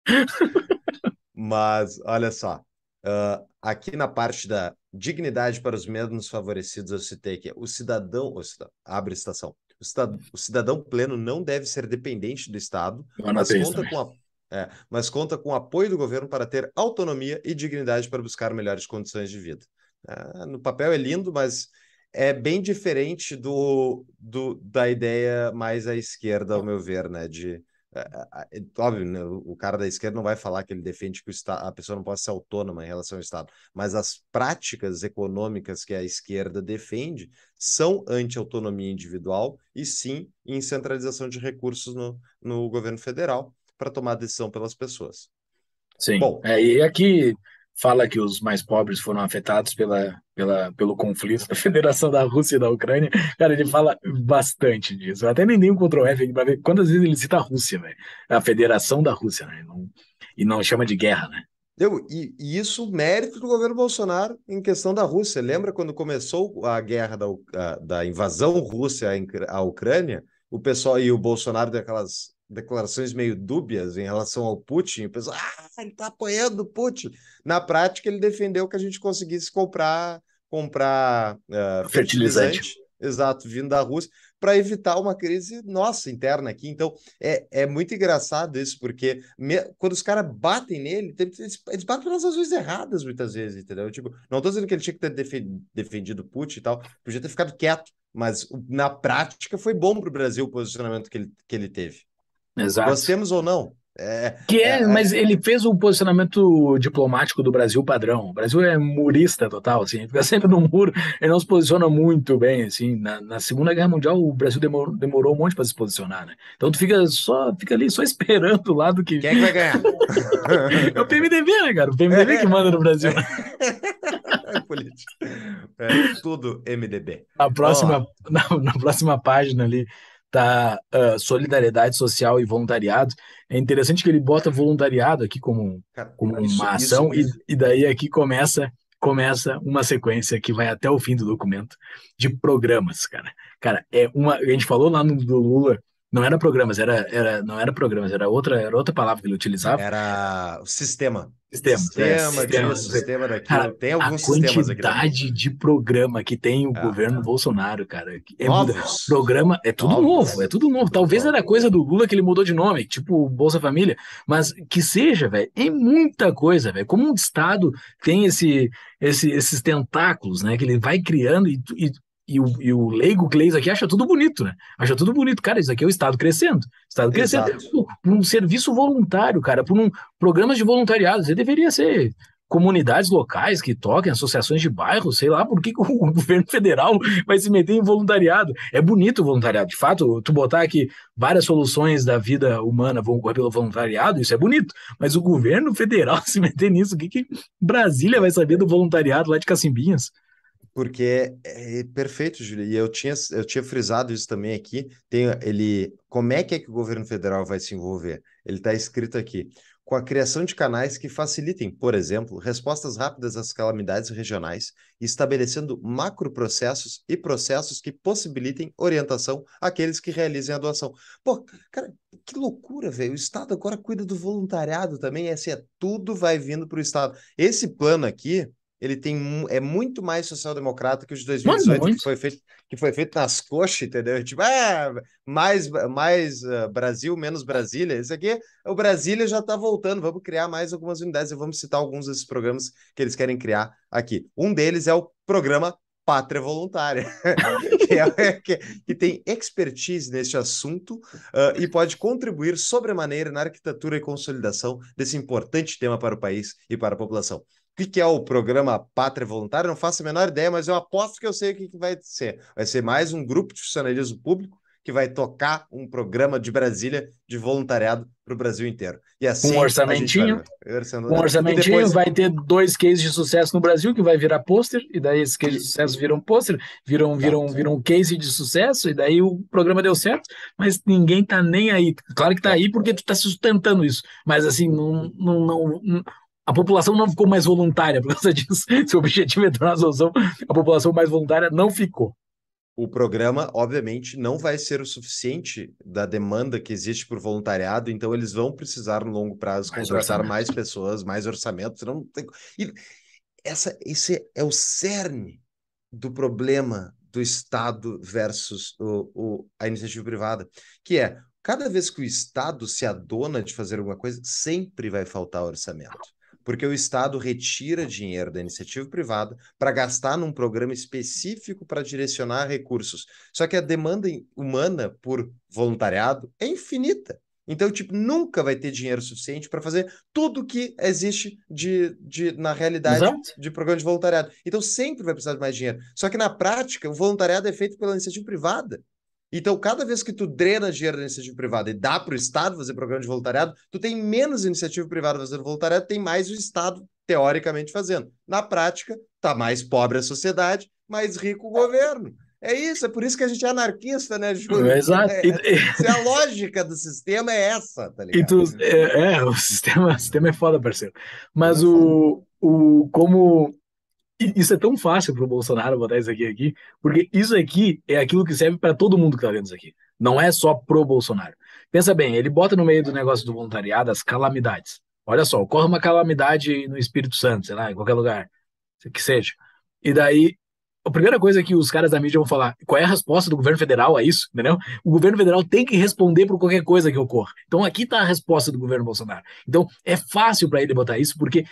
Mas, olha só, uh, aqui na parte da dignidade para os menos favorecidos, eu citei aqui, o cidadão, o cidadão abre estação, o cidadão pleno não deve ser dependente do Estado, mas conta, com a, é, mas conta com o apoio do governo para ter autonomia e dignidade para buscar melhores condições de vida. É, no papel é lindo, mas é bem diferente do, do da ideia mais à esquerda, ao meu ver, né? De é, é, é, é, óbvio, né, o cara da esquerda não vai falar que ele defende que o Estado, a pessoa não pode ser autônoma em relação ao Estado, mas as práticas econômicas que a esquerda defende são anti-autonomia individual e sim em centralização de recursos no, no governo federal para tomar decisão pelas pessoas. Sim. Bom, é, e aqui fala que os mais pobres foram afetados pela, pela, pelo conflito da [LAUGHS] Federação da Rússia e da Ucrânia. Cara, ele fala bastante disso. Eu até nem dei um Ctrl F aqui pra ver quantas vezes ele cita a Rússia, velho. É a Federação da Rússia, né? Não, e não chama de guerra, né? e, e, isso mérito do governo Bolsonaro em questão da Rússia. Lembra quando começou a guerra da, a, da invasão russa à Ucrânia? O pessoal e o Bolsonaro daquelas declarações meio dúbias em relação ao Putin, o pessoal, ah, ele está apoiando o Putin. Na prática, ele defendeu que a gente conseguisse comprar, comprar uh, fertilizante. fertilizante. Exato, vindo da Rússia, para evitar uma crise nossa interna aqui. Então, é, é muito engraçado isso, porque me, quando os caras batem nele, eles, eles, batem pelas razões erradas muitas vezes, entendeu? Tipo, não estou dizendo que ele tinha que ter defendido Putin e tal, podia ter ficado quieto, mas na prática foi bom para o Brasil o posicionamento que ele, que ele teve. Exato. Gostemos ou não. É, que é, é, é, mas ele fez um posicionamento diplomático do Brasil padrão. O Brasil é murista total, assim, fica sempre no muro. Ele não se posiciona muito bem, assim. Na, na Segunda Guerra Mundial, o Brasil demorou, demorou um monte para se posicionar, né? Então tu fica só, fica ali só esperando lá do que. Quem é que vai ganhar? [LAUGHS] é o PMDB, né, cara? O PMDB é. que manda no Brasil. É. [LAUGHS] político. É, tudo MDB. Na próxima, na, na próxima página ali, da uh, solidariedade social e voluntariado. É interessante que ele bota voluntariado aqui como, Cara, como isso, uma ação e, e, daí aqui começa começa uma sequência que vai até o fim do documento de programas, cara. Cara, é uma a gente falou lá no do Lula não era programas, era, era, não era programas, era outra, era outra palavra que ele utilizava. Era sistema. Sistema. Sistema, é, sistema, sistema daqui. Cara, tem alguns a quantidade de programa que tem o ah, governo tá. Bolsonaro, cara. É, Novos. Programa, é tudo Novos. novo, é tudo novo. Talvez era coisa do Lula que ele mudou de nome, tipo Bolsa Família. Mas que seja, velho, é muita coisa, velho. Como um Estado tem esse, esse, esses tentáculos, né? Que ele vai criando e, e e o, e o leigo Gleis aqui acha tudo bonito, né? Acha tudo bonito. Cara, isso aqui é o Estado crescendo. Estado crescendo. Por, um serviço voluntário, cara, por um programas de voluntariado. Você deveria ser comunidades locais que toquem, associações de bairros, sei lá, por que, que o [LAUGHS] governo federal vai se meter em voluntariado? É bonito o voluntariado, de fato, tu botar aqui várias soluções da vida humana vão correr pelo voluntariado, isso é bonito, mas o governo federal [LAUGHS] se meter nisso, o que, que Brasília vai saber do voluntariado lá de Cacimbinhas? porque é, é, perfeito, Júlio. E eu tinha, eu tinha frisado isso também aqui. Tem ele, como é que é que o governo federal vai se envolver? Ele está escrito aqui com a criação de canais que facilitem, por exemplo, respostas rápidas às calamidades regionais, estabelecendo macroprocessos e processos que possibilitem orientação àqueles que realizem a doação. Pô, cara, que loucura, velho. O Estado agora cuida do voluntariado também, assim, é, tudo vai vindo para o Estado. Esse plano aqui, ele tem é muito mais social-democrata que os de 2018, que foi, feito, que foi feito nas coxas, entendeu? Tipo, ah, mais, mais uh, Brasil, menos Brasília. Isso aqui, o Brasília já está voltando. Vamos criar mais algumas unidades e vamos citar alguns desses programas que eles querem criar aqui. Um deles é o programa Pátria Voluntária, [LAUGHS] que, é, que, que, tem expertise neste assunto uh, e pode contribuir sobremaneira na arquitetura e consolidação desse importante tema para o país e para a população. O que, é o programa Pátria Voluntária? Não faço a menor ideia, mas eu aposto que eu sei o que, vai ser. Vai ser mais um grupo de funcionalismo público que vai tocar um programa de Brasília de voluntariado para o Brasil inteiro. E é assim um orçamentinho, vai... um orçamentinho depois... vai ter dois cases de sucesso no Brasil que vai virar pôster e daí esses cases de sucesso viram pôster, viram viram viram um case de sucesso e daí o programa deu certo, mas ninguém está nem aí. Claro que está é. aí porque tu está sustentando isso, mas assim não não, não a população não ficou mais voluntária por causa [LAUGHS] disso. Se o objetivo é tornar a solução, a população mais voluntária não ficou. O programa, obviamente, não vai ser o suficiente da demanda que existe por voluntariado, então eles vão precisar, no longo prazo, mais contratar orçamento. mais pessoas, mais orçamento. Não tem... e essa, esse é o cerne do problema do Estado versus o, o, a iniciativa privada, que é cada vez que o Estado se adona de fazer alguma coisa, sempre vai faltar orçamento porque o Estado retira dinheiro da iniciativa privada para gastar num programa específico para direcionar recursos. Só que a demanda humana por voluntariado é infinita. Então, tipo, nunca vai ter dinheiro suficiente para fazer tudo o que existe de, de na realidade Exato. de programa de voluntariado. Então, sempre vai precisar de mais dinheiro. Só que na prática, o voluntariado é feito pela iniciativa privada. Então, cada vez que tu drena dinheiro da iniciativa privada e dá para o Estado fazer programa de voluntariado, tu tem menos iniciativa privada fazendo voluntariado, tem mais o Estado, teoricamente, fazendo. Na prática, tá mais pobre a sociedade, mais rico o governo. É isso, é por isso que a gente é anarquista, né, Júlio? É, exato. É, é, a lógica do sistema é essa, tá ligado? Tu, é, é, o sistema, o sistema é foda, parceiro. Mas é o, o como isso é tão fácil para o Bolsonaro botar isso aqui aqui, porque isso aqui é aquilo que serve para todo mundo que está vendo isso aqui. Não é só pro Bolsonaro. Pensa bem, ele bota no meio do negócio do voluntariado as calamidades. Olha só, ocorre uma calamidade no Espírito Santo, sei lá, em qualquer lugar, que seja. E daí, a primeira coisa que os caras da mídia vão falar, qual é a resposta do governo federal a isso, entendeu? O governo federal tem que responder por qualquer coisa que ocorra. Então aqui está a resposta do governo Bolsonaro. Então é fácil para ele botar isso, porque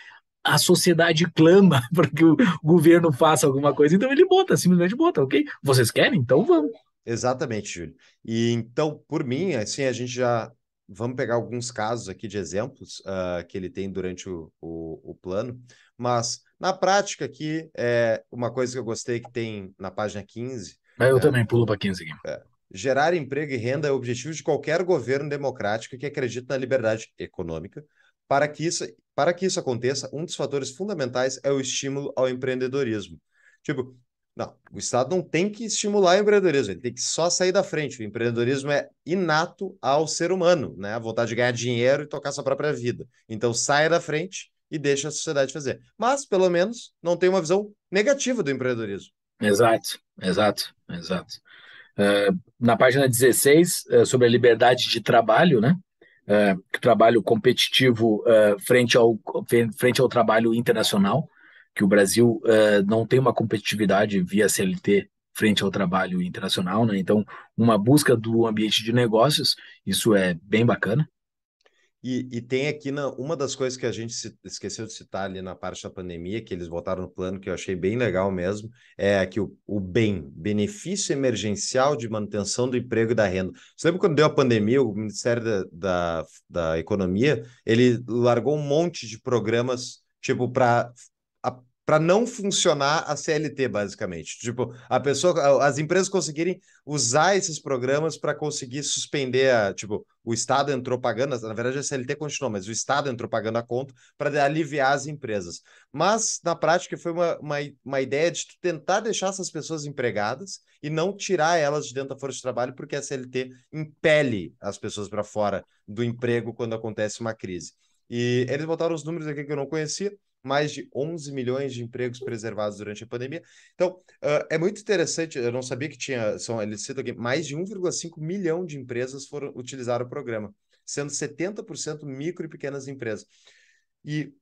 a sociedade clama [LAUGHS] para que o governo faça alguma coisa. Então ele bota, simplesmente bota, ok? Vocês querem? Então vamos. Exatamente, Júlio. E então, por mim, assim, a gente já vamos pegar alguns casos aqui de exemplos uh, que ele tem durante o, o, o, plano, mas na prática aqui, é uma coisa que eu gostei que tem na página 15. Ah, eu é, também pulo para 15 aqui. É, gerar emprego e renda é o objetivo de qualquer governo democrático que acredita na liberdade econômica. Para que isso, para que isso aconteça, um dos fatores fundamentais é o estímulo ao empreendedorismo. Tipo, não, o Estado não tem que estimular o empreendedorismo, ele tem que só sair da frente. O empreendedorismo é inato ao ser humano, né? A vontade de ganhar dinheiro e tocar sua própria vida. Então saia da frente e deixa a sociedade fazer. Mas, pelo menos, não tem uma visão negativa do empreendedorismo. Exato, exato, exato. Uh, na página 16, uh, eh, sobre a liberdade de trabalho, né? é, trabalho competitivo é, frente, ao, frente ao trabalho internacional, que o Brasil é, não tem uma competitividade via CLT frente ao trabalho internacional, né? Então, uma busca do ambiente de negócios, isso é bem bacana. E, e tem aqui na, uma das coisas que a gente se, esqueceu de citar ali na parte da pandemia, que eles botaram no plano, que eu achei bem legal mesmo, é que o, o BEM, Benefício Emergencial de Manutenção do Emprego e da Renda. Você lembra quando deu a pandemia, o Ministério da, da, da Economia, ele largou um monte de programas tipo, para para não funcionar a CLT, basicamente. Tipo, a pessoa, as empresas conseguirem usar esses programas para conseguir suspender a, tipo, o Estado entrou pagando, na verdade a CLT continuou, mas o Estado entrou pagando a conta para aliviar as empresas. Mas, na prática, foi uma, uma, uma ideia de tentar deixar essas pessoas empregadas e não tirar elas de dentro da força de trabalho, porque a CLT impele as pessoas para fora do emprego quando acontece uma crise. E eles botaram os números aqui que eu não conhecia, mais de 11 milhões de empregos preservados durante a pandemia. Então, uh, é muito interessante, eu não sabia que tinha, são, ele cita aqui, mais de 1,5 milhão de empresas foram utilizar o programa, sendo 70% micro e pequenas empresas. E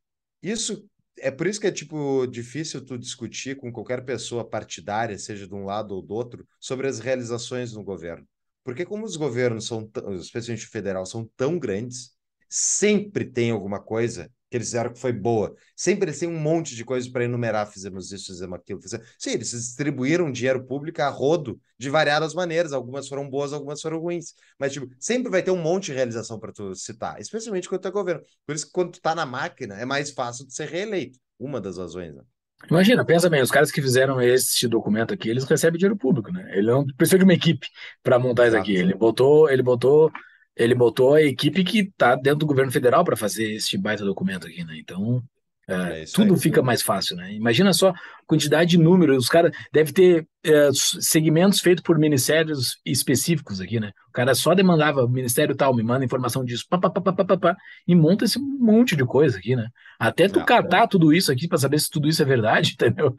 isso é por isso que é tipo difícil tu discutir com qualquer pessoa partidária, seja de um lado ou do outro, sobre as realizações no governo. Porque como os governos são, especialmente o federal, são tão grandes, sempre tem alguma coisa que eles fizeram que foi boa. Sempre tem um monte de coisas para enumerar, fizemos isso, fizemos aquilo. Fizemos... Sim, eles distribuíram dinheiro público a rodo de variadas maneiras, algumas foram boas, algumas foram ruins. Mas tipo, sempre vai ter um monte de realização para tu citar, especialmente quando tu é governo. Por isso que quando tu tá na máquina é mais fácil de ser reeleito. Uma das razões, né? Imagina, pensa bem, os caras que fizeram esse documento aqui, eles recebem dinheiro público, né? Ele não é precisa de uma equipe para montar Exato. isso aqui. Ele botou, ele botou ele botou a equipe que está dentro do governo federal para fazer este baita documento aqui, né? Então, é, é tudo aí, fica mais fácil, né? Imagina só quantidade de números. Os caras devem ter é, segmentos feitos por ministérios específicos aqui, né? O cara só demandava ministério tal, me manda informação disso, pá, pá, pá, pá, pá, pá, e monta esse monte de coisa aqui, né? Até tu é, catar é. tudo isso aqui para saber se tudo isso é verdade, [LAUGHS] entendeu?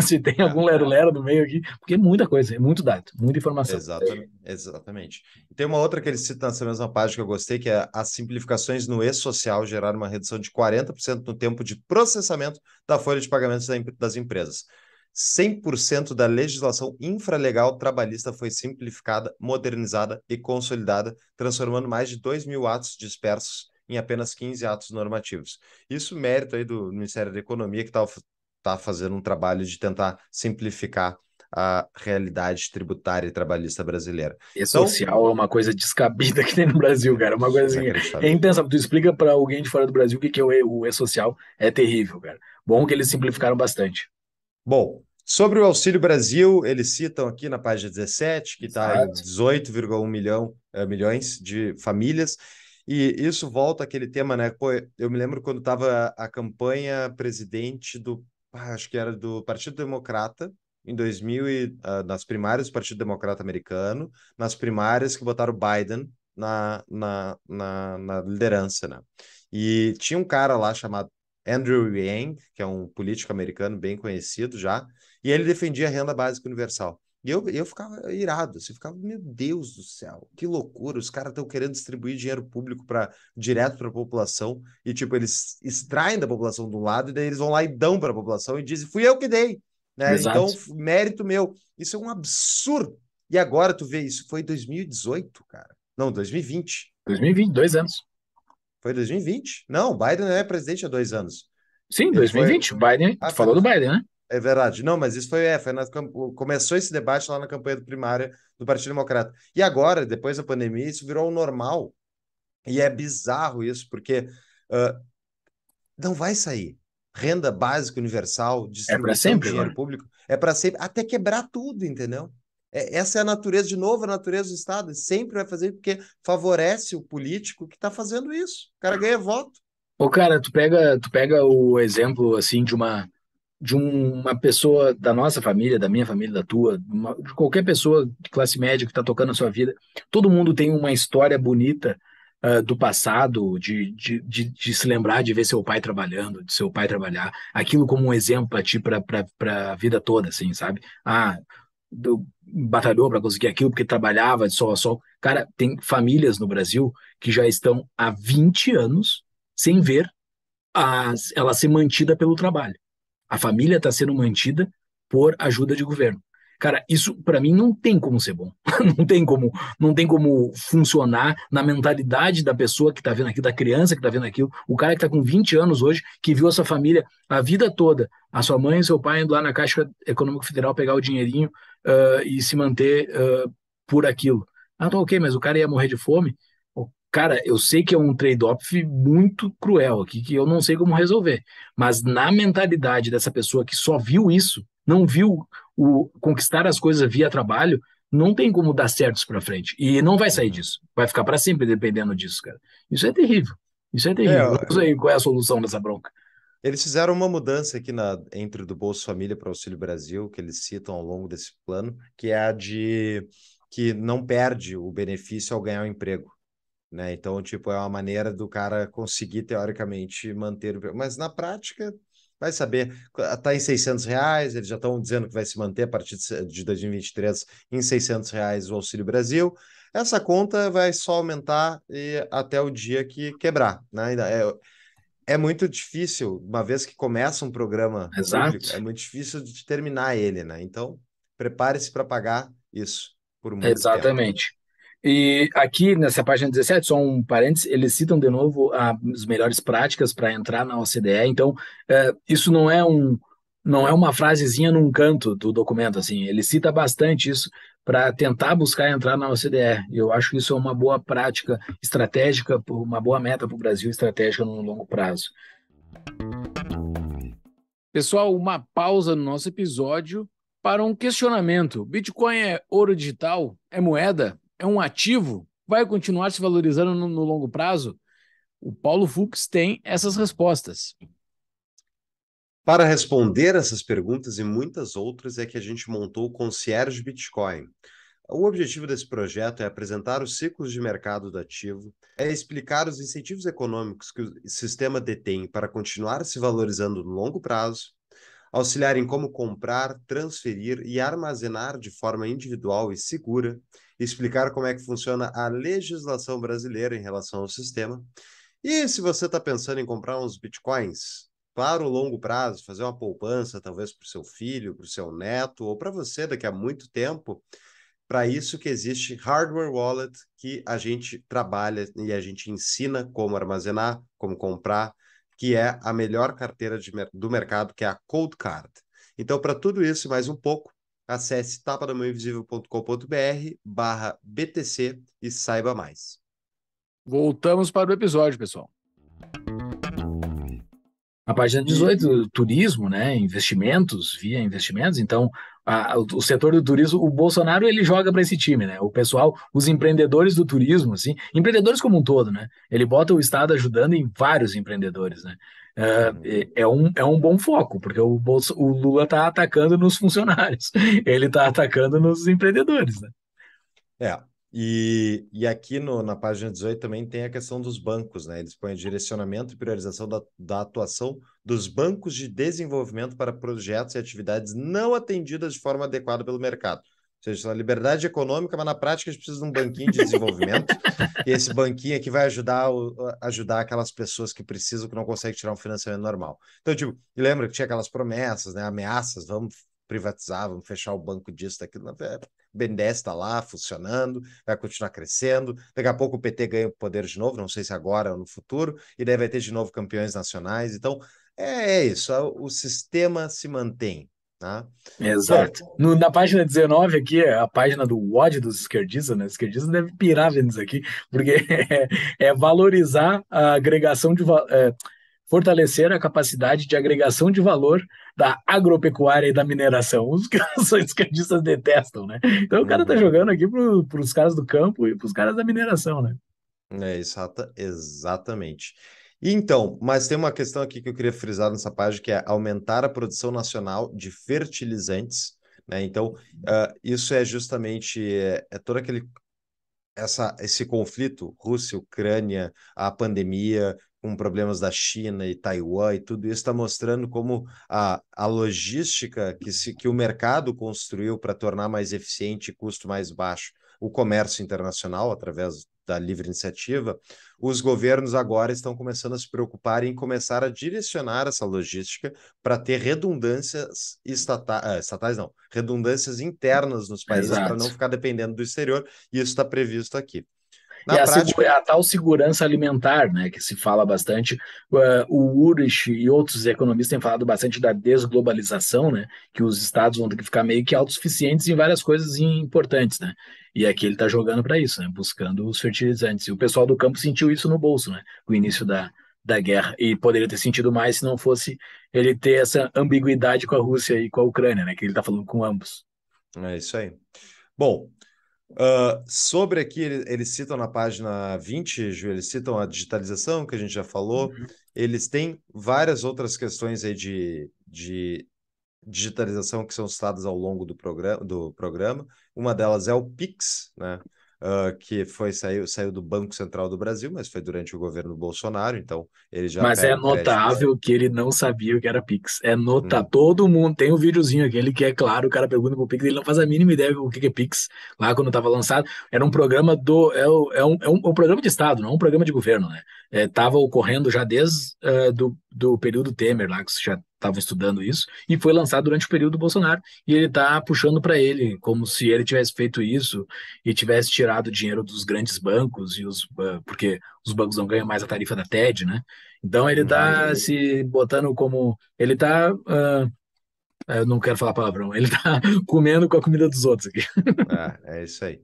se tem algum é. lero-lero no meio aqui, porque é muita coisa, é muito dado, muita informação. Exatamente. Exatamente. tem uma outra que ele cita nessa mesma página que eu gostei, que é as simplificações no e-social geraram uma redução de 40% no tempo de processamento da folha de pagamentos das empresas. 100% da legislação infralegal trabalhista foi simplificada, modernizada e consolidada, transformando mais de 2 mil atos dispersos em apenas 15 atos normativos. Isso mérito aí do Ministério da Economia, que está tá fazendo um trabalho de tentar simplificar a realidade tributária e trabalhista brasileira. E então, social é uma coisa descabida que tem no Brasil, cara. É uma coisinha. Assim, é impensável. Tu explica para alguém de fora do Brasil o que, que é o e-social, é terrível, cara. Bom que eles simplificaram bastante. Bom, sobre o Auxílio Brasil, eles citam aqui na página 17 que está em 18,1 milhão, é, milhões de famílias. E isso volta àquele tema, né? Pô, eu me lembro quando estava a campanha presidente do, ah, acho que era do Partido Democrata, em 2000 e, uh, nas primárias do Partido Democrata Americano, nas primárias que botaram Biden na, na, na, na liderança, né? E tinha um cara lá chamado Andrew Yang, que é um político americano bem conhecido já, e ele defendia a renda básica universal. E eu, eu ficava irado, assim, ficava, meu Deus do céu, que loucura, os caras estão querendo distribuir dinheiro público para direto para a população, e tipo, eles extraem da população de um lado, e daí eles vão lá e dão para a população e dizem, fui eu que dei. Né? Então, mérito meu. Isso é um absurdo. E agora tu vê isso. Foi 2018, cara. Não, 2020. 2020, dois anos. Foi 2020? Não, Biden não é presidente há dois anos. Sim, Ele 2020. Foi... Biden, ah, falou tá. do Biden, né? É verdade. Não, mas isso foi, é, foi na, começou esse debate lá na campanha primária do Partido Democrata. E agora, depois da pandemia, isso virou o normal. E é bizarro isso, porque uh, não vai sair renda básica universal, é distribuição é sempre, de dinheiro né? público, é para sempre, até quebrar tudo, entendeu? É, essa é a natureza, de novo, a natureza do Estado, sempre vai fazer porque favorece o político que está fazendo isso. O cara ganha voto. Ô, cara, tu pega, tu pega o exemplo, assim, de uma de uma pessoa da nossa família, da minha família, da tua, uma, de qualquer pessoa de classe média que está tocando a sua vida, todo mundo tem uma história bonita uh, do passado, de, de, de, de, se lembrar de ver seu pai trabalhando, de seu pai trabalhar, aquilo como um exemplo para ti, para a vida toda, assim, sabe? Ah, do, batalhou para conseguir aquilo porque trabalhava de sol a sol. Cara, tem famílias no Brasil que já estão há 20 anos sem ver as, ela ser mantida pelo trabalho. A família está sendo mantida por ajuda de governo. Cara, isso para mim não tem como ser bom. [LAUGHS] não tem como, não tem como funcionar na mentalidade da pessoa que tá vendo aquilo, da criança que tá vendo aquilo, o cara que tá com 20 anos hoje, que viu a sua família a vida toda, a sua mãe e seu pai indo lá na Caixa Econômica Federal pegar o dinheirinho uh, e se manter uh, por aquilo. Ah, tá ok, mas o cara ia morrer de fome. Cara, eu sei que é um trade-off muito cruel aqui, que eu não sei como resolver. Mas na mentalidade dessa pessoa que só viu isso, não viu o conquistar as coisas via trabalho, não tem como dar certos para frente. E não vai sair uhum. disso. Vai ficar para sempre dependendo disso, cara. Isso é terrível. Isso é terrível. É, Vamos aí, qual é a solução dessa bronca? Eles fizeram uma mudança aqui na, entre do Bolsa Família para o Auxílio Brasil, que eles citam ao longo desse plano, que é a de que não perde o benefício ao ganhar o um emprego. Né? Então, tipo, é uma maneira do cara conseguir, teoricamente, manter o... Mas na prática, Vai saber, está ah, em 600 reais, eles já estão dizendo que vai se manter a partir de 2023 em 600 reais o Auxílio Brasil. Essa conta vai só aumentar e, até o dia que quebrar. Né? É, é muito difícil, uma vez que começa um programa Exato. Público, é muito difícil de terminar ele. Né? Então, prepare-se para pagar isso por muito Exatamente. Tempo. E aqui nessa página 17, só um parênteses, eles citam de novo as melhores práticas para entrar na OCDE. Então, é, isso não é um não é uma frasezinha num canto do documento assim. Ele cita bastante isso para tentar buscar entrar na OCDE. E eu acho que isso é uma boa prática estratégica, uma boa meta para o Brasil estratégica no longo prazo. Pessoal, uma pausa no nosso episódio para um questionamento. Bitcoin é ouro digital? É moeda? é um ativo, vai continuar se valorizando no, no longo prazo? O Paulo Fux tem essas respostas. Para responder essas perguntas e muitas outras é que a gente montou o Concierge Bitcoin. O objetivo desse projeto é apresentar os ciclos de mercado do ativo, é explicar os incentivos econômicos que o sistema detém para continuar se valorizando no longo prazo, auxiliar em como comprar, transferir e armazenar de forma individual e segura, explicar como é que funciona a legislação brasileira em relação ao sistema. E se você está pensando em comprar uns bitcoins para o longo prazo, fazer uma poupança, talvez para o seu filho, para o seu neto ou para você daqui a muito tempo, para isso que existe hardware wallet que a gente trabalha e a gente ensina como armazenar, como comprar, que é a melhor carteira de, do mercado, que é a Cold Card. Então, para tudo isso e mais um pouco, acesse tapadamãoinvisível.com.br barra BTC e saiba mais. Voltamos para o episódio, pessoal. A página 18, turismo, né? Investimentos, via investimentos. Então, a, o, o, setor do turismo, o Bolsonaro ele joga para esse time, né? O pessoal, os empreendedores do turismo, assim, empreendedores como um todo, né? Ele bota o Estado ajudando em vários empreendedores, né? Uhum. É, é, um, é um bom foco, porque o, Bolso, o Lula está atacando nos funcionários, [LAUGHS] ele está atacando nos empreendedores. Né? É, e, e aqui no, na página 18 também tem a questão dos bancos, né? Eles põem direcionamento e priorização da, da atuação dos bancos de desenvolvimento para projetos e atividades não atendidas de forma adequada pelo mercado. Ou seja, a liberdade econômica, mas na prática a gente precisa de um banquinho de desenvolvimento. [LAUGHS] e esse banquinho aqui é vai ajudar, ajudar aquelas pessoas que precisam, que não conseguem tirar um financiamento normal. Então, tipo, lembra que tinha aquelas promessas, né? Ameaças, vamos privatizar, vamos fechar o banco disso, daquilo. BNDES é, está lá funcionando, vai continuar crescendo. Daqui a pouco o PT ganha o poder de novo, não sei se agora ou no futuro, e daí vai ter de novo campeões nacionais. Então, é, é isso. É, o sistema se mantém. Né? Exato. no, na página 19 aqui, a página do ódio dos esquerdistas, né? Os esquerdistas devem pirar vendo isso aqui, porque [LAUGHS] é, é valorizar a agregação de... É, fortalecer a capacidade de agregação de valor da agropecuária e da mineração. Os [LAUGHS] os esquerdistas detestam, né? Então o cara tá uhum. jogando aqui para os caras do campo e para os caras da mineração, né? É, exata, exatamente. Então, mas tem uma questão aqui que eu queria frisar nessa página, que é aumentar a produção nacional de fertilizantes. Né? Então, uh, isso é justamente é, é todo aquele essa, esse conflito Rússia, Ucrânia, a pandemia, com problemas da China e Taiwan e tudo isso está mostrando como a, a logística que, se, que o mercado construiu para tornar mais eficiente e custo mais baixo o comércio internacional através da livre iniciativa, os governos agora estão começando a se preocupar em começar a direcionar essa logística para ter redundâncias ah, estatais, não, redundâncias internas nos países para não ficar dependendo do exterior, e isso está previsto aqui. Na e a, assim, tipo, prática... É a, tal segurança alimentar, né, que se fala bastante, o eh, Urich e outros economistas têm falado bastante da desglobalização, né, que os estados vão ter que ficar meio que autossuficientes em várias coisas importantes, né, e aqui ele está jogando para isso, né, buscando os fertilizantes. E o pessoal do campo sentiu isso no bolso, né, o início da, da guerra, e poderia ter sentido mais se não fosse ele ter essa ambiguidade com a Rússia e com a Ucrânia, né, que ele está falando com ambos. É isso aí. Bom, Uh, sobre aqui, eles, eles citam na página 20, Ju, eles citam a digitalização, que a gente já falou. Uhum. Eles têm várias outras questões aí de, de digitalização que são citadas ao longo do programa, do programa. Uma delas é o Pix, né? uh, que foi saiu, saiu do Banco Central do Brasil, mas foi durante o governo Bolsonaro, então ele já. Mas é notável crédito. que ele não sabia o que era Pix. É notável. hum. todo mundo. Tem um videozinho aquele que é claro, o cara pergunta pro Pix, ele não faz a mínima ideia do que é Pix lá quando estava lançado. Era um programa do. É, é, um, é, um, é um programa de Estado, não é um programa de governo, né? Estava é, ocorrendo já desde uh, do do período Temer, lá que já estava estudando isso, e foi lançado durante o período Bolsonaro, e ele está puxando para ele, como se ele tivesse feito isso e tivesse tirado dinheiro dos grandes bancos, e os ah, porque os bancos não ganham mais a tarifa da TED, né? Então ele está uhum. se botando como. Ele está. Uh, ah, eu não quero falar palavrão, ele está [LAUGHS] comendo com a comida dos outros aqui. [LAUGHS] Ah, é isso aí.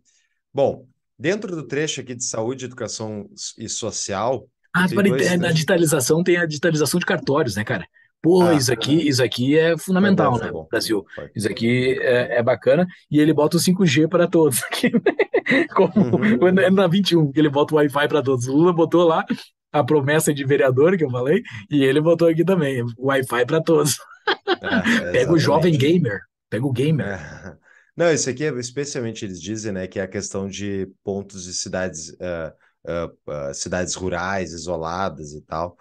Bom, dentro do trecho aqui de saúde, educação e social, ah, para, dois, na né? digitalização tem a digitalização de cartórios, né, cara? Pô, ah, isso aqui, isso aqui é fundamental, né, Brasil? Isso aqui é, é, bacana e ele bota o 5G para todos. [LAUGHS] Né? Como uhum. na 21, que ele bota o Wi-Fi para todos. O Lula botou lá a promessa de vereador que eu falei e ele botou aqui também, Wi-Fi para todos. Ah, é, [LAUGHS] Pega o jovem gamer. Pega o gamer. É. Não, isso aqui é, especialmente eles dizem, né, que é a questão de pontos de cidades. Uh, ah, ah, cidades rurais isoladas e tal.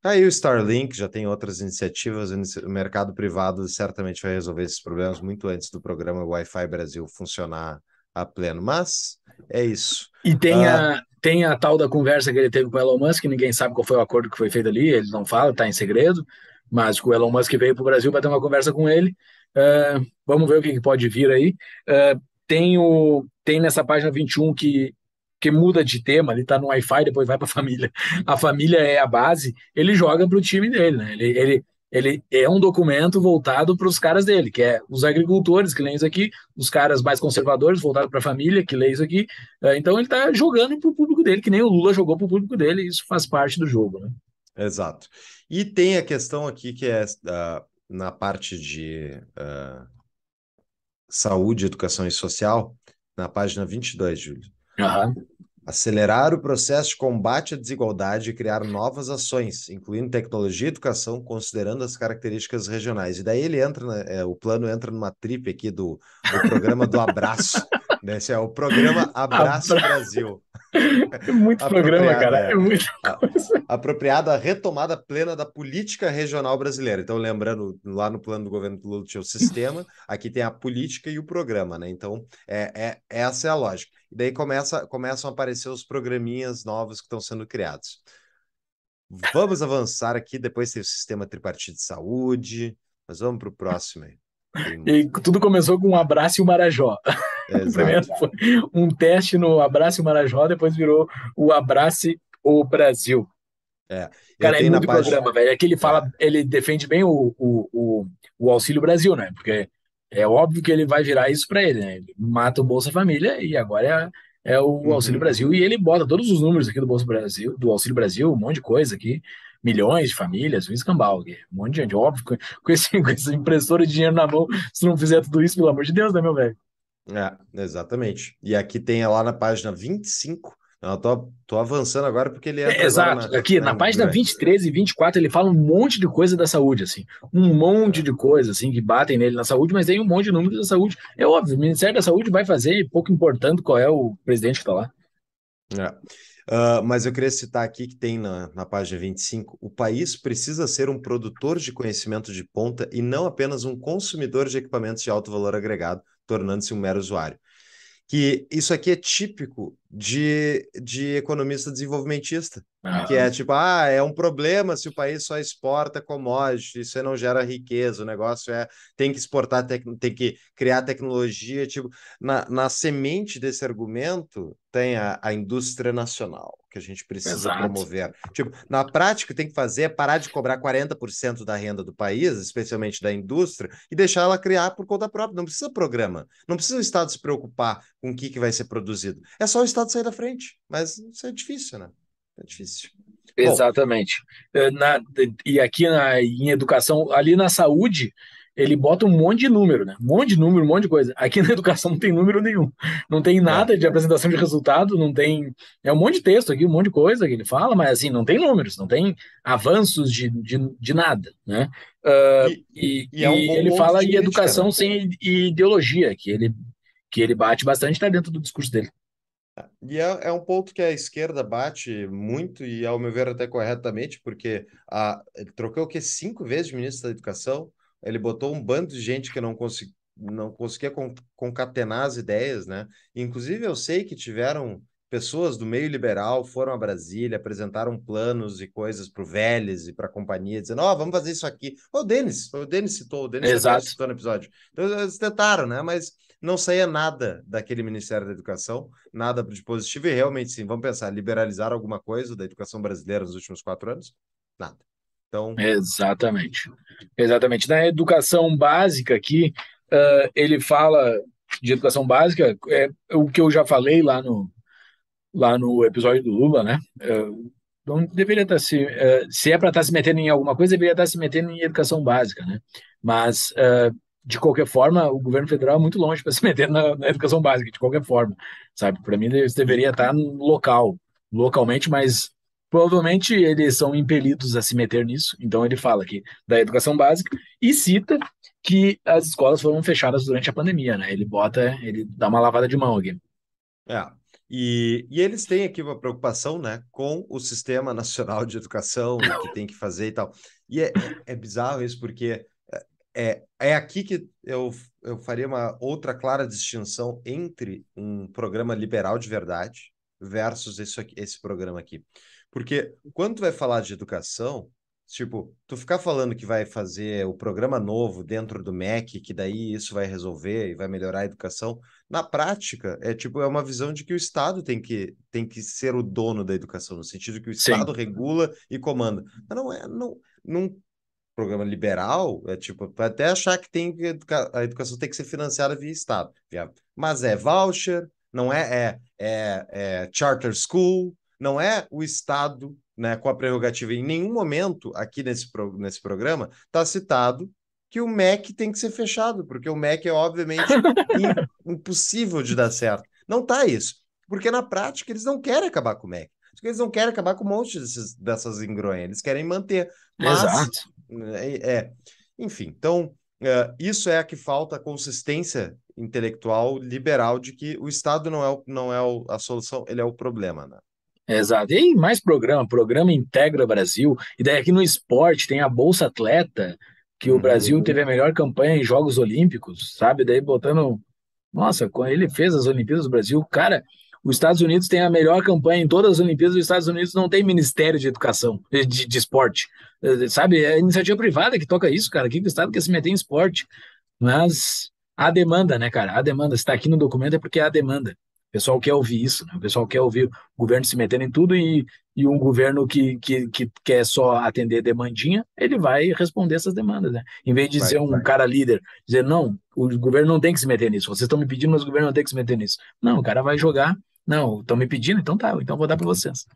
Tá aí o Starlink já tem outras iniciativas, o mercado privado certamente vai resolver esses problemas muito antes do programa Wi-Fi Brasil funcionar a pleno. Mas é isso. E tem, ah, a, tem a tal da conversa que ele teve com o Elon Musk, que ninguém sabe qual foi o acordo que foi feito ali, eles não falam, está em segredo, mas o Elon Musk veio para o Brasil para ter uma conversa com ele. Uh, vamos ver o que, que pode vir aí. Uh, tem, o, tem nessa página 21 que porque muda de tema, ele tá no Wi-Fi, depois vai para a [LAUGHS] família. A família é a base, ele joga para o time dele, né? Ele, ele, ele é um documento voltado para os caras dele, que é os agricultores, que leem isso aqui, os caras mais conservadores, voltados para a família, que leem isso aqui. É, então ele tá jogando para o público dele, que nem o Lula jogou para o público dele, e isso faz parte do jogo, né? Exato. E tem a questão aqui que é uh, na parte de uh, saúde, educação e social, na página 22, Júlio. Uhum. Acelerar o processo de combate à desigualdade e criar novas ações, incluindo tecnologia e educação, considerando as características regionais. E daí ele entra, é, o plano entra numa trip aqui do, do programa do [LAUGHS] abraço. Né? Esse é o programa [LAUGHS] Abraço Abra... Brasil. É muito [LAUGHS] programa, cara. É, é. muito... apropriado à retomada plena da política regional brasileira. Então, lembrando, lá no plano do governo do Lula tinha o sistema, aqui tem a política e o programa, né? Então, é, é essa é a lógica. E daí começa, começam a aparecer os programinhas novos que estão sendo criados. Vamos avançar aqui, depois tem o sistema tripartido de saúde, mas vamos para o próximo aí. E tudo começou com um abraço e o um Marajó. É, [LAUGHS] exato. Foi um teste no Abraço Marajó, depois virou o Abrace o Brasil. É, cara, é muito página... programa, velho. É que ele fala, é. ele defende bem o, o, o, o, Auxílio Brasil, né? Porque é óbvio que ele vai virar isso para ele, né? Ele mata o Bolsa Família e agora é, é o uhum. Auxílio Brasil. E ele bota todos os números aqui do Bolsa Brasil, do Auxílio Brasil, um monte de coisa aqui. Milhões de famílias, um escambau, um monte de gente. Óbvio, com, esse, [LAUGHS] com essa impressora de dinheiro na mão, se não fizer tudo isso, pelo amor de Deus, né, meu velho? É, exatamente. E aqui tem lá na página 25. Eu tô, tô avançando agora porque ele é. Exato. Na, aqui, na, na página 23 e 24, ele fala um monte de coisa da saúde, assim. Um monte de coisa, assim, que batem nele na saúde, mas tem um monte de números da saúde. É óbvio, o Ministério da Saúde vai fazer, pouco importando qual é o presidente que tá lá. É. Uh, mas eu queria citar aqui que tem na, na página 25: o país precisa ser um produtor de conhecimento de ponta e não apenas um consumidor de equipamentos de alto valor agregado, tornando-se um mero usuário. Que isso aqui é típico de, de economista desenvolvimentista, ah, que é tipo, ah, é um problema se o país só exporta commodities isso não gera riqueza, o negócio é tem que exportar, tec, tem que criar tecnologia, tipo, na, na semente desse argumento tem a, a indústria nacional que a gente precisa Exato. promover. Tipo, na prática tem que fazer é parar de cobrar 40% da renda do país, especialmente da indústria, e deixar ela criar por conta própria, não precisa programa, não precisa o Estado se preocupar com o que, que vai ser produzido. É só o Estado sair da frente, mas isso é difícil, né? É difícil. Exatamente. É, na, e aqui na, em educação, ali na saúde, ele bota um monte de número, né? Um monte de número, um monte de coisa. Aqui [LAUGHS] na educação não tem número nenhum. Não tem nada é. de apresentação de resultado, não tem. É um monte de texto aqui, um monte de coisa que ele fala, mas assim, não tem números, não tem avanços de, de, de nada, né? Uh, e, e, e, é um e ele fala em educação né? sem ideologia, que ele, que ele bate bastante, está dentro do discurso dele. E é, é, um ponto que a esquerda bate muito, e ao meu ver até corretamente, porque a, ele trocou o quê? Cinco vezes de ministro da Educação? Ele botou um bando de gente que não, consegui, não conseguia concatenar as ideias, né? Inclusive, eu sei que tiveram pessoas do meio liberal, foram a Brasília, apresentaram planos e coisas para o Vélez e para a companhia, dizendo, ó, oh, vamos fazer isso aqui. O Denis, o Denis citou, o Denis citou no episódio. Então, eles tentaram, né? Mas não saía nada daquele Ministério da Educação, nada de positivo, e realmente, sim, vamos pensar, liberalizar alguma coisa da educação brasileira nos últimos quatro anos? Nada. Então... Exatamente. Exatamente. Na educação básica aqui, uh, ele fala de educação básica, é o que eu já falei lá no, lá no episódio do Lula, né? Uh, não deveria estar tá se. Uh, se é para estar tá se metendo em alguma coisa, deveria estar tá se metendo em educação básica, né? Mas uh, de qualquer forma, o governo federal é muito longe para se [LAUGHS] meter na, na, educação básica, de qualquer forma, sabe? Para mim, eles deveriam estar local, localmente, mas provavelmente eles são impelidos a se meter nisso. Então, ele fala aqui da educação básica e cita que as escolas foram fechadas durante a pandemia, né? Ele bota, ele dá uma lavada de mão aqui. É. E, e eles têm aqui uma preocupação, né, com o Sistema Nacional de Educação, o que tem que fazer e tal. E é, é, é bizarro isso, porque é, é aqui que eu, eu faria uma outra clara distinção entre um programa liberal de verdade versus esse, aqui, esse programa aqui. Porque quando tu vai falar de educação, tipo, tu ficar falando que vai fazer o programa novo dentro do MEC, que daí isso vai resolver e vai melhorar a educação, na prática é tipo é uma visão de que o Estado tem que, tem que ser o dono da educação, no sentido que o Estado Sim. regula e comanda. Mas não é, não, não programa liberal, é tipo, até achar que tem educa a educação tem que ser financiada via Estado. Via... Mas é voucher, não é, é, é, é charter school, não é o Estado né, com a prerrogativa. Em nenhum momento aqui nesse, pro, nesse programa está citado que o MEC tem que ser fechado, porque o MEC é obviamente [LAUGHS] impossível de dar certo. Não está isso, porque na prática eles não querem acabar com o MEC. Porque eles não querem acabar com um monte desses, dessas engronhas, eles querem manter. Mas Exato. É, é. Enfim, então, é, isso é a que falta a consistência intelectual liberal de que o Estado não é, o, não é o, a solução, ele é o problema, né? Exato. E mais programa, programa Integra Brasil. E daí aqui no esporte tem a Bolsa Atleta, que o uhum. Brasil teve a melhor campanha em Jogos Olímpicos, sabe? Daí botando. Nossa, ele fez as Olimpíadas do Brasil, cara, os Estados Unidos têm a melhor campanha em todas as Olimpíadas, os Estados Unidos não tem Ministério de Educação, eh, de, de esporte. Eh, eh, sabe, é iniciativa privada que toca isso, cara. Que o Estado quer se meter em esporte. Mas há demanda, né, cara? Há demanda. Se está aqui no documento é porque há demanda. O pessoal quer ouvir isso, né? O pessoal quer ouvir o governo se metendo em tudo e, e um governo que, que, que quer só atender demandinha, ele vai responder essas demandas, né? Em vez de vai, ser um vai. cara líder, dizer, não, o governo não tem que se meter nisso, vocês estão me pedindo, mas o governo não tem que se meter nisso. Não, o cara vai jogar não, estão me pedindo, então tá, então vou dar para vocês.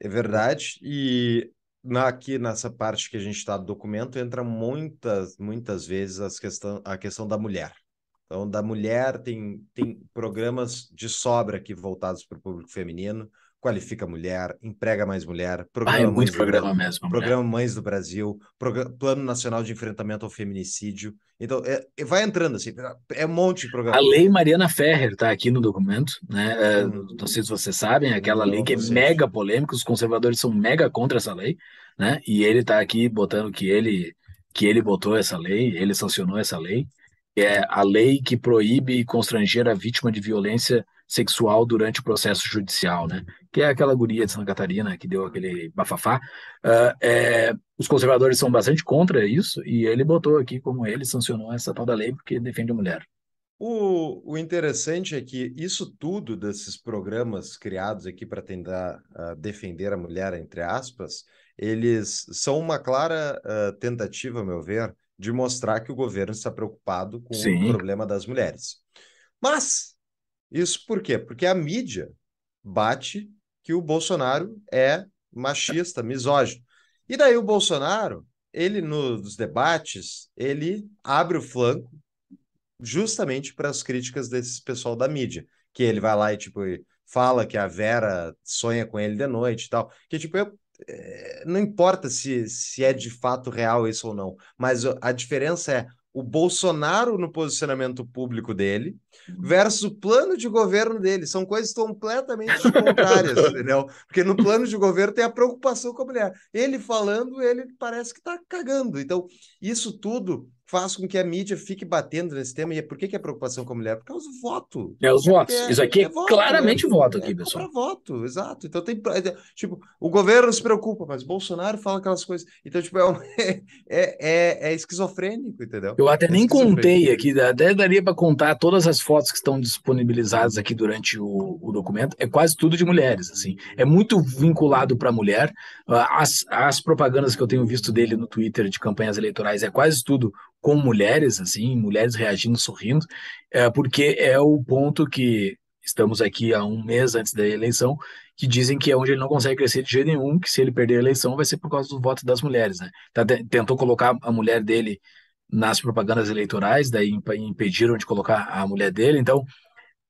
É verdade. E na, aqui nessa parte que a gente está do documento entra muitas, muitas vezes as questão, a questão da mulher. Então, da mulher tem, tem programas de sobra aqui voltados para o público feminino qualifica mulher, emprega mais mulher, programa, ah, é muito programa mesmo. Programa mulher. Mães do Brasil, programa, Plano Nacional de Enfrentamento ao Feminicídio. Então, é, vai entrando assim, é um monte de programa. A lei Mariana Ferrer está aqui no documento, né? É, não sei se vocês sabem, é aquela não, lei que é mega polêmica, os conservadores são mega contra essa lei, né? E ele está aqui botando que ele que ele botou essa lei, ele sancionou essa lei. É a lei que proíbe constranger a vítima de violência sexual durante o processo judicial, né? Que é aquela guria de Santa Catarina que deu aquele bafafá. Uh, é, os conservadores são bastante contra isso e ele botou aqui como ele sancionou essa tal da lei porque defende a mulher. O, o interessante é que isso tudo desses programas criados aqui para tentar uh, defender a mulher, entre aspas, eles são uma clara uh, tentativa, meu ver, de mostrar que o governo está preocupado com Sim. o problema das mulheres. Mas isso por quê? Porque a mídia bate que o Bolsonaro é machista, misógino. E daí o Bolsonaro, ele nos debates, ele abre o flanco justamente para as críticas desse pessoal da mídia, que ele vai lá e tipo fala que a Vera sonha com ele de noite e tal, que tipo eu eh, não importa se, se é de fato real isso ou não, mas a diferença é o Bolsonaro no posicionamento público dele uhum. versus o plano de governo dele. São coisas completamente [LAUGHS] contrárias, entendeu? Porque no plano de governo tem a preocupação com a mulher. Ele falando, ele parece que está cagando. Então, isso tudo faz com que a mídia fique batendo nesse tema. E é por que, que é preocupação com a mulher? porque é os voto. É os votos. É, Isso aqui é, é voto, claramente né? voto aqui, é pessoal. voto, exato. Então tem. É, tipo, o governo se preocupa, mas Bolsonaro fala aquelas coisas. Então, tipo, é, um, [LAUGHS] é, é, é, esquizofrênico, entendeu? Eu até nem contei aqui, até daria para contar todas as fotos que estão disponibilizadas aqui durante o, o, documento. É quase tudo de mulheres, assim. É muito vinculado para mulher. Ah, as, as propagandas que eu tenho visto dele no Twitter de campanhas eleitorais é quase tudo com mulheres, assim, mulheres reagindo, sorrindo, é, porque é o ponto que estamos aqui há um mês antes da eleição, que dizem que é onde ele não consegue crescer de jeito nenhum, que se ele perder a eleição vai ser por causa do voto das mulheres, né? Tá, tentou colocar a mulher dele nas propagandas eleitorais, daí impediram de colocar a mulher dele, então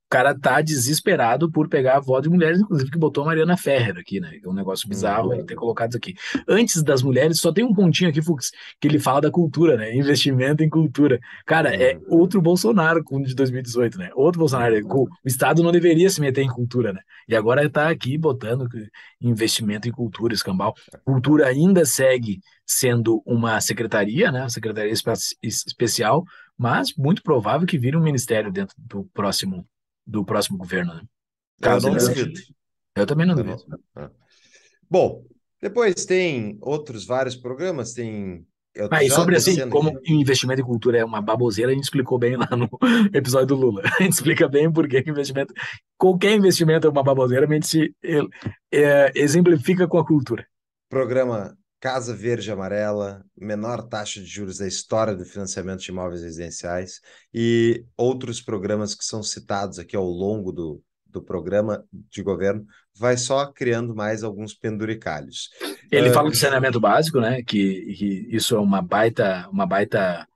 o cara tá desesperado por pegar a voz de mulheres, inclusive que botou a Mariana Ferrer aqui, né? É um negócio bizarro ele ter colocado isso aqui. Antes das mulheres, só tem um pontinho aqui, Fux, que ele fala da cultura, né? Investimento em cultura. Cara, é uhum. outro Bolsonaro de 2018, né? Outro Bolsonaro. Uhum. O Estado não deveria se meter em cultura, né? E agora tá aqui botando investimento em cultura, escambau. Cultura ainda segue sendo uma secretaria, né? Secretaria especial, mas muito provável que vire um ministério dentro do próximo do próximo governo. Né? Caso eu não duvido. Eu também não tá duvido. Tá. Bom, depois tem outros vários programas, tem ah, e sobre assim, como investimento em cultura é uma baboseira, a gente explicou bem lá no [LAUGHS] episódio do Lula. A gente explica bem por que investimento. Qualquer investimento é uma baboseira, a gente se, ele, eh, é, exemplifica com a cultura. Programa Casa Verde Amarela, menor taxa de juros da história do financiamento de imóveis residenciais e outros programas que são citados aqui ao longo do, do programa de governo, vai só criando mais alguns penduricalhos. Ele uh, fala de saneamento básico, né? Que, que, isso é uma baita, uma baita,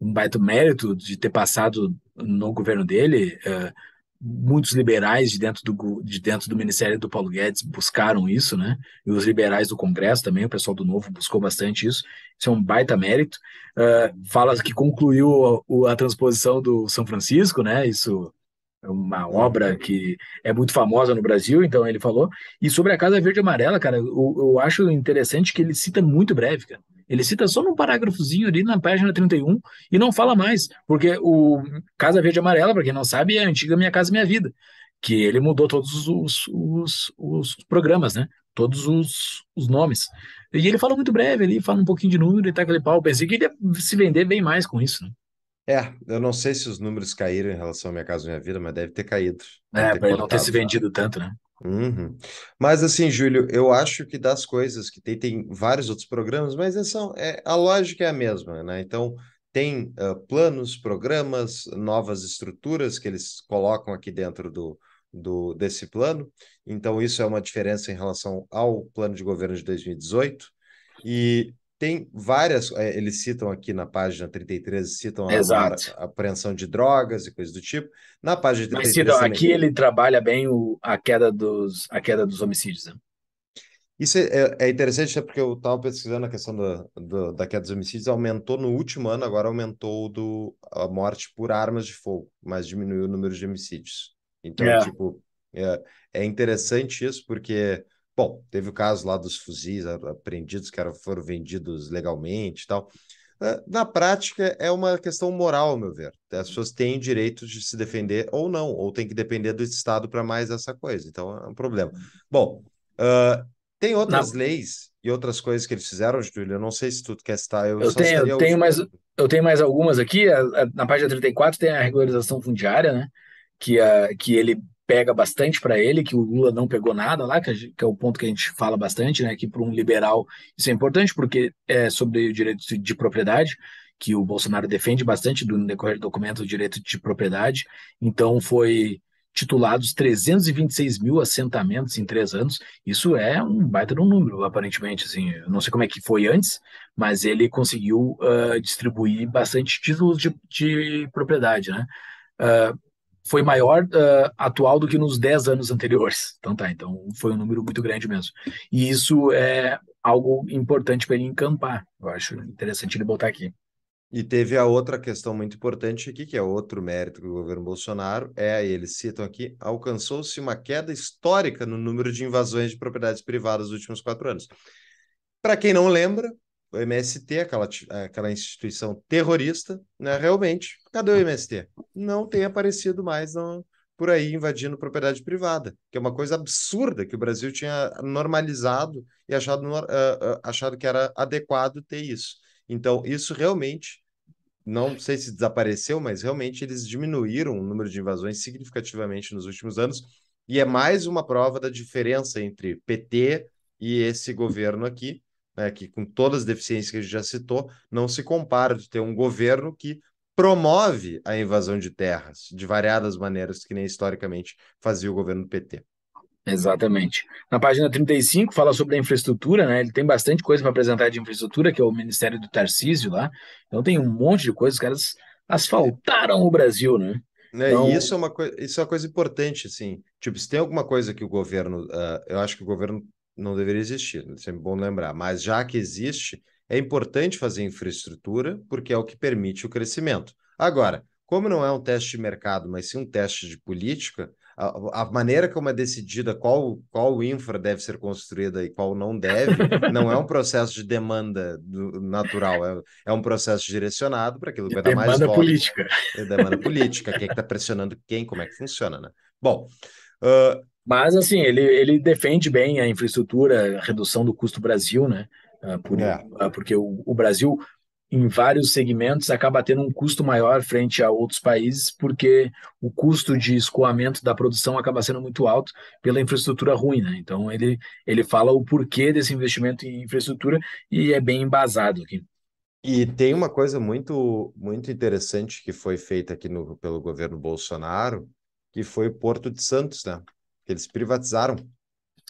um baita mérito de ter passado no governo dele. Uh, muitos liberais de dentro do, de dentro do Ministério do Paulo Guedes buscaram isso, né? E os liberais do Congresso também, o pessoal do Novo buscou bastante isso. Isso é um baita mérito. Uh, fala que concluiu a, a, transposição do São Francisco, né? Isso é uma obra que é muito famosa no Brasil, então ele falou. E sobre a Casa Verde Amarela, cara, eu, eu acho interessante que ele cita muito breve, cara. Ele cita só num parágrafozinho ali na página 31 e não fala mais, porque o Casa Verde Amarela, para quem não sabe, é a antiga Minha Casa Minha Vida, que ele mudou todos os, os, os programas, né? Todos os, os nomes. E ele fala muito breve ali, fala um pouquinho de número e tá aquele pau. Pensei que ele ia se vender bem mais com isso, né? É, eu não sei se os números caíram em relação à Minha Casa Minha Vida, mas deve ter caído. É, para ele não ter se vendido tanto, né? Uhum. Mas assim, Júlio, eu acho que das coisas que tem, tem vários outros programas, mas é são, é, a lógica é a mesma, né? Então, tem uh, planos, programas, novas estruturas que eles colocam aqui dentro do, do, desse plano. Então, isso é uma diferença em relação ao plano de governo de 2018. E tem várias, é, eles citam aqui na página 33, citam a, a, a apreensão de drogas e coisas do tipo. Na página 33. Mas, Cido, aqui ele trabalha bem o, a, queda dos, a queda dos homicídios. Né? Isso é, é, é interessante, é porque eu estava pesquisando a questão do, do, da queda dos homicídios, aumentou no último ano, agora aumentou do, a morte por armas de fogo, mas diminuiu o número de homicídios. Então, é. tipo, é, é interessante isso, porque Bom, teve o caso lá dos fuzis apreendidos, que eram, foram vendidos legalmente e tal. Na prática, é uma questão moral, ao meu ver. As pessoas têm direito de se defender ou não, ou tem que depender do Estado para mais essa coisa. Então, é um problema. Bom, uh, tem outras não. leis e outras coisas que eles fizeram, Júlio. Eu não sei se tu quer estar Eu, eu tenho, eu tenho, mais, eu tenho mais algumas aqui. na página 34 tem a regularização fundiária, né? Que, a, que ele pega bastante para ele, que o Lula não pegou nada lá, que, que, é o ponto que a gente fala bastante, né? Que para um liberal isso é importante, porque é sobre o direito de propriedade, que o Bolsonaro defende bastante do, no decorrer do documento o direito de propriedade. Então foi titulados 326 mil assentamentos em três anos. Isso é um baita de um número, aparentemente. Assim, eu não sei como é que foi antes, mas ele conseguiu uh, distribuir bastante títulos de, de propriedade, né? Uh, foi maior uh, atual do que nos 10 anos anteriores. Então tá, então foi um número muito grande mesmo. E isso é algo importante para ele encampar. Eu acho interessante ele botar aqui. E teve a outra questão muito importante aqui, que é outro mérito do governo Bolsonaro, é, eles citam aqui, alcançou-se uma queda histórica no número de invasões de propriedades privadas nos últimos quatro anos. Para quem não lembra, o MST, aquela, aquela instituição terrorista, né? Realmente, cadê o MST? Hum. Não tem aparecido mais por aí invadindo propriedade privada, que é uma coisa absurda que o Brasil tinha normalizado e achado, uh, uh, achado que era adequado ter isso. Então, isso realmente, não sei se desapareceu, mas realmente eles diminuíram o número de invasões significativamente nos últimos anos, e é mais uma prova da diferença entre PT e esse governo aqui, né, que com todas as deficiências que a gente já citou, não se compara de ter um governo que promove a invasão de terras de variadas maneiras, que nem historicamente fazia o governo do PT. Exatamente. Na página 35 fala sobre a infraestrutura, né? Ele tem bastante coisa para apresentar de infraestrutura, que é o Ministério do Tarcísio lá. Então tem um monte de coisas, os caras asfaltaram o Brasil, né? Né? é E então isso é, uma isso é uma coisa importante, assim. Tipo, se tem alguma coisa que o governo. Uh, eu acho que o governo não deveria existir, é sempre bom lembrar. Mas já que existe, é importante fazer infraestrutura, porque é o que permite o crescimento. Agora, como não é um teste de mercado, mas sim um teste de política, a, a, maneira como é decidida qual, qual infra deve ser construída e qual não deve, [LAUGHS] não é um processo de demanda do, natural, é, é, um processo direcionado para aquilo que vai dar mais voto. Demanda política. É demanda política, quem é está pressionando quem, como é que funciona, né? Bom, uh, mas, assim, ele, ele defende bem a infraestrutura, a redução do custo Brasil, né? Ah, por, é. Ah, porque o, o Brasil, em vários segmentos, acaba tendo um custo maior frente a outros países, porque o custo de escoamento da produção acaba sendo muito alto pela infraestrutura ruim. Né? Então, ele, ele fala o porquê desse investimento em infraestrutura e é bem embasado aqui. E tem uma coisa muito, muito interessante que foi feita aqui no, pelo governo Bolsonaro, que foi o Porto de Santos, né? Eles privatizaram.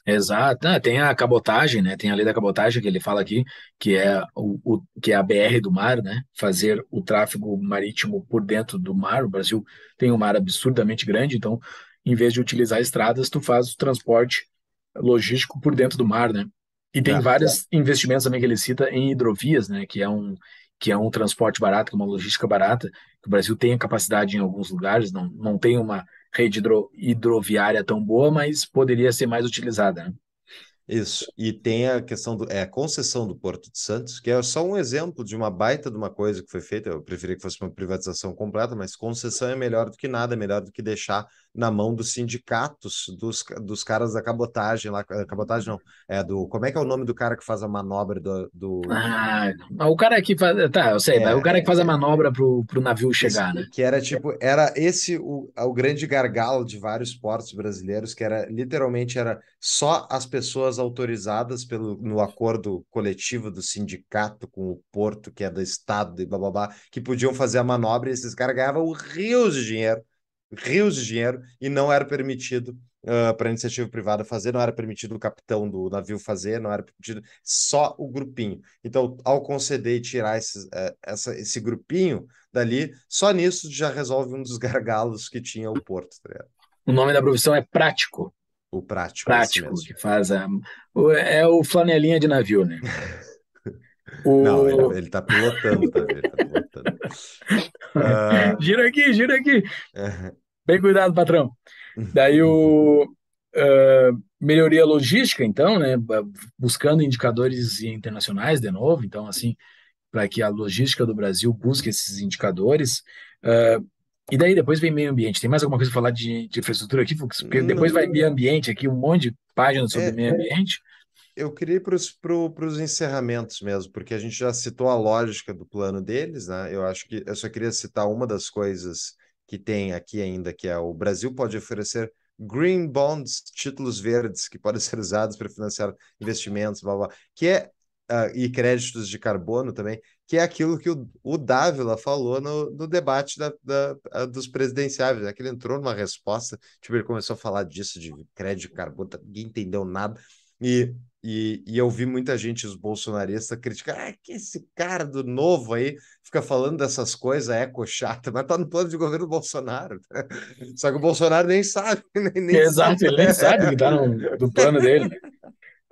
Exato, ah, tem a cabotagem, né? Tem a lei da cabotagem que ele fala aqui, que é o, o, que é a BR do mar, né? Fazer o tráfego marítimo por dentro do mar. O Brasil tem um mar absurdamente grande, então, em vez de utilizar estradas, tu faz o transporte logístico por dentro do mar, né? E tem é, vários é. investimentos também que ele cita em hidrovias, né? Que é um que é um transporte barato, que é uma logística barata, que o Brasil tem a capacidade em alguns lugares, não, não tem uma rede hidro, hidroviária tão boa, mas poderia ser mais utilizada. Né? Isso. E tem a questão do é a concessão do Porto de Santos, que é só um exemplo de uma baita de uma coisa que foi feita. Eu preferia que fosse uma privatização completa, mas concessão é melhor do que nada, é melhor do que deixar na mão dos sindicatos dos, dos caras da cabotagem lá. Eh, cabotagem não, é do. Como é que é o nome do cara que faz a manobra do. do... Ah, o cara que faz. Tá, eu sei, é, o cara que faz a é. manobra pro, pro navio chegar, esse, né? Que era tipo, era esse o, é o grande gargalo de vários portos brasileiros, que era literalmente era só as pessoas autorizadas pelo, no acordo coletivo do sindicato com o porto, que é do estado e bababá, que podiam fazer a manobra e esses caras ganhavam rios de dinheiro rios de dinheiro e não era permitido uh, ah, para a iniciativa privada fazer, não era permitido o capitão do navio fazer, não era permitido só o grupinho. Então, ao conceder e tirar esse, uh, eh, essa, esse grupinho dali, só nisso já resolve um dos [LAUGHS] gargalos que tinha o porto. Tá o nome da profissão é prático. O prático. É prático, é que faz a... O, é o flanelinha de navio, né? [LAUGHS] O... Não, ele, ele tá pilotando Tá, vendo? Uh... [LAUGHS] Ah. Gira aqui, gira aqui. Bem cuidado, patrão. Daí o uh, melhoria logística, então, né? Buscando indicadores internacionais de novo, então assim, para que a logística do Brasil busque esses indicadores. Uh, e daí depois vem meio ambiente. Tem mais alguma coisa para falar de, de, infraestrutura aqui, Fux? Porque depois vai meio ambiente aqui, um monte de páginas sobre é, meio é. ambiente. Eu queria ir para os pro, encerramentos mesmo, porque a gente já citou a lógica do plano deles, né? Eu acho que eu só queria citar uma das coisas que tem aqui ainda, que é o Brasil pode oferecer green bonds, títulos verdes, que podem [LAUGHS] ser usados para financiar investimentos, blá, blá, que é uh, e créditos de carbono também, que é aquilo que o, o Dávila falou no, no debate da, da, dos presidenciais né? que ele entrou numa resposta, tipo, ele começou a falar disso de crédito de carbono, tá, ninguém entendeu nada, e, e, e eu vi muita gente, os bolsonaristas, criticar ah, que esse cara do novo aí fica falando dessas coisas, eco é chata, mas tá no plano de governo do Bolsonaro. Né? Só que o Bolsonaro nem sabe. [LAUGHS] Nem, nem Exato, sabe. ele nem né? sabe que tá no, do plano dele.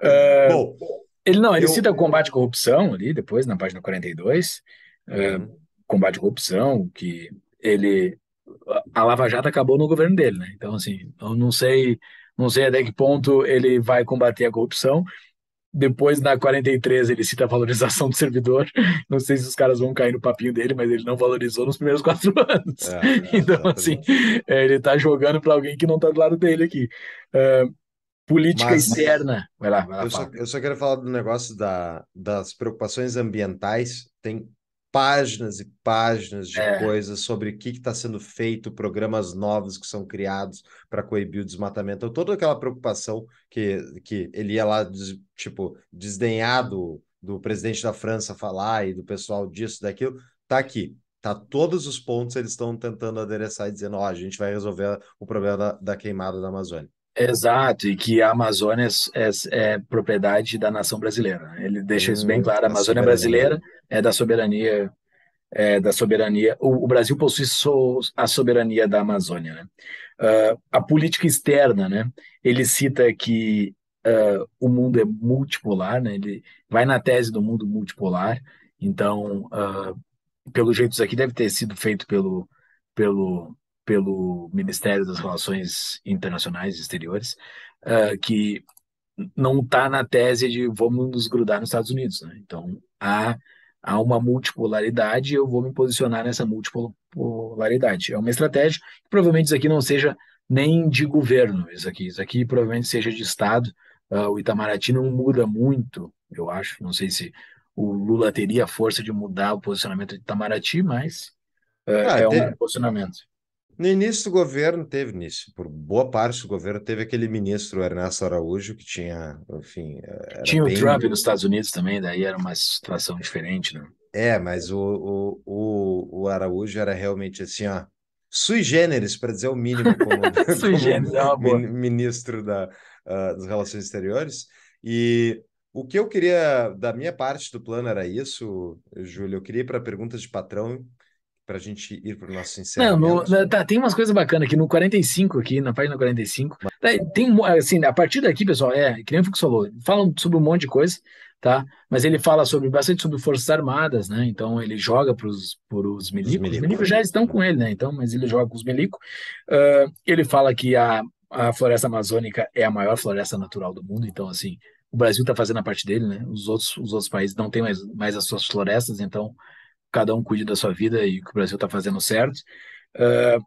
Uh, [LAUGHS] Bom, ele não, ele eu... cita o combate à corrupção ali, depois, na página 42. Uhum. Uh, combate à corrupção, que ele a Lava Jato acabou no governo dele, né? Então, assim, eu não sei não sei até que ponto ele vai combater a corrupção. Depois, na 43, ele cita a valorização do servidor. Não sei se os caras vão cair no papinho dele, mas ele não valorizou nos primeiros quatro [LAUGHS] anos. É, é, então, assim, é, ele está jogando para alguém que não está do lado dele aqui. Uh, política mas, externa. Vai lá, vai lá. Eu só, eu só, quero falar do negócio da, das preocupações ambientais. Tem páginas e páginas de é. coisas sobre o que está sendo feito, programas novos que são criados para coibir o desmatamento. Então, toda aquela preocupação que, que ele ia lá, des, tipo, desdenhado do presidente da França falar e do pessoal disso, daquilo, tá aqui. Tá todos os pontos eles estão tentando adereçar e dizendo, ó, oh, a gente vai resolver o problema da, da queimada da Amazônia. Exato, e que a Amazônia é, é, é propriedade da nação brasileira. Né? Ele deixa isso bem hum, claro. A Amazônia brasileira é da soberania, é da soberania. O, o Brasil possui so, a soberania da Amazônia. Né? Uh, a política externa, né? Ele cita que uh, o mundo é multipolar, né? Ele vai na tese do mundo multipolar. Então, uh, pelo jeito isso aqui deve ter sido feito pelo pelo pelo Ministério das Relações Internacionais Exteriores, uh, que não está na tese de vamos nos grudar nos Estados Unidos. Né? Então, há, há uma multipolaridade e eu vou me posicionar nessa multipolaridade. É uma estratégia que provavelmente isso aqui não seja nem de governo, isso aqui, isso aqui provavelmente seja de Estado. Uh, o Itamaraty não muda muito, eu acho. Não sei se o Lula teria a força de mudar o posicionamento de Itamaraty, mas uh, ah, é um posicionamento. No início do governo teve nisso, por boa parte do governo teve aquele ministro Ernesto Araújo que tinha, enfim, eh, tinha bem... o Trump nos Estados Unidos também, daí era uma situação diferente, né? É, mas o, o, o, Araújo era realmente assim, ó, sui generis, para dizer o mínimo, como, [LAUGHS] sui generis, como é ministro da, uh, das Relações Exteriores. E o que eu queria, da minha parte do plano, era isso, Júlio. Eu queria ir para perguntas de patrão, para a gente ir para o nosso encerramento. Não, no, tá, tem umas coisas bacanas aqui no 45, aqui na página 45. Tem, assim, a partir daqui, pessoal, é, que nem o Fux falou, falam sobre um monte de coisa, tá? Mas ele fala sobre bastante sobre Forças Armadas, né? Então ele joga para os milicos. Os milicos já estão com ele, né? Então, mas ele joga com os milicos. Uh, ele fala que a, a floresta amazônica é a maior floresta natural do mundo, então, assim, o Brasil está fazendo a parte dele, né? Os outros, os outros países não têm mais, mais as suas florestas, então cada um cuide da sua vida e que o Brasil está fazendo certo. Uh,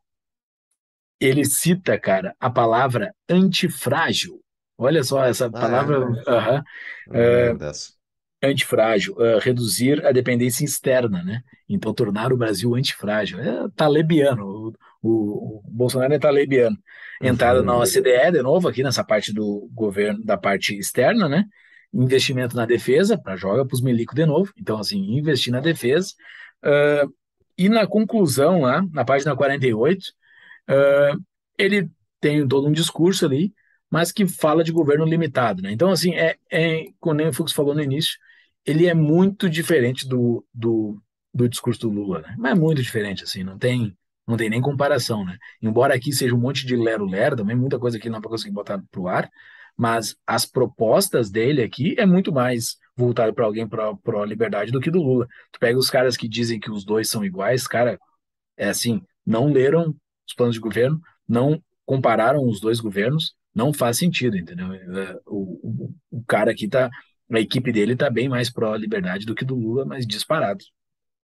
ele cita, cara, a palavra antifrágil. Olha só essa ah, é palavra. É, uh -huh. é antifrágil, uh, reduzir a dependência externa, né? Então, tornar o Brasil antifrágil. É talebiano, tá o, o, o Bolsonaro é talebiano. Tá Entrada uhum. na OCDE, de novo, aqui nessa parte do governo, da parte externa, né? investimento na defesa, para joga para os milico de novo. Então, assim, investir na defesa. Uh, e na conclusão, lá, na página 48, uh, ele tem todo um discurso ali, mas que fala de governo limitado. Né? Então, assim, é, é, como o Fux falou no início, ele é muito diferente do, do, do discurso do Lula. Né? Mas é muito diferente, assim, não tem não tem nem comparação, né? Embora aqui seja um monte de lero-lero também, muita coisa que não é para conseguir botar o ar, mas as propostas dele aqui é muito mais voltado para alguém pró-liberdade do que do Lula. Tu pega os caras que dizem que os dois são iguais, cara, é assim, não leram os planos de governo, não compararam os dois governos, não faz sentido, entendeu? É, o, o, o cara aqui tá, a equipe dele tá bem mais pró-liberdade do que do Lula, mas disparado.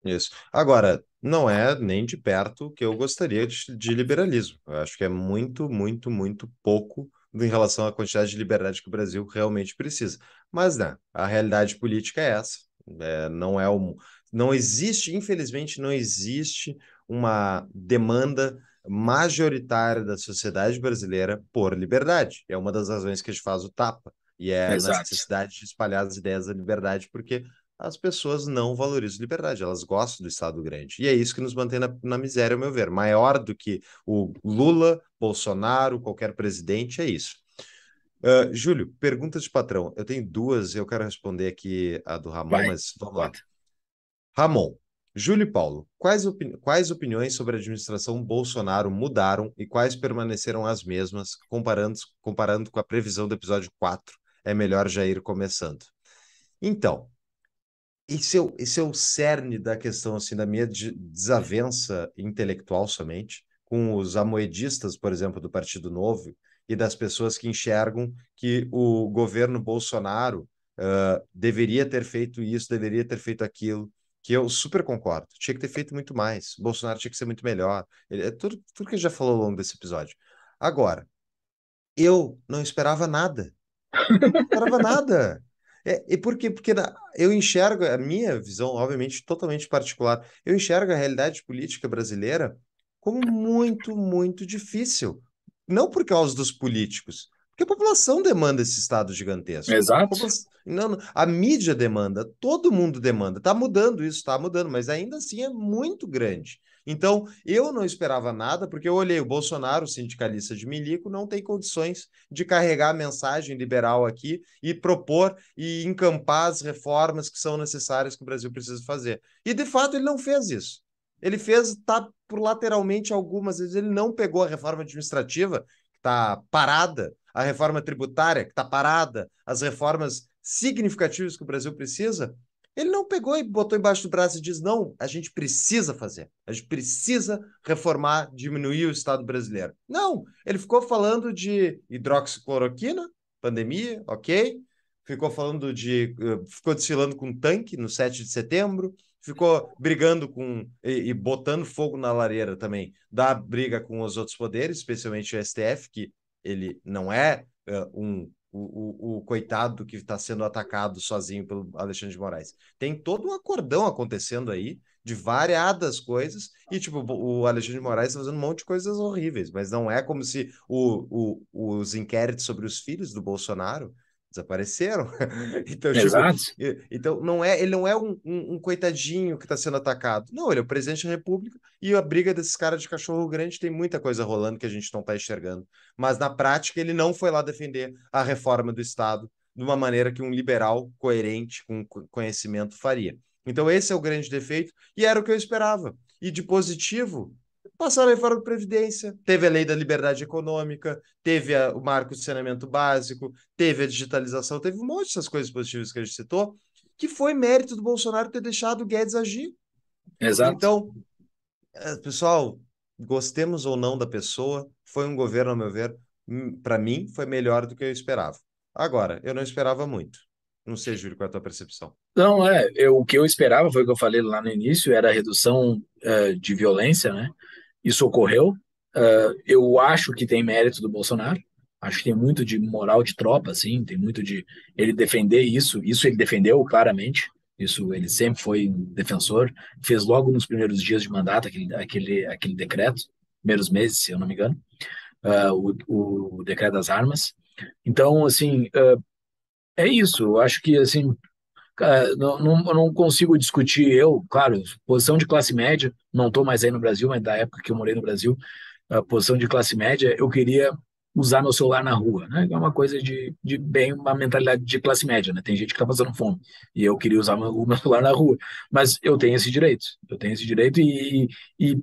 Isso. Agora, não é nem de perto o que eu gostaria de, de liberalismo. Eu acho que é muito, muito, muito pouco em relação à quantidade de liberdade que o Brasil realmente precisa. Mas né, a realidade política é essa. É, não é um, não existe, infelizmente, não existe uma demanda majoritária da sociedade brasileira por liberdade. É uma das razões que a gente faz o tapa. E é Exato. a necessidade de espalhar as ideias da liberdade, porque as pessoas não valorizam liberdade, elas gostam do Estado grande. E é isso que nos mantém na, na miséria, ao meu ver. Maior do que o Lula, Bolsonaro, qualquer presidente, é isso. Uh, Júlio, perguntas de patrão. Eu tenho duas, eu quero responder aqui a do Ramon, Vai. mas vamos lá. Ramon, Júlio e Paulo, quais, opini quais opiniões sobre a administração Bolsonaro mudaram e quais permaneceram as mesmas, comparando, comparando com a previsão do episódio 4? É melhor já ir começando. Então, esse é, o, esse é o cerne da questão, assim, da minha desavença intelectual somente com os amoedistas, por exemplo, do Partido Novo e das pessoas que enxergam que o governo Bolsonaro uh, deveria ter feito isso, deveria ter feito aquilo, que eu super concordo. Tinha que ter feito muito mais. Bolsonaro tinha que ser muito melhor. Ele, é tudo, tudo que a gente já falou ao longo desse episódio. Agora, eu não esperava nada. Não esperava nada. É, e por quê? Porque na, eu enxergo, a minha visão, obviamente, totalmente particular, eu enxergo a realidade política brasileira como muito, muito difícil. Não por causa dos políticos, porque a população demanda esse Estado gigantesco. Exato. A, não, não, a mídia demanda, todo mundo demanda. Está mudando isso, está mudando, mas ainda assim é muito grande. Então, eu não esperava nada, porque eu olhei o Bolsonaro, sindicalista de milico, não tem condições de carregar a mensagem liberal aqui e propor e encampar as reformas que são necessárias que o Brasil precisa fazer. E, de fato, ele não fez isso. Ele fez, tá por lateralmente algumas vezes, ele não pegou a reforma administrativa, que está parada, a reforma tributária, que está parada, as reformas significativas que o Brasil precisa, ele não pegou e botou embaixo do braço e diz: não, a gente precisa fazer, a gente precisa reformar, diminuir o Estado brasileiro. Não, ele ficou falando de hidroxicloroquina, pandemia, ok. Ficou falando de. Eh, ficou desfilando com um tanque no 7 de setembro, ficou brigando com. E, e botando fogo na lareira também, da briga com os outros poderes, especialmente o STF, que ele não é uh, um o, o, o coitado que está sendo atacado sozinho pelo Alexandre de Moraes. Tem todo um acordão acontecendo aí de variadas coisas, e tipo, o Alexandre de Moraes está fazendo um monte de coisas horríveis, mas não é como se o, o, os inquéritos sobre os filhos do Bolsonaro desapareceram. [LAUGHS] então, tipo, Exato. Tipo, então não é, ele não é um, um, um coitadinho que está sendo atacado. Não, ele é o presidente da República e a briga desses caras de cachorro grande tem muita coisa rolando que a gente não está enxergando. Mas na prática ele não foi lá defender a reforma do Estado de uma maneira que um liberal coerente com conhecimento faria. Então esse é o grande defeito e era o que eu esperava. E de positivo, passaram a reforma da Previdência, teve a lei da liberdade econômica, teve a, o marco de saneamento básico, teve a digitalização, teve um monte dessas coisas positivas que a gente citou, que foi mérito do Bolsonaro ter deixado o Guedes agir. Exato. Então, é, pessoal, gostemos ou não da pessoa, foi um governo, ao meu ver, hum, para mim, foi melhor do que eu esperava. Agora, eu não esperava muito. Não sei, Júlio, qual é a tua percepção? Não, é. Eu, o que eu esperava foi o que eu falei lá no início, era a redução uh, de violência, né? isso ocorreu. Uh, eu acho que tem mérito do Bolsonaro. Acho que tem muito de moral de tropa, assim, tem muito de ele defender isso. Isso ele defendeu claramente. Isso ele sempre foi defensor. Fez logo nos primeiros dias de mandato aquele, aquele, aquele decreto, primeiros meses, se eu não me engano, uh, o, o decreto das armas. Então, assim, uh, é isso. acho que assim eh, não, não, não, consigo discutir, eu, claro, posição de classe média, não estou mais aí no Brasil, mas da época que eu morei no Brasil, a posição de classe média, eu queria usar meu celular na rua, né? É uma coisa de, de bem uma mentalidade de classe média, né? Tem gente que está passando fome e eu queria usar o meu celular na rua, mas eu tenho esse direito, eu tenho esse direito e, e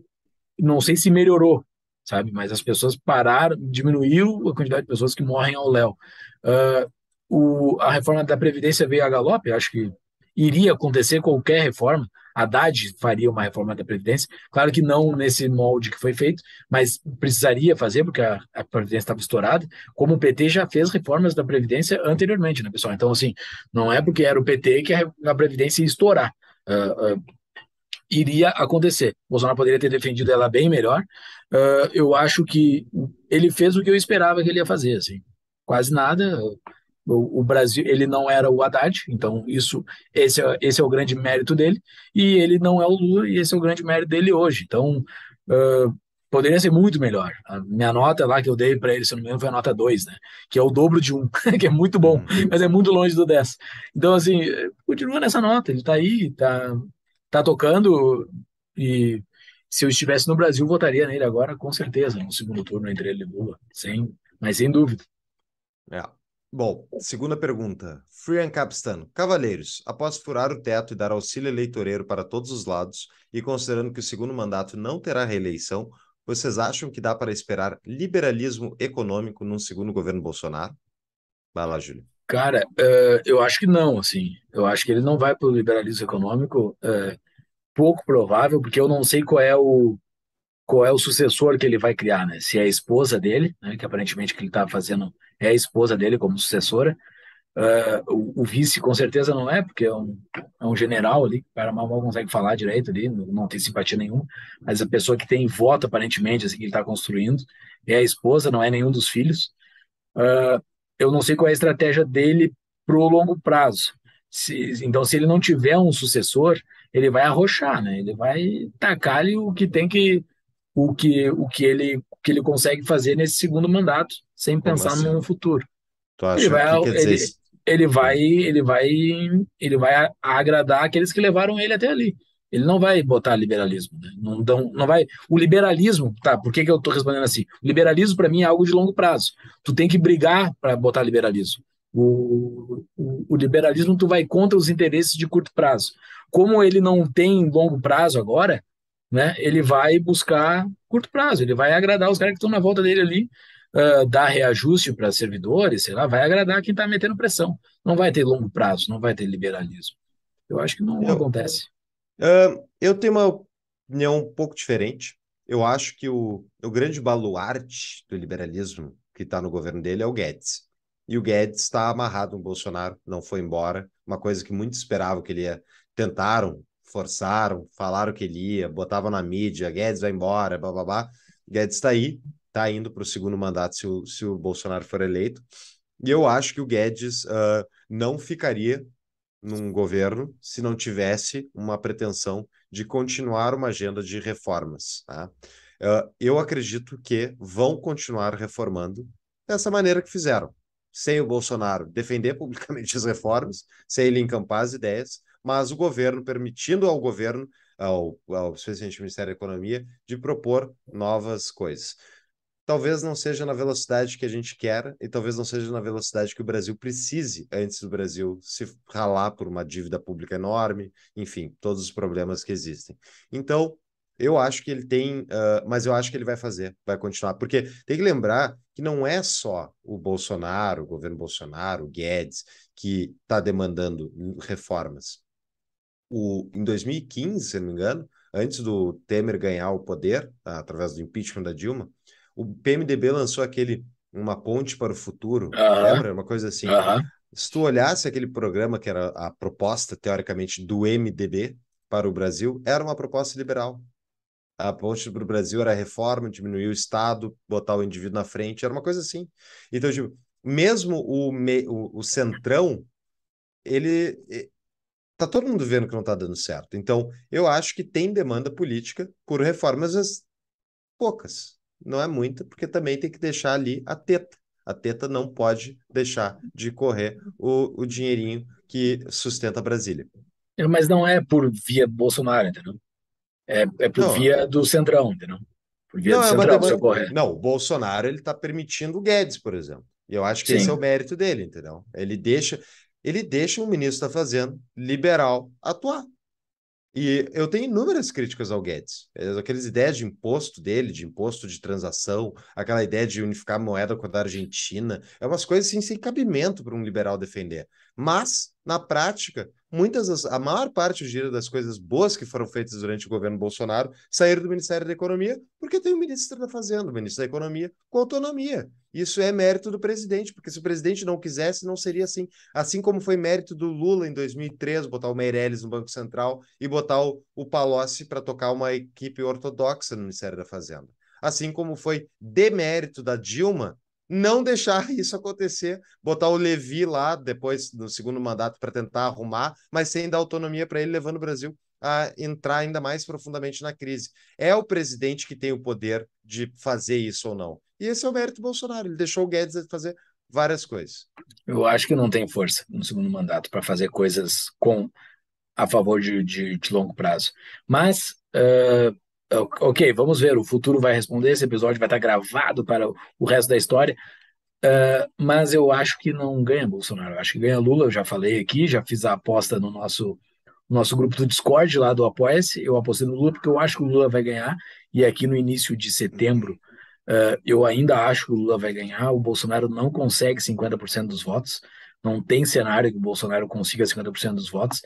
não sei se melhorou, sabe? Mas as pessoas pararam, diminuiu a quantidade de pessoas que morrem ao léu. Uh, o, a reforma da Previdência veio a galope, acho que iria acontecer qualquer reforma. Haddad faria uma reforma da Previdência, claro que não nesse molde que foi feito, mas precisaria fazer, porque a, a Previdência estava estourada, como o PT já fez reformas da Previdência anteriormente, né, pessoal? Então, assim, não é porque era o PT que a, a Previdência ia estourar. Uh, uh, iria acontecer. Bolsonaro poderia ter defendido ela bem melhor. Uh, eu acho que ele fez o que eu esperava que ele ia fazer, assim. Quase nada. O, o, Brasil, ele não era o Haddad, então isso, esse é, esse é o grande mérito dele, e ele não é o Lula, e esse é o grande mérito dele hoje. Então, uh, poderia ser muito melhor. A minha nota lá que eu dei para ele, se não me engano, foi a nota 2, né? Que é o dobro de 1, um, [LAUGHS] que é muito bom, uhum. mas é muito longe do 10. Então, assim, continua nessa nota, ele está aí, tá, tá tocando, e se eu estivesse no Brasil, votaria nele agora, com certeza, no segundo turno entre ele e Lula, sem, mas sem dúvida. É. Bom, segunda pergunta. and Capstan. Cavaleiros, após furar o teto e dar auxílio eleitoreiro para todos os lados, e considerando que o segundo mandato não terá reeleição, vocês acham que dá para esperar liberalismo econômico num segundo governo Bolsonaro? Vai lá, Júlio. Cara, uh, eu acho que não, assim. Eu acho que ele não vai para o liberalismo econômico. Uh, pouco provável, porque eu não sei qual é o qual é o sucessor que ele vai criar, né? Se é a esposa dele, né, que aparentemente é que ele está fazendo é a esposa dele como sucessora. Uh, o, o, vice com certeza não é, porque é um, é um general ali, o cara mal, mal consegue falar direito ali, não, não, tem simpatia nenhuma, mas a pessoa que tem voto, aparentemente, assim, que ele está construindo, é a esposa, não é nenhum dos filhos. Uh, eu não sei qual é a estratégia dele para o longo prazo. Se, então, se ele não tiver um sucessor, ele vai arrochar, né? Ele vai tacar ali o que tem que o que o que ele o que ele consegue fazer nesse segundo mandato sem Como pensar assim? no futuro. ele vai, que ele, ele, vai, ele vai, ele vai agradar aqueles que levaram ele até ali. Ele não vai botar liberalismo, né? não, não, não vai. O liberalismo, tá? Por que, que eu estou respondendo assim? O liberalismo para mim é algo de longo prazo. Tu tem que brigar para botar liberalismo. O, o, o, liberalismo tu vai contra os interesses de curto prazo. Como ele não tem longo prazo agora, né? Ele vai buscar curto prazo. Ele vai agradar os caras que estão na volta dele ali uh, dar reajuste para servidores, sei lá, vai agradar quem está metendo pressão. Não vai ter longo prazo, não vai ter liberalismo. Eu acho que não eu, acontece. Uh, eu tenho uma opinião um pouco diferente. Eu acho que o, o grande baluarte do liberalismo que está no governo dele é o Guedes. E o Guedes está amarrado no Bolsonaro, não foi embora. Uma coisa que muito esperavam que ele ia. Tentaram, forçaram, falaram que ele ia, botavam na mídia: Guedes vai embora, blá blá blá. Guedes está aí, está indo para o segundo mandato se o, se o Bolsonaro for eleito. E eu acho que o Guedes uh, não ficaria num governo se não tivesse uma pretensão de continuar uma agenda de reformas. Tá? Uh, eu acredito que vão continuar reformando dessa maneira que fizeram, sem o Bolsonaro defender publicamente as reformas, sem ele encampar as ideias, mas o governo permitindo ao governo, ao, ao presidente Ministério da Economia, de propor novas coisas talvez não seja na velocidade que a gente quer e talvez não seja na velocidade que o Brasil precise antes do Brasil se ralar por uma dívida pública enorme, enfim, todos os problemas que existem. Então, eu acho que ele tem, uh, mas eu acho que ele vai fazer, vai continuar, porque tem que lembrar que não é só o Bolsonaro, o governo Bolsonaro, o Guedes, que está demandando reformas. O, em 2015, se não me engano, antes do Temer ganhar o poder, através do impeachment da Dilma, o PMDB lançou aquele Uma Ponte para o Futuro, uh -huh. lembra? Uma coisa assim. Uh -huh. Se tu olhasse aquele programa que era a proposta, teoricamente, do MDB para o Brasil, era uma proposta liberal. A ponte para o Brasil era reforma, diminuir o Estado, botar o indivíduo na frente, era uma coisa assim. Então, tipo, mesmo o, me, o, o centrão, ele tá todo mundo vendo que não está dando certo. Então, eu acho que tem demanda política por reformas poucas não é muita, porque também tem que deixar ali a teta. A teta não pode deixar de correr o, o dinheirinho que sustenta Brasília. É, mas não é por via Bolsonaro, entendeu? É, é por não, via do Centrão, entendeu? Por via não, do é Centrão, demanda... Não, o Bolsonaro ele está permitindo o Guedes, por exemplo. E eu acho que Sim. esse é o mérito dele, entendeu? Ele deixa, ele deixa o ministro da Fazenda liberal atuar. E eu tenho inúmeras críticas ao Guedes. É, aquelas ideias de imposto dele, de imposto de transação, aquela ideia de unificar a moeda com a da Argentina, é umas coisas assim, sem cabimento para um liberal defender. Mas, na prática, muitas das, a maior parte eu diria, das coisas boas que foram feitas durante o governo Bolsonaro saíram do Ministério da Economia, porque tem o ministro da Fazenda, o ministro da Economia, com autonomia. Isso é mérito do presidente, porque se o presidente não quisesse, não seria assim. Assim como foi mérito do Lula em 2003, botar o Meirelles no Banco Central e botar o, o Palocci para tocar uma equipe ortodoxa no Ministério da Fazenda. Assim como foi demérito da Dilma não deixar [LAUGHS] isso acontecer, botar o Levi lá depois no segundo mandato para tentar arrumar, mas sem dar autonomia para ele, levando o Brasil a entrar ainda mais profundamente na crise. É o presidente que tem o poder de fazer isso ou não. E esse é o mérito do Bolsonaro, ele deixou o Guedes fazer várias coisas. Eu acho que não tem força no segundo mandato para fazer coisas com a favor de, de, de longo prazo. Mas uh, Ok, vamos ver. O futuro vai responder. Esse episódio vai estar gravado para o resto da história. Uh, mas eu acho que não ganha Bolsonaro. Eu acho que ganha Lula. Eu já falei aqui, já fiz a aposta no nosso nosso grupo do Discord lá do Apoia-se. Eu apostei no Lula porque eu acho que o Lula vai ganhar. E aqui no início de setembro, uh, eu ainda acho que o Lula vai ganhar. O Bolsonaro não consegue 50% dos votos. Não tem cenário que o Bolsonaro consiga 50% dos votos,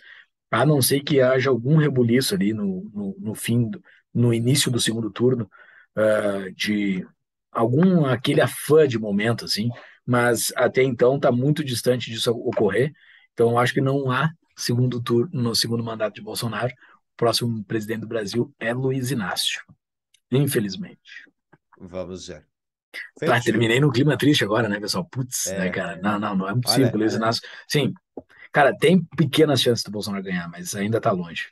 a não ser que haja algum rebuliço ali no, no, no fim do, no início do segundo turno, uh, de algum aquele afã de momento, assim, mas até então está muito distante disso ocorrer. Então acho que não há segundo turno, no segundo mandato de Bolsonaro. O próximo presidente do Brasil é Luiz Inácio, infelizmente. Vamos ver. Tá, terminei no clima triste agora, né, pessoal? Putz, né, é. né, cara? Não, não, não é possível, Olha, Luiz é. Inácio. Sim, cara, tem pequenas chances do Bolsonaro ganhar, mas ainda está longe.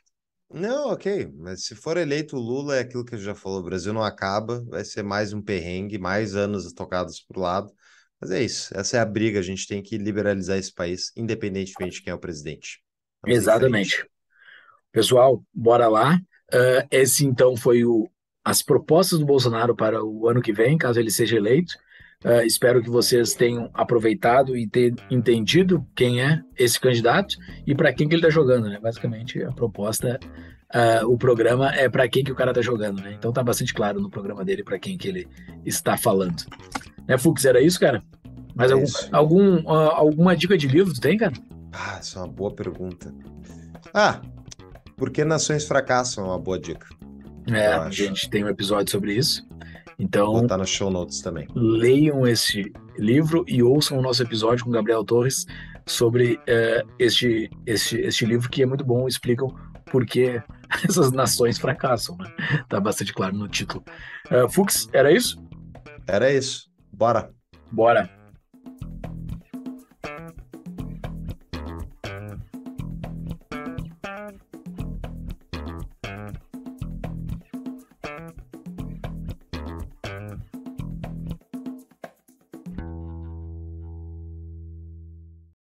Não, ok, mas se for eleito o Lula, é aquilo que a gente já falou: o Brasil não acaba, vai ser mais um perrengue, mais anos tocados por lado. Mas é isso, essa é a briga. A gente tem que liberalizar esse país, independentemente de quem é o presidente. Vamos é Exatamente. Pessoal, bora lá. Uh, esse então foi o, as propostas do Bolsonaro para o ano que vem, caso ele seja eleito. Uh, espero que vocês tenham aproveitado e ter entendido quem é esse candidato e para quem que ele está jogando, né? Basicamente, a proposta, uh, o programa é para quem que o cara está jogando, né? Então tá bastante claro no programa dele para quem que ele está falando. Né, Fux, era isso, cara? Mas é algum, algum uh, alguma dica de livro tu tem, cara? Ah, isso é uma boa pergunta. Ah, por que nações fracassam é uma boa dica. É, a gente tem um episódio sobre isso. Então, Vou nos show notes também. Leiam este livro e ouçam o nosso episódio com Gabriel Torres sobre é, este, este, este livro que é muito bom, explicam por que [LAUGHS] essas nações fracassam, né? Tá bastante claro no título. Fuchs, é, Fux, era isso? Era isso. Bora. Bora.